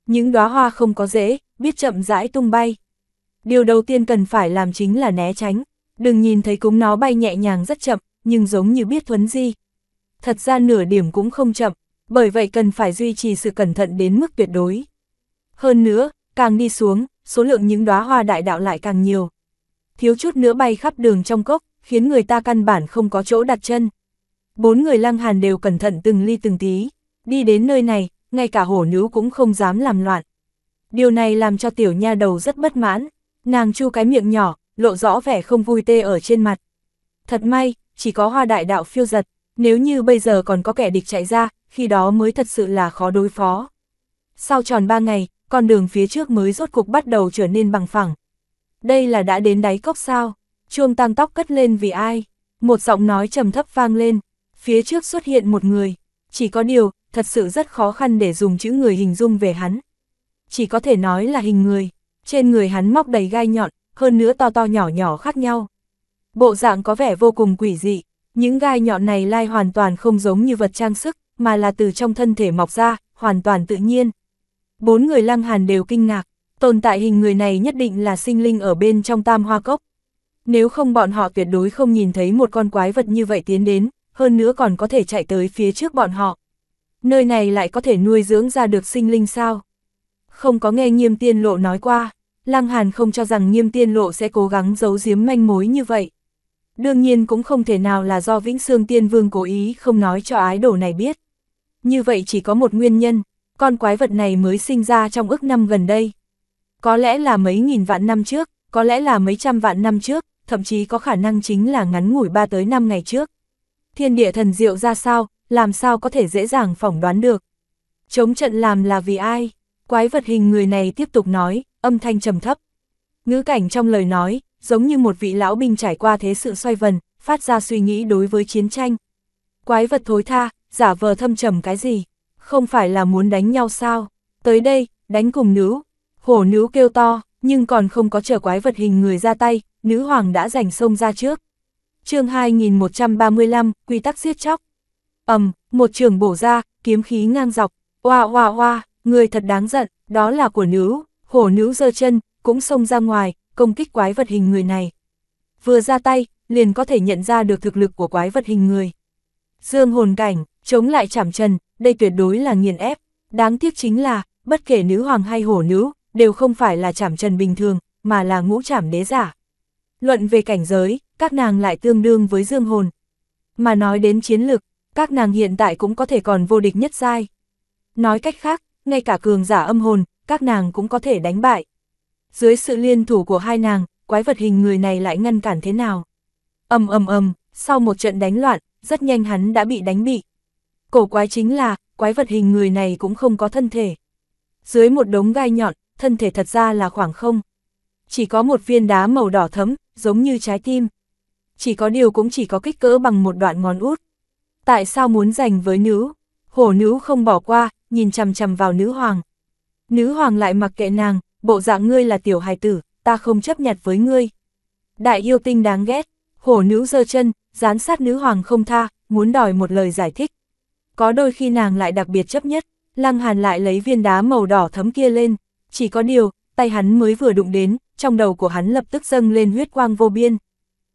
S1: Những đóa hoa không có dễ, biết chậm rãi tung bay. Điều đầu tiên cần phải làm chính là né tránh, Đừng nhìn thấy cúng nó bay nhẹ nhàng rất chậm, nhưng giống như biết thuấn di. Thật ra nửa điểm cũng không chậm, bởi vậy cần phải duy trì sự cẩn thận đến mức tuyệt đối. Hơn nữa, càng đi xuống, số lượng những đóa hoa đại đạo lại càng nhiều. Thiếu chút nữa bay khắp đường trong cốc, khiến người ta căn bản không có chỗ đặt chân. Bốn người lăng hàn đều cẩn thận từng ly từng tí, đi đến nơi này, ngay cả hổ nữ cũng không dám làm loạn. Điều này làm cho tiểu nha đầu rất bất mãn, nàng chu cái miệng nhỏ, lộ rõ vẻ không vui tê ở trên mặt. Thật may, chỉ có hoa đại đạo phiêu giật, nếu như bây giờ còn có kẻ địch chạy ra, khi đó mới thật sự là khó đối phó. Sau tròn 3 ngày, con đường phía trước mới rốt cục bắt đầu trở nên bằng phẳng. Đây là đã đến đáy cốc sao, chuông tăng tóc cất lên vì ai, một giọng nói trầm thấp vang lên, phía trước xuất hiện một người, chỉ có điều, thật sự rất khó khăn để dùng chữ người hình dung về hắn. Chỉ có thể nói là hình người, trên người hắn móc đầy gai nhọn, hơn nữa to to nhỏ nhỏ khác nhau. Bộ dạng có vẻ vô cùng quỷ dị, những gai nhọn này lai hoàn toàn không giống như vật trang sức, mà là từ trong thân thể mọc ra, hoàn toàn tự nhiên. Bốn người lăng hàn đều kinh ngạc, tồn tại hình người này nhất định là sinh linh ở bên trong tam hoa cốc. Nếu không bọn họ tuyệt đối không nhìn thấy một con quái vật như vậy tiến đến, hơn nữa còn có thể chạy tới phía trước bọn họ. Nơi này lại có thể nuôi dưỡng ra được sinh linh sao? Không có nghe nghiêm tiên lộ nói qua, Lăng Hàn không cho rằng nghiêm tiên lộ sẽ cố gắng giấu giếm manh mối như vậy. Đương nhiên cũng không thể nào là do Vĩnh Sương Tiên Vương cố ý không nói cho ái đồ này biết. Như vậy chỉ có một nguyên nhân, con quái vật này mới sinh ra trong ước năm gần đây. Có lẽ là mấy nghìn vạn năm trước, có lẽ là mấy trăm vạn năm trước, thậm chí có khả năng chính là ngắn ngủi ba tới năm ngày trước. Thiên địa thần diệu ra sao, làm sao có thể dễ dàng phỏng đoán được. Chống trận làm là vì ai? Quái vật hình người này tiếp tục nói, âm thanh trầm thấp. Ngữ cảnh trong lời nói, giống như một vị lão binh trải qua thế sự xoay vần, phát ra suy nghĩ đối với chiến tranh. Quái vật thối tha, giả vờ thâm trầm cái gì? Không phải là muốn đánh nhau sao? Tới đây, đánh cùng nữ. Hổ nữ kêu to, nhưng còn không có chờ quái vật hình người ra tay, nữ hoàng đã giành sông ra trước. chương 2135, quy tắc giết chóc. ầm, một trường bổ ra, kiếm khí ngang dọc, hoa hoa hoa, Người thật đáng giận, đó là của nữ, hổ nữ giơ chân, cũng xông ra ngoài, công kích quái vật hình người này. Vừa ra tay, liền có thể nhận ra được thực lực của quái vật hình người. Dương hồn cảnh, chống lại chảm trần, đây tuyệt đối là nghiền ép. Đáng tiếc chính là, bất kể nữ hoàng hay hổ nữ, đều không phải là chảm trần bình thường, mà là ngũ chảm đế giả. Luận về cảnh giới, các nàng lại tương đương với dương hồn. Mà nói đến chiến lực, các nàng hiện tại cũng có thể còn vô địch nhất giai. Nói cách khác, ngay cả cường giả âm hồn, các nàng cũng có thể đánh bại. Dưới sự liên thủ của hai nàng, quái vật hình người này lại ngăn cản thế nào? Âm âm âm, sau một trận đánh loạn, rất nhanh hắn đã bị đánh bị. Cổ quái chính là, quái vật hình người này cũng không có thân thể. Dưới một đống gai nhọn, thân thể thật ra là khoảng không. Chỉ có một viên đá màu đỏ thấm, giống như trái tim. Chỉ có điều cũng chỉ có kích cỡ bằng một đoạn ngón út. Tại sao muốn giành với nữ? Hổ nữ không bỏ qua, nhìn chằm chằm vào nữ hoàng. Nữ hoàng lại mặc kệ nàng, bộ dạng ngươi là tiểu hài tử, ta không chấp nhặt với ngươi. Đại yêu tinh đáng ghét, hổ nữ giơ chân, gián sát nữ hoàng không tha, muốn đòi một lời giải thích. Có đôi khi nàng lại đặc biệt chấp nhất, lăng hàn lại lấy viên đá màu đỏ thấm kia lên, chỉ có điều, tay hắn mới vừa đụng đến, trong đầu của hắn lập tức dâng lên huyết quang vô biên.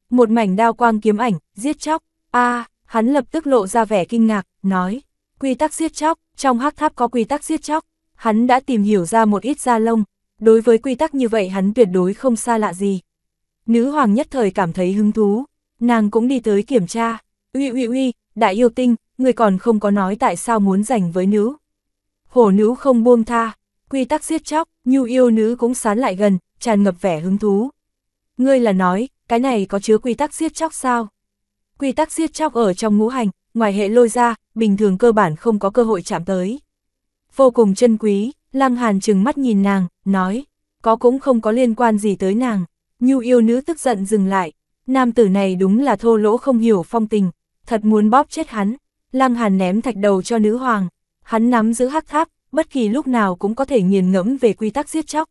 S1: Một mảnh đao quang kiếm ảnh, giết chóc, a hắn lập tức lộ ra vẻ kinh ngạc, nói quy tắc giết chóc, trong hắc tháp có quy tắc giết chóc, hắn đã tìm hiểu ra một ít gia lông, đối với quy tắc như vậy hắn tuyệt đối không xa lạ gì. Nữ hoàng nhất thời cảm thấy hứng thú, nàng cũng đi tới kiểm tra, uy uy uy, đại yêu tinh, người còn không có nói tại sao muốn giành với nữ. Hổ nữ không buông tha, quy tắc giết chóc, nhu yêu nữ cũng sán lại gần, tràn ngập vẻ hứng thú. Ngươi là nói, cái này có chứa quy tắc giết chóc sao? Quy tắc giết chóc ở trong ngũ hành, ngoài hệ lôi ra, bình thường cơ bản không có cơ hội chạm tới. Vô cùng chân quý, Lăng Hàn chừng mắt nhìn nàng, nói, có cũng không có liên quan gì tới nàng. Nhu yêu nữ tức giận dừng lại, nam tử này đúng là thô lỗ không hiểu phong tình, thật muốn bóp chết hắn. Lăng Hàn ném thạch đầu cho nữ hoàng, hắn nắm giữ hắc tháp, bất kỳ lúc nào cũng có thể nghiền ngẫm về quy tắc giết chóc.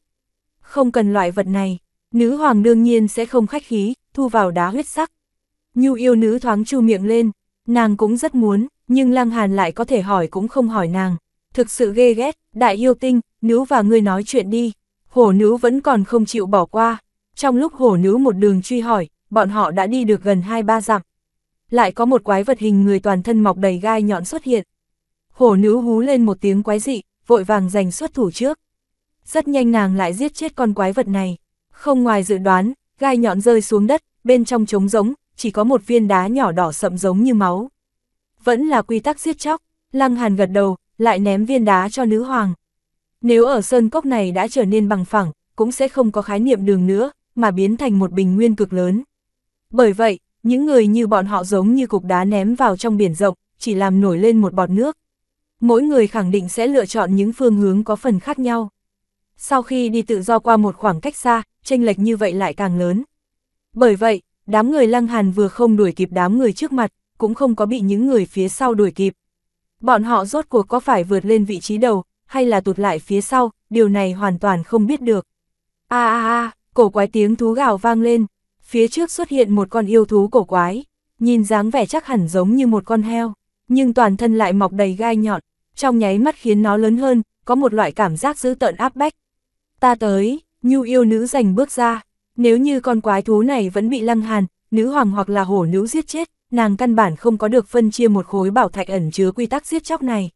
S1: Không cần loại vật này, nữ hoàng đương nhiên sẽ không khách khí, thu vào đá huyết sắc. Nhu yêu nữ thoáng chu miệng lên, Nàng cũng rất muốn, nhưng Lăng Hàn lại có thể hỏi cũng không hỏi nàng. Thực sự ghê ghét, đại yêu tinh, nữ và ngươi nói chuyện đi. Hổ nữ vẫn còn không chịu bỏ qua. Trong lúc hổ nữ một đường truy hỏi, bọn họ đã đi được gần hai ba dặm. Lại có một quái vật hình người toàn thân mọc đầy gai nhọn xuất hiện. Hổ nữ hú lên một tiếng quái dị, vội vàng giành xuất thủ trước. Rất nhanh nàng lại giết chết con quái vật này. Không ngoài dự đoán, gai nhọn rơi xuống đất, bên trong trống rỗng, chỉ có một viên đá nhỏ đỏ sậm giống như máu. Vẫn là quy tắc giết chóc, Lăng Hàn gật đầu, lại ném viên đá cho nữ hoàng. Nếu ở sơn cốc này đã trở nên bằng phẳng, cũng sẽ không có khái niệm đường nữa, mà biến thành một bình nguyên cực lớn. Bởi vậy, những người như bọn họ giống như cục đá ném vào trong biển rộng, chỉ làm nổi lên một bọt nước. Mỗi người khẳng định sẽ lựa chọn những phương hướng có phần khác nhau. Sau khi đi tự do qua một khoảng cách xa, chênh lệch như vậy lại càng lớn. Bởi vậy, Đám người Lăng Hàn vừa không đuổi kịp đám người trước mặt, cũng không có bị những người phía sau đuổi kịp. Bọn họ rốt cuộc có phải vượt lên vị trí đầu, hay là tụt lại phía sau, điều này hoàn toàn không biết được. A a a, cổ quái tiếng thú gào vang lên, phía trước xuất hiện một con yêu thú cổ quái, nhìn dáng vẻ chắc hẳn giống như một con heo, nhưng toàn thân lại mọc đầy gai nhọn, trong nháy mắt khiến nó lớn hơn, có một loại cảm giác dữ tợn áp bách. Ta tới, nhu yêu nữ giành bước ra, nếu như con quái thú này vẫn bị lăng hàn, nữ hoàng hoặc là hổ nữ giết chết, nàng căn bản không có được phân chia một khối bảo thạch ẩn chứa quy tắc giết chóc này.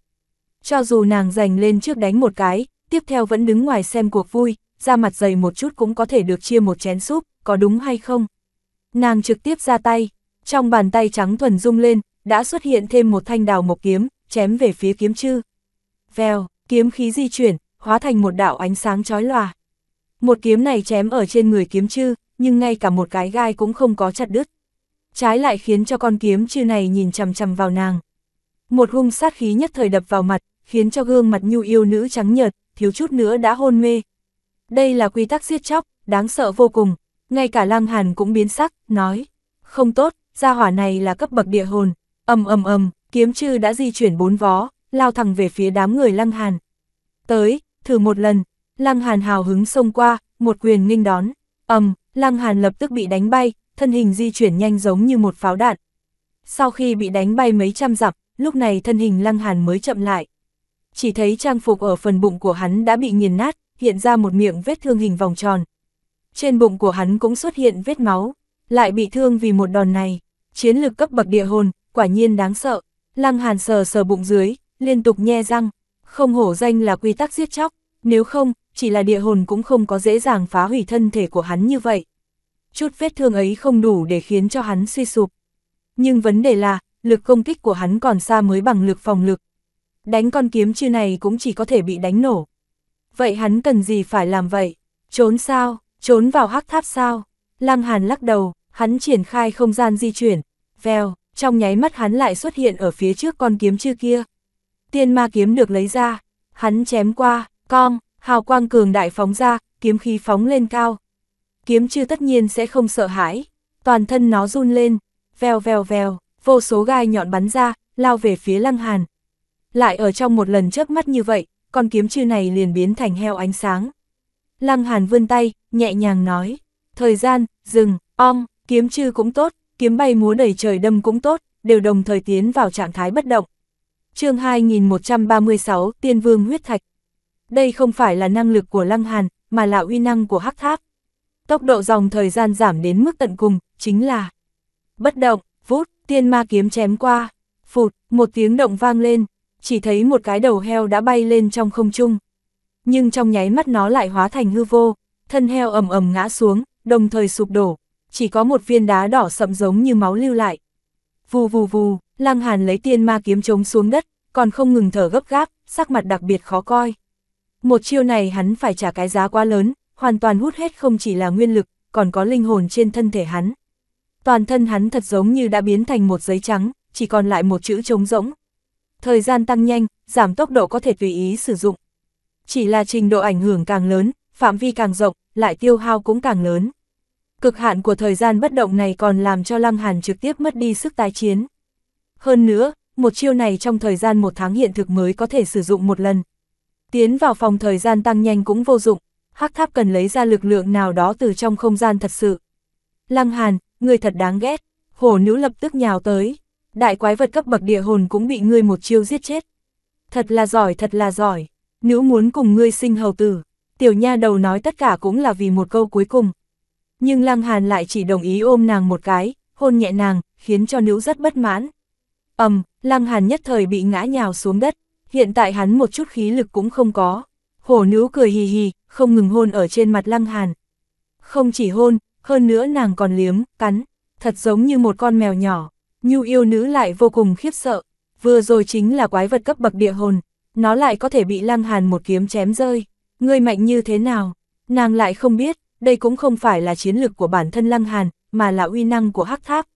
S1: Cho dù nàng giành lên trước đánh một cái, tiếp theo vẫn đứng ngoài xem cuộc vui, ra mặt dày một chút cũng có thể được chia một chén súp, có đúng hay không? Nàng trực tiếp ra tay, trong bàn tay trắng thuần rung lên, đã xuất hiện thêm một thanh đào mộc kiếm, chém về phía kiếm chư. Vèo, kiếm khí di chuyển, hóa thành một đạo ánh sáng chói lòa. Một kiếm này chém ở trên người kiếm chư, nhưng ngay cả một cái gai cũng không có chặt đứt. Trái lại khiến cho con kiếm chư này nhìn chằm chằm vào nàng. Một hung sát khí nhất thời đập vào mặt, khiến cho gương mặt nhu yêu nữ trắng nhợt, thiếu chút nữa đã hôn mê. Đây là quy tắc giết chóc, đáng sợ vô cùng. Ngay cả Lăng Hàn cũng biến sắc, nói. Không tốt, gia hỏa này là cấp bậc địa hồn. ầm ầm ầm, kiếm chư đã di chuyển bốn vó, lao thẳng về phía đám người Lăng Hàn. Tới, thử một lần, Lăng Hàn hào hứng xông qua, một quyền nghênh đón, ầm, um, Lăng Hàn lập tức bị đánh bay, thân hình di chuyển nhanh giống như một pháo đạn. Sau khi bị đánh bay mấy trăm dặm, lúc này thân hình Lăng Hàn mới chậm lại. Chỉ thấy trang phục ở phần bụng của hắn đã bị nghiền nát, hiện ra một miệng vết thương hình vòng tròn. Trên bụng của hắn cũng xuất hiện vết máu, lại bị thương vì một đòn này. Chiến lực cấp bậc địa hồn, quả nhiên đáng sợ. Lăng Hàn sờ sờ bụng dưới, liên tục nhe răng. Không hổ danh là quy tắc giết chóc, nếu không, chỉ là địa hồn cũng không có dễ dàng phá hủy thân thể của hắn như vậy. Chút vết thương ấy không đủ để khiến cho hắn suy sụp. Nhưng vấn đề là, lực công kích của hắn còn xa mới bằng lực phòng lực. Đánh con kiếm chư này cũng chỉ có thể bị đánh nổ. Vậy hắn cần gì phải làm vậy? Trốn sao? Trốn vào hắc tháp sao? Lăng Hàn lắc đầu, hắn triển khai không gian di chuyển. Vèo, trong nháy mắt hắn lại xuất hiện ở phía trước con kiếm chư kia. Tiên ma kiếm được lấy ra, hắn chém qua, cong, Hào quang cường đại phóng ra, kiếm khí phóng lên cao. Kiếm chư tất nhiên sẽ không sợ hãi, toàn thân nó run lên, vèo vèo vèo, vô số gai nhọn bắn ra, lao về phía Lăng Hàn. Lại ở trong một lần chớp mắt như vậy, con kiếm chư này liền biến thành heo ánh sáng. Lăng Hàn vươn tay, nhẹ nhàng nói, thời gian, dừng, om, kiếm chư cũng tốt, kiếm bay múa đầy trời đâm cũng tốt, đều đồng thời tiến vào trạng thái bất động. chương 2136, Tiên Vương Huyết Thạch đây không phải là năng lực của Lăng Hàn, mà là uy năng của Hắc Tháp. Tốc độ dòng thời gian giảm đến mức tận cùng, chính là bất động, vút, tiên ma kiếm chém qua, phụt, một tiếng động vang lên, chỉ thấy một cái đầu heo đã bay lên trong không trung. Nhưng trong nháy mắt nó lại hóa thành hư vô, thân heo ầm ầm ngã xuống, đồng thời sụp đổ, chỉ có một viên đá đỏ sậm giống như máu lưu lại. Vù vù vù, Lăng Hàn lấy tiên ma kiếm chống xuống đất, còn không ngừng thở gấp gáp, sắc mặt đặc biệt khó coi. Một chiêu này hắn phải trả cái giá quá lớn, hoàn toàn hút hết không chỉ là nguyên lực, còn có linh hồn trên thân thể hắn. Toàn thân hắn thật giống như đã biến thành một giấy trắng, chỉ còn lại một chữ trống rỗng. Thời gian tăng nhanh, giảm tốc độ có thể tùy ý sử dụng. Chỉ là trình độ ảnh hưởng càng lớn, phạm vi càng rộng, lại tiêu hao cũng càng lớn. Cực hạn của thời gian bất động này còn làm cho Lăng Hàn trực tiếp mất đi sức tái chiến. Hơn nữa, một chiêu này trong thời gian một tháng hiện thực mới có thể sử dụng một lần, Tiến vào phòng thời gian tăng nhanh cũng vô dụng, hắc tháp cần lấy ra lực lượng nào đó từ trong không gian thật sự. Lăng Hàn, người thật đáng ghét, hổ nữ lập tức nhào tới, đại quái vật cấp bậc địa hồn cũng bị ngươi một chiêu giết chết. Thật là giỏi, thật là giỏi, nữ muốn cùng ngươi sinh hầu tử, tiểu nha đầu nói tất cả cũng là vì một câu cuối cùng. Nhưng Lăng Hàn lại chỉ đồng ý ôm nàng một cái, hôn nhẹ nàng, khiến cho nữ rất bất mãn. ầm, um, Lăng Hàn nhất thời bị ngã nhào xuống đất hiện tại hắn một chút khí lực cũng không có. Hổ nữ cười hì hì, không ngừng hôn ở trên mặt lăng hàn. Không chỉ hôn, hơn nữa nàng còn liếm, cắn, thật giống như một con mèo nhỏ. Nhu yêu nữ lại vô cùng khiếp sợ, vừa rồi chính là quái vật cấp bậc địa hồn, nó lại có thể bị lăng hàn một kiếm chém rơi. Ngươi mạnh như thế nào? Nàng lại không biết, đây cũng không phải là chiến lược của bản thân lăng hàn, mà là uy năng của hắc tháp.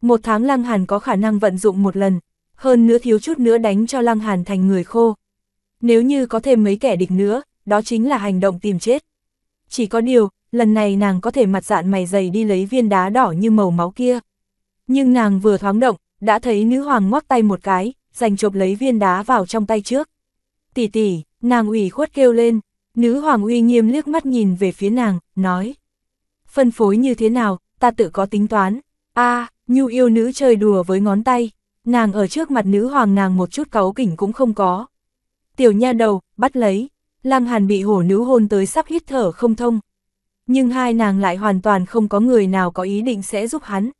S1: Một tháng lăng hàn có khả năng vận dụng một lần, hơn nữa thiếu chút nữa đánh cho Lăng Hàn thành người khô. Nếu như có thêm mấy kẻ địch nữa, đó chính là hành động tìm chết. Chỉ có điều, lần này nàng có thể mặt dạn mày dày đi lấy viên đá đỏ như màu máu kia. Nhưng nàng vừa thoáng động, đã thấy nữ hoàng ngoắc tay một cái, giành chộp lấy viên đá vào trong tay trước. Tỷ tỷ, nàng ủy khuất kêu lên, nữ hoàng uy nghiêm liếc mắt nhìn về phía nàng, nói. Phân phối như thế nào, ta tự có tính toán. a nhu yêu nữ chơi đùa với ngón tay, Nàng ở trước mặt nữ hoàng nàng một chút cáu kỉnh cũng không có. Tiểu nha đầu, bắt lấy. Lăng Hàn bị hổ nữ hôn tới sắp hít thở không thông. Nhưng hai nàng lại hoàn toàn không có người nào có ý định sẽ giúp hắn.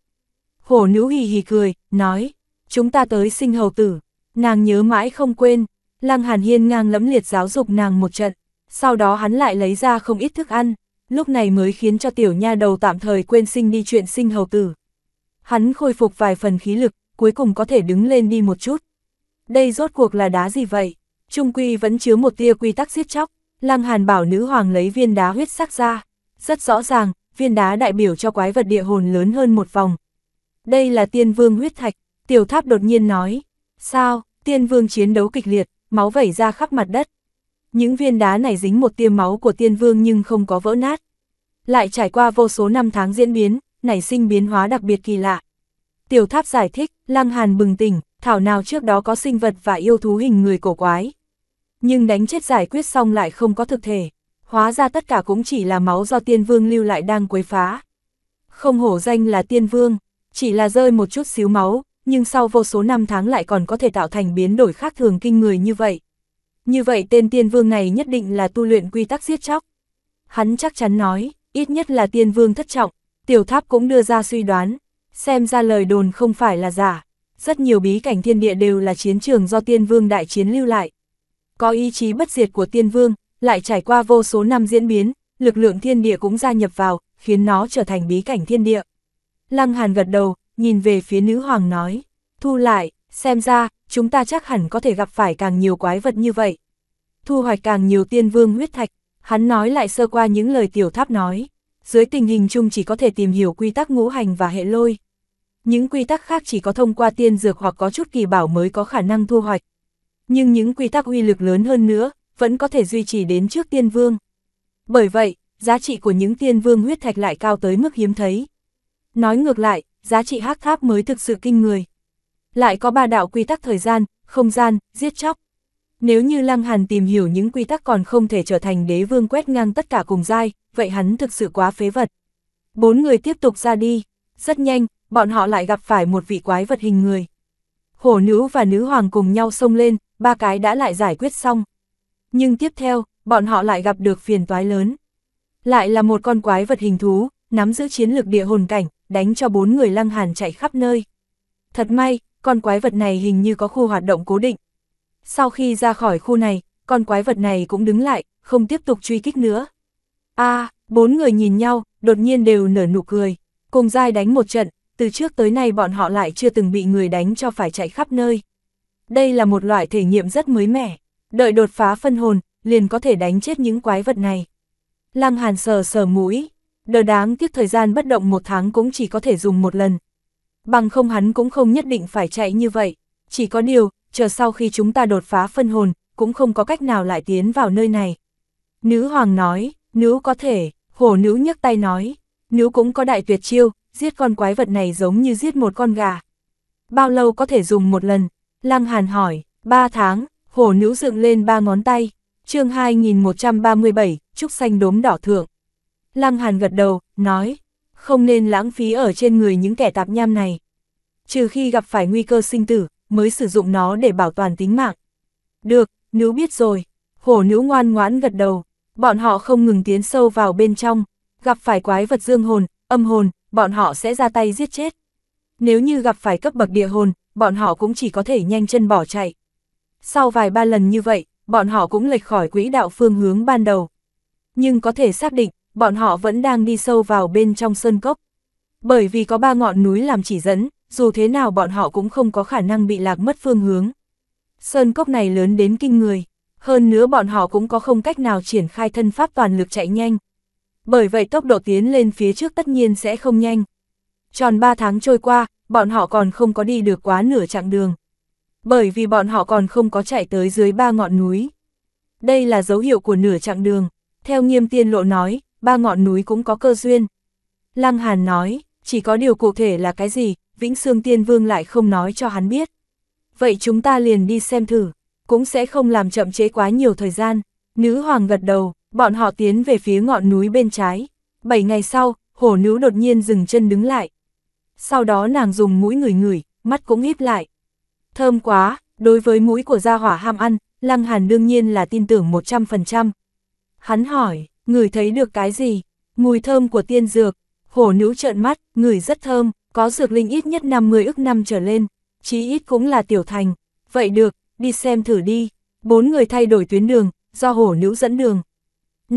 S1: Hổ nữ hì hì cười, nói, chúng ta tới sinh hầu tử. Nàng nhớ mãi không quên, Lăng Hàn hiên ngang lẫm liệt giáo dục nàng một trận. Sau đó hắn lại lấy ra không ít thức ăn, lúc này mới khiến cho tiểu nha đầu tạm thời quên sinh đi chuyện sinh hầu tử. Hắn khôi phục vài phần khí lực, cuối cùng có thể đứng lên đi một chút. Đây rốt cuộc là đá gì vậy? Trung quy vẫn chứa một tia quy tắc giết chóc, Lăng Hàn bảo nữ hoàng lấy viên đá huyết sắc ra. Rất rõ ràng, viên đá đại biểu cho quái vật địa hồn lớn hơn một vòng. Đây là tiên vương huyết thạch, tiểu tháp đột nhiên nói. Sao, tiên vương chiến đấu kịch liệt, máu vẩy ra khắp mặt đất. Những viên đá này dính một tia máu của tiên vương nhưng không có vỡ nát. Lại trải qua vô số năm tháng diễn biến, nảy sinh biến hóa đặc biệt kỳ lạ. Tiểu tháp giải thích, Lăng Hàn bừng tỉnh, thảo nào trước đó có sinh vật và yêu thú hình người cổ quái. Nhưng đánh chết giải quyết xong lại không có thực thể. Hóa ra tất cả cũng chỉ là máu do tiên vương lưu lại đang quấy phá. Không hổ danh là tiên vương, chỉ là rơi một chút xíu máu, nhưng sau vô số năm tháng lại còn có thể tạo thành biến đổi khác thường kinh người như vậy. Như vậy tên tiên vương này nhất định là tu luyện quy tắc giết chóc. Hắn chắc chắn nói, ít nhất là tiên vương thất trọng, tiểu tháp cũng đưa ra suy đoán, xem ra lời đồn không phải là giả. Rất nhiều bí cảnh thiên địa đều là chiến trường do tiên vương đại chiến lưu lại. Có ý chí bất diệt của tiên vương, lại trải qua vô số năm diễn biến, lực lượng thiên địa cũng gia nhập vào, khiến nó trở thành bí cảnh thiên địa. Lăng Hàn gật đầu, nhìn về phía nữ hoàng nói, thu lại, xem ra, chúng ta chắc hẳn có thể gặp phải càng nhiều quái vật như vậy. Thu hoạch càng nhiều tiên vương huyết thạch, hắn nói lại sơ qua những lời tiểu tháp nói, dưới tình hình chung chỉ có thể tìm hiểu quy tắc ngũ hành và hệ lôi những quy tắc khác chỉ có thông qua tiên dược hoặc có chút kỳ bảo mới có khả năng thu hoạch. Nhưng những quy tắc uy lực lớn hơn nữa, vẫn có thể duy trì đến trước tiên vương. Bởi vậy, giá trị của những tiên vương huyết thạch lại cao tới mức hiếm thấy. Nói ngược lại, giá trị hắc tháp mới thực sự kinh người. Lại có ba đạo quy tắc thời gian, không gian, giết chóc. Nếu như Lăng Hàn tìm hiểu những quy tắc còn không thể trở thành đế vương quét ngang tất cả cùng giai, vậy hắn thực sự quá phế vật. Bốn người tiếp tục ra đi, rất nhanh, bọn họ lại gặp phải một vị quái vật hình người. Hổ nữ và nữ hoàng cùng nhau xông lên, ba cái đã lại giải quyết xong. Nhưng tiếp theo, bọn họ lại gặp được phiền toái lớn. Lại là một con quái vật hình thú, nắm giữ chiến lược địa hồn cảnh, đánh cho bốn người lăng hàn chạy khắp nơi. Thật may, con quái vật này hình như có khu hoạt động cố định. Sau khi ra khỏi khu này, con quái vật này cũng đứng lại, không tiếp tục truy kích nữa. a bốn người nhìn nhau, đột nhiên đều nở nụ cười. Cùng dai đánh một trận, từ trước tới nay bọn họ lại chưa từng bị người đánh cho phải chạy khắp nơi. Đây là một loại thể nghiệm rất mới mẻ, đợi đột phá phân hồn, liền có thể đánh chết những quái vật này. Lăng Hàn sờ sờ mũi, đờ đáng tiếc thời gian bất động một tháng cũng chỉ có thể dùng một lần. Bằng không hắn cũng không nhất định phải chạy như vậy, chỉ có điều, chờ sau khi chúng ta đột phá phân hồn, cũng không có cách nào lại tiến vào nơi này. Nữ hoàng nói, nữ có thể, hổ nữ nhấc tay nói, nữ cũng có đại tuyệt chiêu, giết con quái vật này giống như giết một con gà. Bao lâu có thể dùng một lần? Lăng Hàn hỏi, ba tháng, hổ nữ dựng lên ba ngón tay, chương 2137, trúc xanh đốm đỏ thượng. Lăng Hàn gật đầu, nói, không nên lãng phí ở trên người những kẻ tạp nham này. Trừ khi gặp phải nguy cơ sinh tử, mới sử dụng nó để bảo toàn tính mạng. Được, nữ biết rồi, hổ nữ ngoan ngoãn gật đầu, bọn họ không ngừng tiến sâu vào bên trong, gặp phải quái vật dương hồn, âm hồn, bọn họ sẽ ra tay giết chết. Nếu như gặp phải cấp bậc địa hồn, bọn họ cũng chỉ có thể nhanh chân bỏ chạy. Sau vài ba lần như vậy, bọn họ cũng lệch khỏi quỹ đạo phương hướng ban đầu. Nhưng có thể xác định, bọn họ vẫn đang đi sâu vào bên trong sơn cốc. Bởi vì có ba ngọn núi làm chỉ dẫn, dù thế nào bọn họ cũng không có khả năng bị lạc mất phương hướng. Sơn cốc này lớn đến kinh người, hơn nữa bọn họ cũng có không cách nào triển khai thân pháp toàn lực chạy nhanh, bởi vậy tốc độ tiến lên phía trước tất nhiên sẽ không nhanh. Tròn 3 tháng trôi qua, bọn họ còn không có đi được quá nửa chặng đường. Bởi vì bọn họ còn không có chạy tới dưới ba ngọn núi. Đây là dấu hiệu của nửa chặng đường. Theo nghiêm tiên lộ nói, ba ngọn núi cũng có cơ duyên. Lăng Hàn nói, chỉ có điều cụ thể là cái gì, Vĩnh Sương Tiên Vương lại không nói cho hắn biết. Vậy chúng ta liền đi xem thử, cũng sẽ không làm chậm chế quá nhiều thời gian. Nữ hoàng gật đầu, Bọn họ tiến về phía ngọn núi bên trái. Bảy ngày sau, hổ nữ đột nhiên dừng chân đứng lại. Sau đó nàng dùng mũi ngửi ngửi, mắt cũng híp lại. Thơm quá, đối với mũi của gia hỏa ham ăn, Lăng Hàn đương nhiên là tin tưởng 100%. Hắn hỏi, ngửi thấy được cái gì? Mùi thơm của tiên dược. Hổ nữ trợn mắt, ngửi rất thơm, có dược linh ít nhất 50 ức năm trở lên, chí ít cũng là tiểu thành. Vậy được, đi xem thử đi. Bốn người thay đổi tuyến đường, do hổ nữ dẫn đường.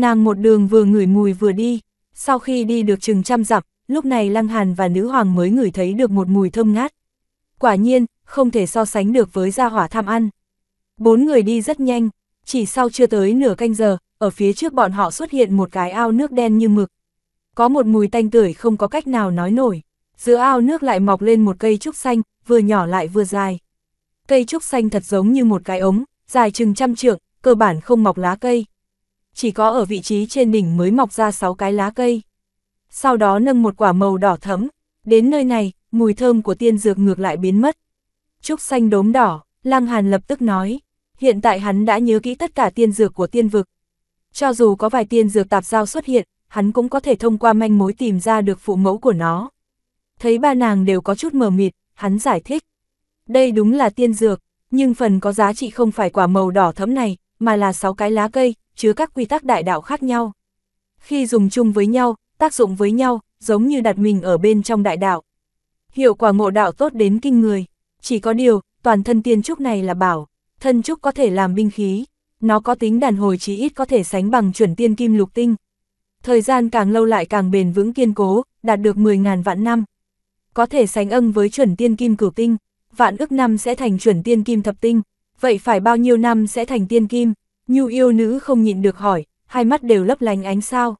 S1: Nàng một đường vừa ngửi mùi vừa đi, sau khi đi được chừng trăm dặm, lúc này Lăng Hàn và nữ hoàng mới ngửi thấy được một mùi thơm ngát. Quả nhiên, không thể so sánh được với gia hỏa tham ăn. Bốn người đi rất nhanh, chỉ sau chưa tới nửa canh giờ, ở phía trước bọn họ xuất hiện một cái ao nước đen như mực. Có một mùi tanh tưởi không có cách nào nói nổi. Giữa ao nước lại mọc lên một cây trúc xanh, vừa nhỏ lại vừa dài. Cây trúc xanh thật giống như một cái ống, dài chừng trăm trượng, cơ bản không mọc lá cây, chỉ có ở vị trí trên đỉnh mới mọc ra 6 cái lá cây. Sau đó nâng một quả màu đỏ thẫm, đến nơi này, mùi thơm của tiên dược ngược lại biến mất. Trúc xanh đốm đỏ, Lăng Hàn lập tức nói, hiện tại hắn đã nhớ kỹ tất cả tiên dược của tiên vực. Cho dù có vài tiên dược tạp giao xuất hiện, hắn cũng có thể thông qua manh mối tìm ra được phụ mẫu của nó. Thấy ba nàng đều có chút mờ mịt, hắn giải thích. Đây đúng là tiên dược, nhưng phần có giá trị không phải quả màu đỏ thẫm này, mà là 6 cái lá cây, chứa các quy tắc đại đạo khác nhau. Khi dùng chung với nhau, tác dụng với nhau, giống như đặt mình ở bên trong đại đạo. Hiệu quả ngộ đạo tốt đến kinh người, chỉ có điều, toàn thân tiên trúc này là bảo, thân trúc có thể làm binh khí, nó có tính đàn hồi chỉ ít có thể sánh bằng chuẩn tiên kim lục tinh. Thời gian càng lâu lại càng bền vững kiên cố, đạt được 10.000 vạn năm. Có thể sánh âng với chuẩn tiên kim cửu tinh, vạn ước năm sẽ thành chuẩn tiên kim thập tinh, vậy phải bao nhiêu năm sẽ thành tiên kim? Nhu yêu nữ không nhịn được hỏi, hai mắt đều lấp lánh ánh sao.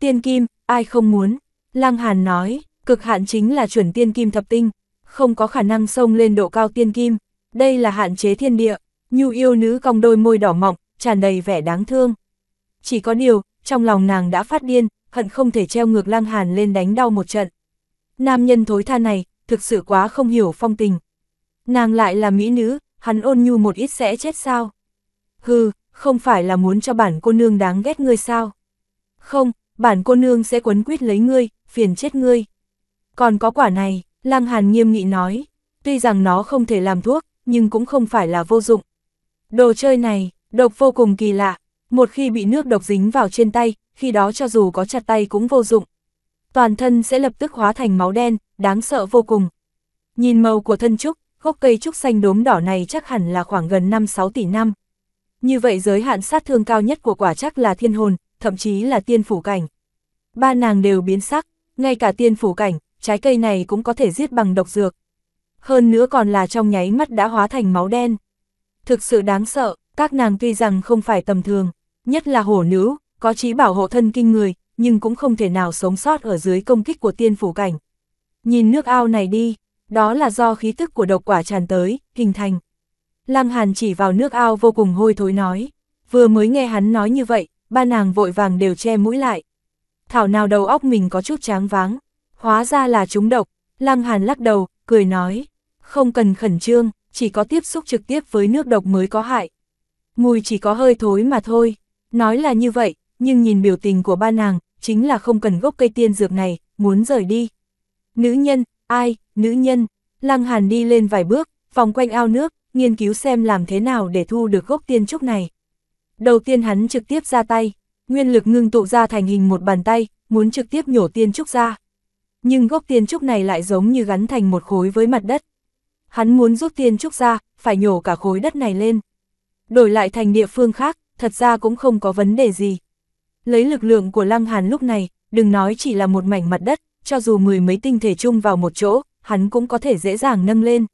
S1: Tiên kim, ai không muốn? Lăng Hàn nói, cực hạn chính là chuẩn tiên kim thập tinh, không có khả năng sông lên độ cao tiên kim, đây là hạn chế thiên địa. Nhu yêu nữ cong đôi môi đỏ mọng, tràn đầy vẻ đáng thương. Chỉ có điều, trong lòng nàng đã phát điên, hận không thể treo ngược Lăng Hàn lên đánh đau một trận. Nam nhân thối tha này, thực sự quá không hiểu phong tình. Nàng lại là mỹ nữ, hắn ôn nhu một ít sẽ chết sao? Hừ, không phải là muốn cho bản cô nương đáng ghét ngươi sao? Không, bản cô nương sẽ quấn quýt lấy ngươi, phiền chết ngươi. Còn có quả này, Lăng Hàn nghiêm nghị nói, tuy rằng nó không thể làm thuốc, nhưng cũng không phải là vô dụng. Đồ chơi này, độc vô cùng kỳ lạ, một khi bị nước độc dính vào trên tay, khi đó cho dù có chặt tay cũng vô dụng. Toàn thân sẽ lập tức hóa thành máu đen, đáng sợ vô cùng. Nhìn màu của thân trúc, gốc cây trúc xanh đốm đỏ này chắc hẳn là khoảng gần 5-6 tỷ năm. Như vậy giới hạn sát thương cao nhất của quả chắc là thiên hồn, thậm chí là tiên phủ cảnh. Ba nàng đều biến sắc, ngay cả tiên phủ cảnh, trái cây này cũng có thể giết bằng độc dược. Hơn nữa còn là trong nháy mắt đã hóa thành máu đen. Thực sự đáng sợ, các nàng tuy rằng không phải tầm thường, nhất là hổ nữ, có trí bảo hộ thân kinh người, nhưng cũng không thể nào sống sót ở dưới công kích của tiên phủ cảnh. Nhìn nước ao này đi, đó là do khí tức của độc quả tràn tới, hình thành. Lăng Hàn chỉ vào nước ao vô cùng hôi thối nói, vừa mới nghe hắn nói như vậy, ba nàng vội vàng đều che mũi lại. Thảo nào đầu óc mình có chút tráng váng, hóa ra là chúng độc, Lăng Hàn lắc đầu, cười nói, không cần khẩn trương, chỉ có tiếp xúc trực tiếp với nước độc mới có hại. Mùi chỉ có hơi thối mà thôi, nói là như vậy, nhưng nhìn biểu tình của ba nàng, chính là không cần gốc cây tiên dược này, muốn rời đi. Nữ nhân, ai, nữ nhân, Lăng Hàn đi lên vài bước, vòng quanh ao nước, nghiên cứu xem làm thế nào để thu được gốc tiên trúc này. Đầu tiên hắn trực tiếp ra tay, nguyên lực ngưng tụ ra thành hình một bàn tay, muốn trực tiếp nhổ tiên trúc ra. Nhưng gốc tiên trúc này lại giống như gắn thành một khối với mặt đất. Hắn muốn rút tiên trúc ra, phải nhổ cả khối đất này lên. Đổi lại thành địa phương khác, thật ra cũng không có vấn đề gì. Lấy lực lượng của Lăng Hàn lúc này, đừng nói chỉ là một mảnh mặt đất, cho dù mười mấy tinh thể chung vào một chỗ, hắn cũng có thể dễ dàng nâng lên.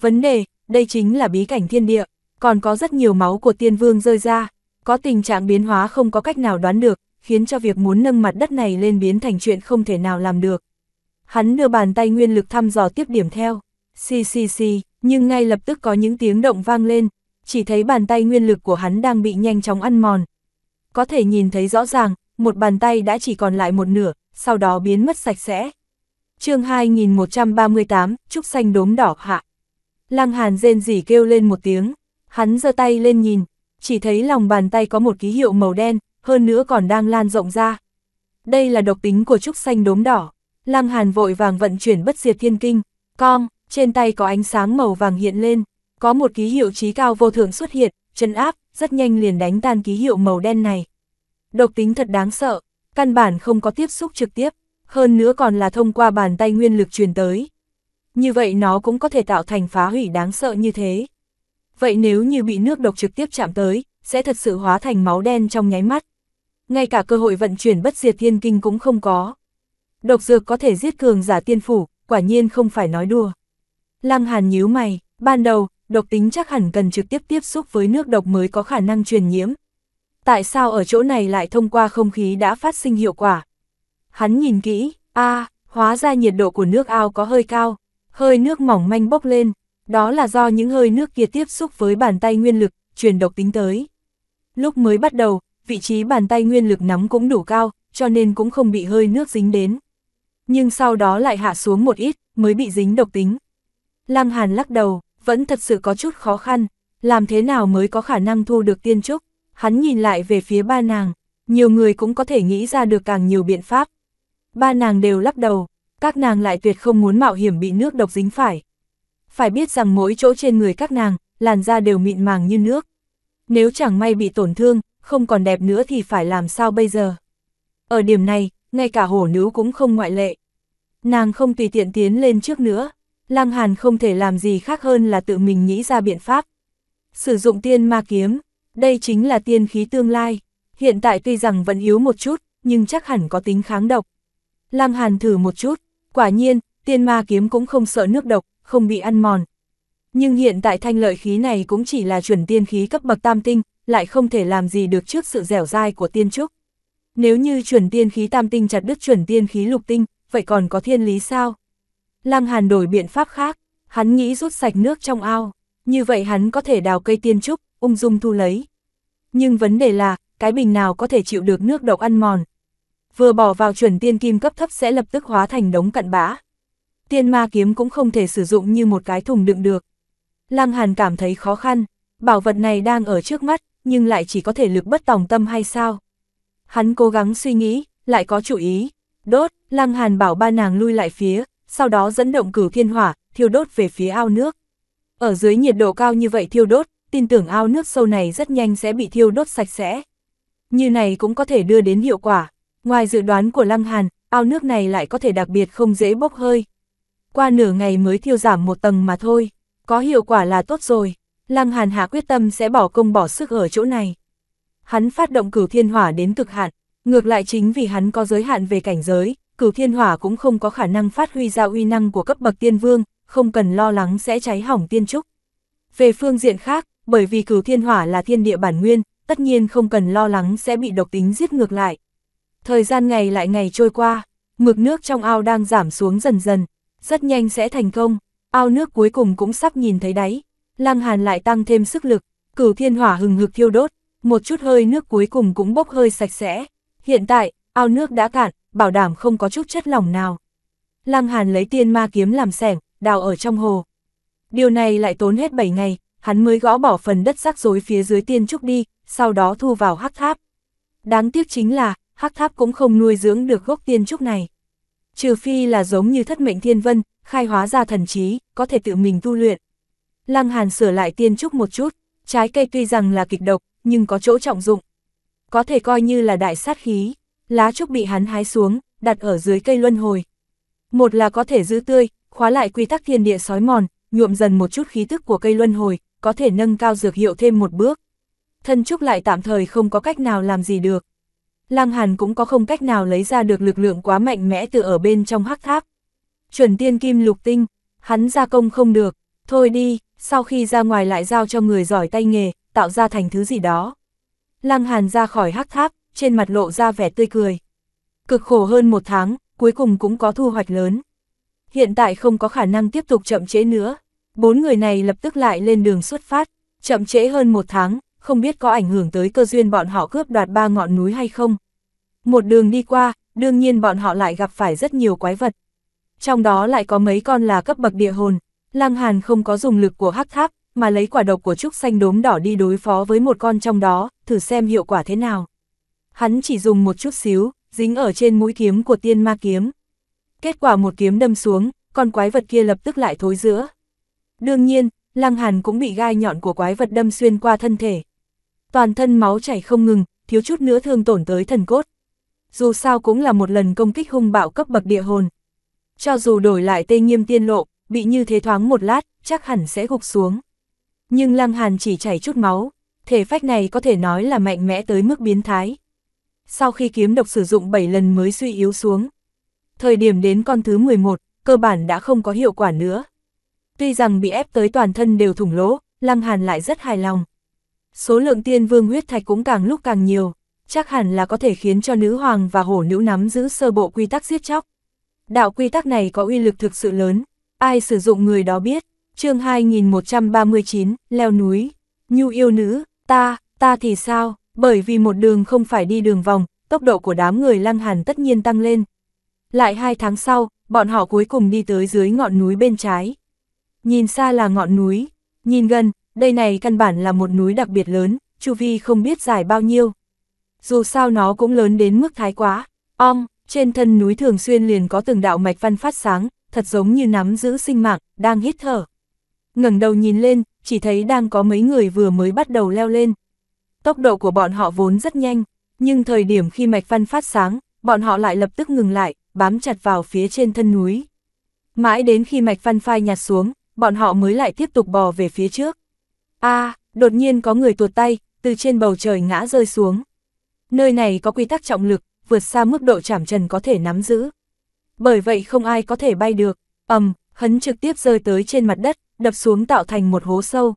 S1: Vấn đề, đây chính là bí cảnh thiên địa, còn có rất nhiều máu của tiên vương rơi ra, có tình trạng biến hóa không có cách nào đoán được, khiến cho việc muốn nâng mặt đất này lên biến thành chuyện không thể nào làm được. Hắn đưa bàn tay nguyên lực thăm dò tiếp điểm theo, xì xì xì, nhưng ngay lập tức có những tiếng động vang lên, chỉ thấy bàn tay nguyên lực của hắn đang bị nhanh chóng ăn mòn. Có thể nhìn thấy rõ ràng, một bàn tay đã chỉ còn lại một nửa, sau đó biến mất sạch sẽ chương 2138, Trúc Xanh đốm đỏ hạ. Lăng Hàn rên rỉ kêu lên một tiếng, hắn giơ tay lên nhìn, chỉ thấy lòng bàn tay có một ký hiệu màu đen, hơn nữa còn đang lan rộng ra. Đây là độc tính của Trúc Xanh đốm đỏ. Lăng Hàn vội vàng vận chuyển bất diệt thiên kinh, con trên tay có ánh sáng màu vàng hiện lên, có một ký hiệu trí cao vô thượng xuất hiện, chân áp, rất nhanh liền đánh tan ký hiệu màu đen này. Độc tính thật đáng sợ, căn bản không có tiếp xúc trực tiếp, hơn nữa còn là thông qua bàn tay nguyên lực truyền tới. Như vậy nó cũng có thể tạo thành phá hủy đáng sợ như thế. Vậy nếu như bị nước độc trực tiếp chạm tới, sẽ thật sự hóa thành máu đen trong nháy mắt. Ngay cả cơ hội vận chuyển bất diệt thiên kinh cũng không có. Độc dược có thể giết cường giả tiên phủ, quả nhiên không phải nói đùa. Lăng Hàn nhíu mày, ban đầu, độc tính chắc hẳn cần trực tiếp tiếp xúc với nước độc mới có khả năng truyền nhiễm. Tại sao ở chỗ này lại thông qua không khí đã phát sinh hiệu quả? Hắn nhìn kỹ, a à, hóa ra nhiệt độ của nước ao có hơi cao, hơi nước mỏng manh bốc lên, đó là do những hơi nước kia tiếp xúc với bàn tay nguyên lực, truyền độc tính tới. Lúc mới bắt đầu, vị trí bàn tay nguyên lực nắm cũng đủ cao, cho nên cũng không bị hơi nước dính đến. Nhưng sau đó lại hạ xuống một ít, mới bị dính độc tính. Lăng Hàn lắc đầu, vẫn thật sự có chút khó khăn, làm thế nào mới có khả năng thu được tiên trúc. Hắn nhìn lại về phía ba nàng, nhiều người cũng có thể nghĩ ra được càng nhiều biện pháp. Ba nàng đều lắc đầu, các nàng lại tuyệt không muốn mạo hiểm bị nước độc dính phải. Phải biết rằng mỗi chỗ trên người các nàng, làn da đều mịn màng như nước. Nếu chẳng may bị tổn thương, không còn đẹp nữa thì phải làm sao bây giờ? Ở điểm này, ngay cả hổ nữ cũng không ngoại lệ. Nàng không tùy tiện tiến lên trước nữa, Lăng Hàn không thể làm gì khác hơn là tự mình nghĩ ra biện pháp. Sử dụng tiên ma kiếm, đây chính là tiên khí tương lai, hiện tại tuy rằng vẫn yếu một chút, nhưng chắc hẳn có tính kháng độc. Lam Hàn thử một chút, quả nhiên, tiên ma kiếm cũng không sợ nước độc, không bị ăn mòn. Nhưng hiện tại thanh lợi khí này cũng chỉ là chuẩn tiên khí cấp bậc tam tinh, lại không thể làm gì được trước sự dẻo dai của tiên trúc. Nếu như chuẩn tiên khí tam tinh chặt đứt chuẩn tiên khí lục tinh, vậy còn có thiên lý sao? Lăng Hàn đổi biện pháp khác, hắn nghĩ rút sạch nước trong ao, như vậy hắn có thể đào cây tiên trúc, ung dung thu lấy. Nhưng vấn đề là, cái bình nào có thể chịu được nước độc ăn mòn, vừa bỏ vào chuẩn tiên kim cấp thấp sẽ lập tức hóa thành đống cặn bã. Tiên ma kiếm cũng không thể sử dụng như một cái thùng đựng được. Lăng Hàn cảm thấy khó khăn, bảo vật này đang ở trước mắt, nhưng lại chỉ có thể lực bất tòng tâm hay sao? Hắn cố gắng suy nghĩ, lại có chủ ý. Đốt, Lăng Hàn bảo ba nàng lui lại phía, sau đó dẫn động cử thiên hỏa, thiêu đốt về phía ao nước. Ở dưới nhiệt độ cao như vậy thiêu đốt, tin tưởng ao nước sâu này rất nhanh sẽ bị thiêu đốt sạch sẽ. Như này cũng có thể đưa đến hiệu quả. Ngoài dự đoán của Lăng Hàn, ao nước này lại có thể đặc biệt không dễ bốc hơi. Qua nửa ngày mới thiêu giảm một tầng mà thôi, có hiệu quả là tốt rồi. Lăng Hàn hạ quyết tâm sẽ bỏ công bỏ sức ở chỗ này. Hắn phát động cửu thiên hỏa đến cực hạn, ngược lại chính vì hắn có giới hạn về cảnh giới, cửu thiên hỏa cũng không có khả năng phát huy ra uy năng của cấp bậc tiên vương, không cần lo lắng sẽ cháy hỏng tiên trúc. Về phương diện khác, bởi vì cửu thiên hỏa là thiên địa bản nguyên, tất nhiên không cần lo lắng sẽ bị độc tính giết ngược lại. Thời gian ngày lại ngày trôi qua, mực nước trong ao đang giảm xuống dần dần, rất nhanh sẽ thành công, ao nước cuối cùng cũng sắp nhìn thấy đáy. Lăng Hàn lại tăng thêm sức lực, cửu thiên hỏa hừng hực thiêu đốt, một chút hơi nước cuối cùng cũng bốc hơi sạch sẽ. Hiện tại, ao nước đã cạn, bảo đảm không có chút chất lỏng nào. Lăng Hàn lấy tiên ma kiếm làm sẻng, đào ở trong hồ. Điều này lại tốn hết 7 ngày, hắn mới gõ bỏ phần đất rắc rối phía dưới tiên trúc đi, sau đó thu vào hắc tháp. Đáng tiếc chính là, hắc tháp cũng không nuôi dưỡng được gốc tiên trúc này. Trừ phi là giống như thất mệnh thiên vân, khai hóa ra thần trí, có thể tự mình tu luyện. Lăng Hàn sửa lại tiên trúc một chút, trái cây tuy rằng là kịch độc, nhưng có chỗ trọng dụng. Có thể coi như là đại sát khí, lá trúc bị hắn hái xuống, đặt ở dưới cây luân hồi. Một là có thể giữ tươi, khóa lại quy tắc thiên địa sói mòn, nhuộm dần một chút khí tức của cây luân hồi, có thể nâng cao dược hiệu thêm một bước. Thân trúc lại tạm thời không có cách nào làm gì được. Lăng Hàn cũng có không cách nào lấy ra được lực lượng quá mạnh mẽ từ ở bên trong hắc tháp. Chuẩn tiên kim lục tinh, hắn gia công không được, thôi đi, sau khi ra ngoài lại giao cho người giỏi tay nghề, tạo ra thành thứ gì đó. Lăng Hàn ra khỏi hắc tháp, trên mặt lộ ra vẻ tươi cười. Cực khổ hơn một tháng, cuối cùng cũng có thu hoạch lớn. Hiện tại không có khả năng tiếp tục chậm trễ nữa. Bốn người này lập tức lại lên đường xuất phát, chậm trễ hơn một tháng, không biết có ảnh hưởng tới cơ duyên bọn họ cướp đoạt ba ngọn núi hay không. Một đường đi qua, đương nhiên bọn họ lại gặp phải rất nhiều quái vật. Trong đó lại có mấy con là cấp bậc địa hồn, Lăng Hàn không có dùng lực của hắc tháp, mà lấy quả độc của trúc xanh đốm đỏ đi đối phó với một con trong đó, thử xem hiệu quả thế nào. Hắn chỉ dùng một chút xíu, dính ở trên mũi kiếm của tiên ma kiếm. Kết quả một kiếm đâm xuống, con quái vật kia lập tức lại thối giữa. Đương nhiên, Lăng Hàn cũng bị gai nhọn của quái vật đâm xuyên qua thân thể, toàn thân máu chảy không ngừng, thiếu chút nữa thương tổn tới thần cốt. Dù sao cũng là một lần công kích hung bạo cấp bậc địa hồn. Cho dù đổi lại tê nghiêm tiên lộ, bị như thế thoáng một lát, chắc hẳn sẽ gục xuống. Nhưng Lăng Hàn chỉ chảy chút máu, thể phách này có thể nói là mạnh mẽ tới mức biến thái. Sau khi kiếm độc sử dụng 7 lần mới suy yếu xuống. Thời điểm đến con thứ 11, cơ bản đã không có hiệu quả nữa. Tuy rằng bị ép tới toàn thân đều thủng lỗ, Lăng Hàn lại rất hài lòng số lượng tiên vương huyết thạch cũng càng lúc càng nhiều, chắc hẳn là có thể khiến cho nữ hoàng và hổ nữ nắm giữ sơ bộ quy tắc giết chóc. Đạo quy tắc này có uy lực thực sự lớn, ai sử dụng người đó biết, chương 2139, leo núi, nhu yêu nữ, ta, ta thì sao, bởi vì một đường không phải đi đường vòng, tốc độ của đám người lăng hàn tất nhiên tăng lên. Lại hai tháng sau, bọn họ cuối cùng đi tới dưới ngọn núi bên trái. Nhìn xa là ngọn núi, nhìn gần đây này căn bản là một núi đặc biệt lớn, chu vi không biết dài bao nhiêu. Dù sao nó cũng lớn đến mức thái quá, ong, trên thân núi thường xuyên liền có từng đạo mạch văn phát sáng, thật giống như nắm giữ sinh mạng, đang hít thở. ngẩng đầu nhìn lên, chỉ thấy đang có mấy người vừa mới bắt đầu leo lên. Tốc độ của bọn họ vốn rất nhanh, nhưng thời điểm khi mạch văn phát sáng, bọn họ lại lập tức ngừng lại, bám chặt vào phía trên thân núi. Mãi đến khi mạch văn phai nhạt xuống, bọn họ mới lại tiếp tục bò về phía trước a à, đột nhiên có người tuột tay, từ trên bầu trời ngã rơi xuống. Nơi này có quy tắc trọng lực, vượt xa mức độ chảm trần có thể nắm giữ. Bởi vậy không ai có thể bay được, ầm, um, hấn trực tiếp rơi tới trên mặt đất, đập xuống tạo thành một hố sâu.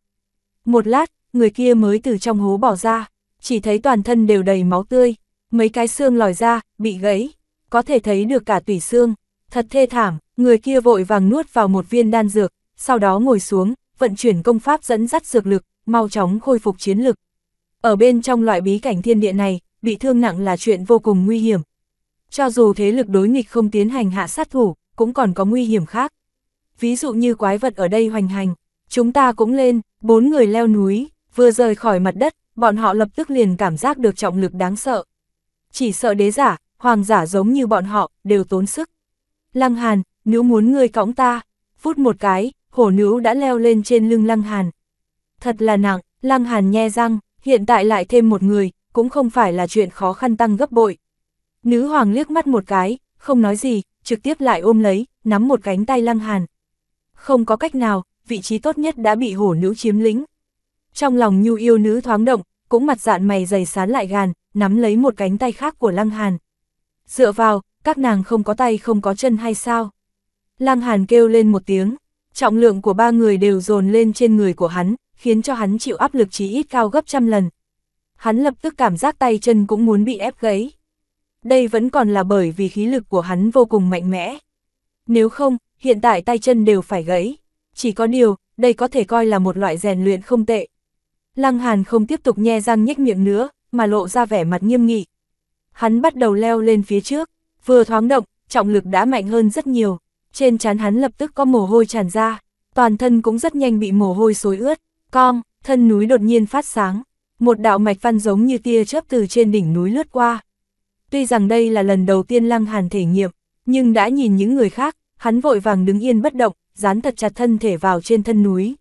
S1: Một lát, người kia mới từ trong hố bỏ ra, chỉ thấy toàn thân đều đầy máu tươi, mấy cái xương lòi ra, bị gãy, có thể thấy được cả tủy xương, thật thê thảm, người kia vội vàng nuốt vào một viên đan dược, sau đó ngồi xuống, vận chuyển công pháp dẫn dắt dược lực, mau chóng khôi phục chiến lực. Ở bên trong loại bí cảnh thiên địa này, bị thương nặng là chuyện vô cùng nguy hiểm. Cho dù thế lực đối nghịch không tiến hành hạ sát thủ, cũng còn có nguy hiểm khác. Ví dụ như quái vật ở đây hoành hành, chúng ta cũng lên, bốn người leo núi, vừa rời khỏi mặt đất, bọn họ lập tức liền cảm giác được trọng lực đáng sợ. Chỉ sợ đế giả, hoàng giả giống như bọn họ, đều tốn sức. Lăng Hàn, nếu muốn ngươi cõng ta, phút một cái, hổ nữ đã leo lên trên lưng Lăng Hàn. Thật là nặng, Lăng Hàn nhe răng, hiện tại lại thêm một người, cũng không phải là chuyện khó khăn tăng gấp bội. Nữ hoàng liếc mắt một cái, không nói gì, trực tiếp lại ôm lấy, nắm một cánh tay Lăng Hàn. Không có cách nào, vị trí tốt nhất đã bị hổ nữ chiếm lĩnh. Trong lòng nhu yêu nữ thoáng động, cũng mặt dạn mày dày sán lại gàn, nắm lấy một cánh tay khác của Lăng Hàn. Dựa vào, các nàng không có tay không có chân hay sao? Lăng Hàn kêu lên một tiếng, Trọng lượng của ba người đều dồn lên trên người của hắn, khiến cho hắn chịu áp lực chí ít cao gấp trăm lần. Hắn lập tức cảm giác tay chân cũng muốn bị ép gãy. Đây vẫn còn là bởi vì khí lực của hắn vô cùng mạnh mẽ. Nếu không, hiện tại tay chân đều phải gãy. Chỉ có điều, đây có thể coi là một loại rèn luyện không tệ. Lăng Hàn không tiếp tục nhe răng nhếch miệng nữa, mà lộ ra vẻ mặt nghiêm nghị. Hắn bắt đầu leo lên phía trước, vừa thoáng động, trọng lực đã mạnh hơn rất nhiều trên trán hắn lập tức có mồ hôi tràn ra, toàn thân cũng rất nhanh bị mồ hôi xối ướt, cong, thân núi đột nhiên phát sáng, một đạo mạch văn giống như tia chớp từ trên đỉnh núi lướt qua. Tuy rằng đây là lần đầu tiên Lăng Hàn thể nghiệm, nhưng đã nhìn những người khác, hắn vội vàng đứng yên bất động, dán thật chặt thân thể vào trên thân núi.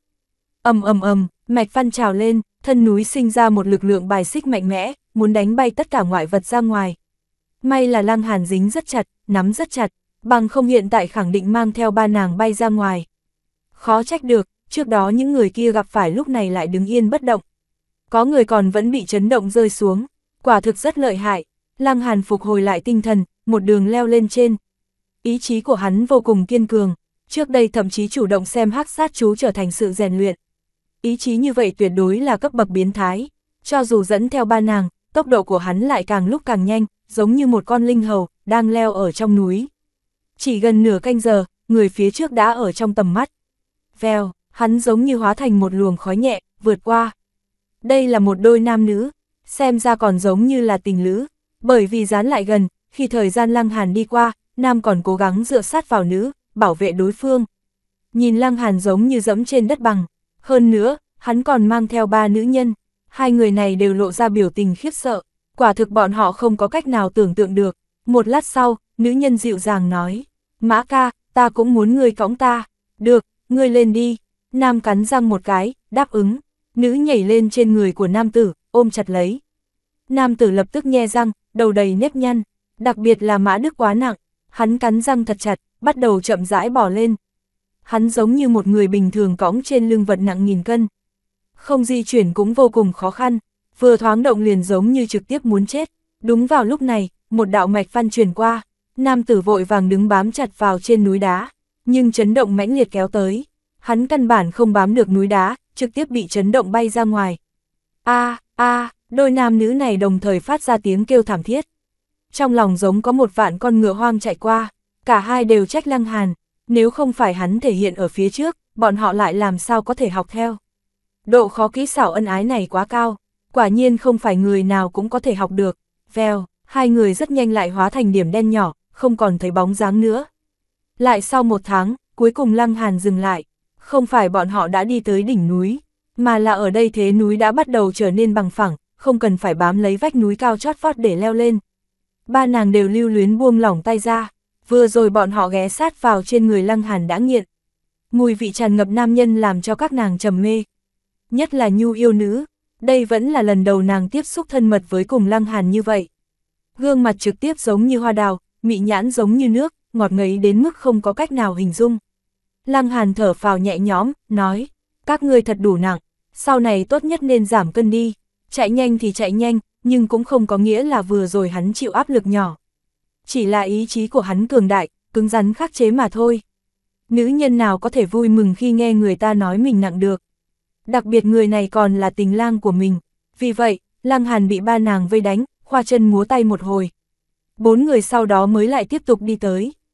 S1: Ầm ầm ầm, mạch văn trào lên, thân núi sinh ra một lực lượng bài xích mạnh mẽ, muốn đánh bay tất cả ngoại vật ra ngoài. May là Lăng Hàn dính rất chặt, nắm rất chặt, bằng không hiện tại khẳng định mang theo ba nàng bay ra ngoài. Khó trách được, trước đó những người kia gặp phải lúc này lại đứng yên bất động. Có người còn vẫn bị chấn động rơi xuống, quả thực rất lợi hại. Lăng Hàn phục hồi lại tinh thần, một đường leo lên trên. Ý chí của hắn vô cùng kiên cường, trước đây thậm chí chủ động xem hắc sát chú trở thành sự rèn luyện. Ý chí như vậy tuyệt đối là cấp bậc biến thái, cho dù dẫn theo ba nàng, tốc độ của hắn lại càng lúc càng nhanh, giống như một con linh hầu đang leo ở trong núi. Chỉ gần nửa canh giờ, người phía trước đã ở trong tầm mắt. Vèo, hắn giống như hóa thành một luồng khói nhẹ, vượt qua. Đây là một đôi nam nữ, xem ra còn giống như là tình lữ, bởi vì dán lại gần, khi thời gian Lăng Hàn đi qua, nam còn cố gắng dựa sát vào nữ, bảo vệ đối phương. Nhìn Lăng Hàn giống như dẫm trên đất bằng, hơn nữa, hắn còn mang theo ba nữ nhân, hai người này đều lộ ra biểu tình khiếp sợ, quả thực bọn họ không có cách nào tưởng tượng được, một lát sau, nữ nhân dịu dàng nói, Mã ca, ta cũng muốn người cõng ta. Được, ngươi lên đi. Nam cắn răng một cái, đáp ứng. Nữ nhảy lên trên người của nam tử, ôm chặt lấy. Nam tử lập tức nhe răng, đầu đầy nếp nhăn. Đặc biệt là mã đức quá nặng. Hắn cắn răng thật chặt, bắt đầu chậm rãi bỏ lên. Hắn giống như một người bình thường cõng trên lưng vật nặng nghìn cân. Không di chuyển cũng vô cùng khó khăn. Vừa thoáng động liền giống như trực tiếp muốn chết. Đúng vào lúc này, một đạo mạch văn truyền qua, nam tử vội vàng đứng bám chặt vào trên núi đá, nhưng chấn động mãnh liệt kéo tới. Hắn căn bản không bám được núi đá, trực tiếp bị chấn động bay ra ngoài. A, a, đôi nam nữ này đồng thời phát ra tiếng kêu thảm thiết. Trong lòng giống có một vạn con ngựa hoang chạy qua, cả hai đều trách Lăng Hàn, nếu không phải hắn thể hiện ở phía trước, bọn họ lại làm sao có thể học theo. Độ khó kỹ xảo ân ái này quá cao, quả nhiên không phải người nào cũng có thể học được. Vèo hai người rất nhanh lại hóa thành điểm đen nhỏ, không còn thấy bóng dáng nữa. Lại sau một tháng, cuối cùng Lăng Hàn dừng lại. Không phải bọn họ đã đi tới đỉnh núi, mà là ở đây thế núi đã bắt đầu trở nên bằng phẳng, không cần phải bám lấy vách núi cao chót vót để leo lên. Ba nàng đều lưu luyến buông lỏng tay ra, vừa rồi bọn họ ghé sát vào trên người Lăng Hàn đã nghiện. Mùi vị tràn ngập nam nhân làm cho các nàng trầm mê. Nhất là nhu yêu nữ, đây vẫn là lần đầu nàng tiếp xúc thân mật với cùng Lăng Hàn như vậy. Gương mặt trực tiếp giống như hoa đào, mị nhãn giống như nước, ngọt ngấy đến mức không có cách nào hình dung. Lăng Hàn thở phào nhẹ nhõm, nói, các ngươi thật đủ nặng, sau này tốt nhất nên giảm cân đi, chạy nhanh thì chạy nhanh, nhưng cũng không có nghĩa là vừa rồi hắn chịu áp lực nhỏ. Chỉ là ý chí của hắn cường đại, cứng rắn khắc chế mà thôi. Nữ nhân nào có thể vui mừng khi nghe người ta nói mình nặng được. Đặc biệt người này còn là tình lang của mình. Vì vậy, lang hàn bị ba nàng vây đánh, khoa chân múa tay một hồi. Bốn người sau đó mới lại tiếp tục đi tới.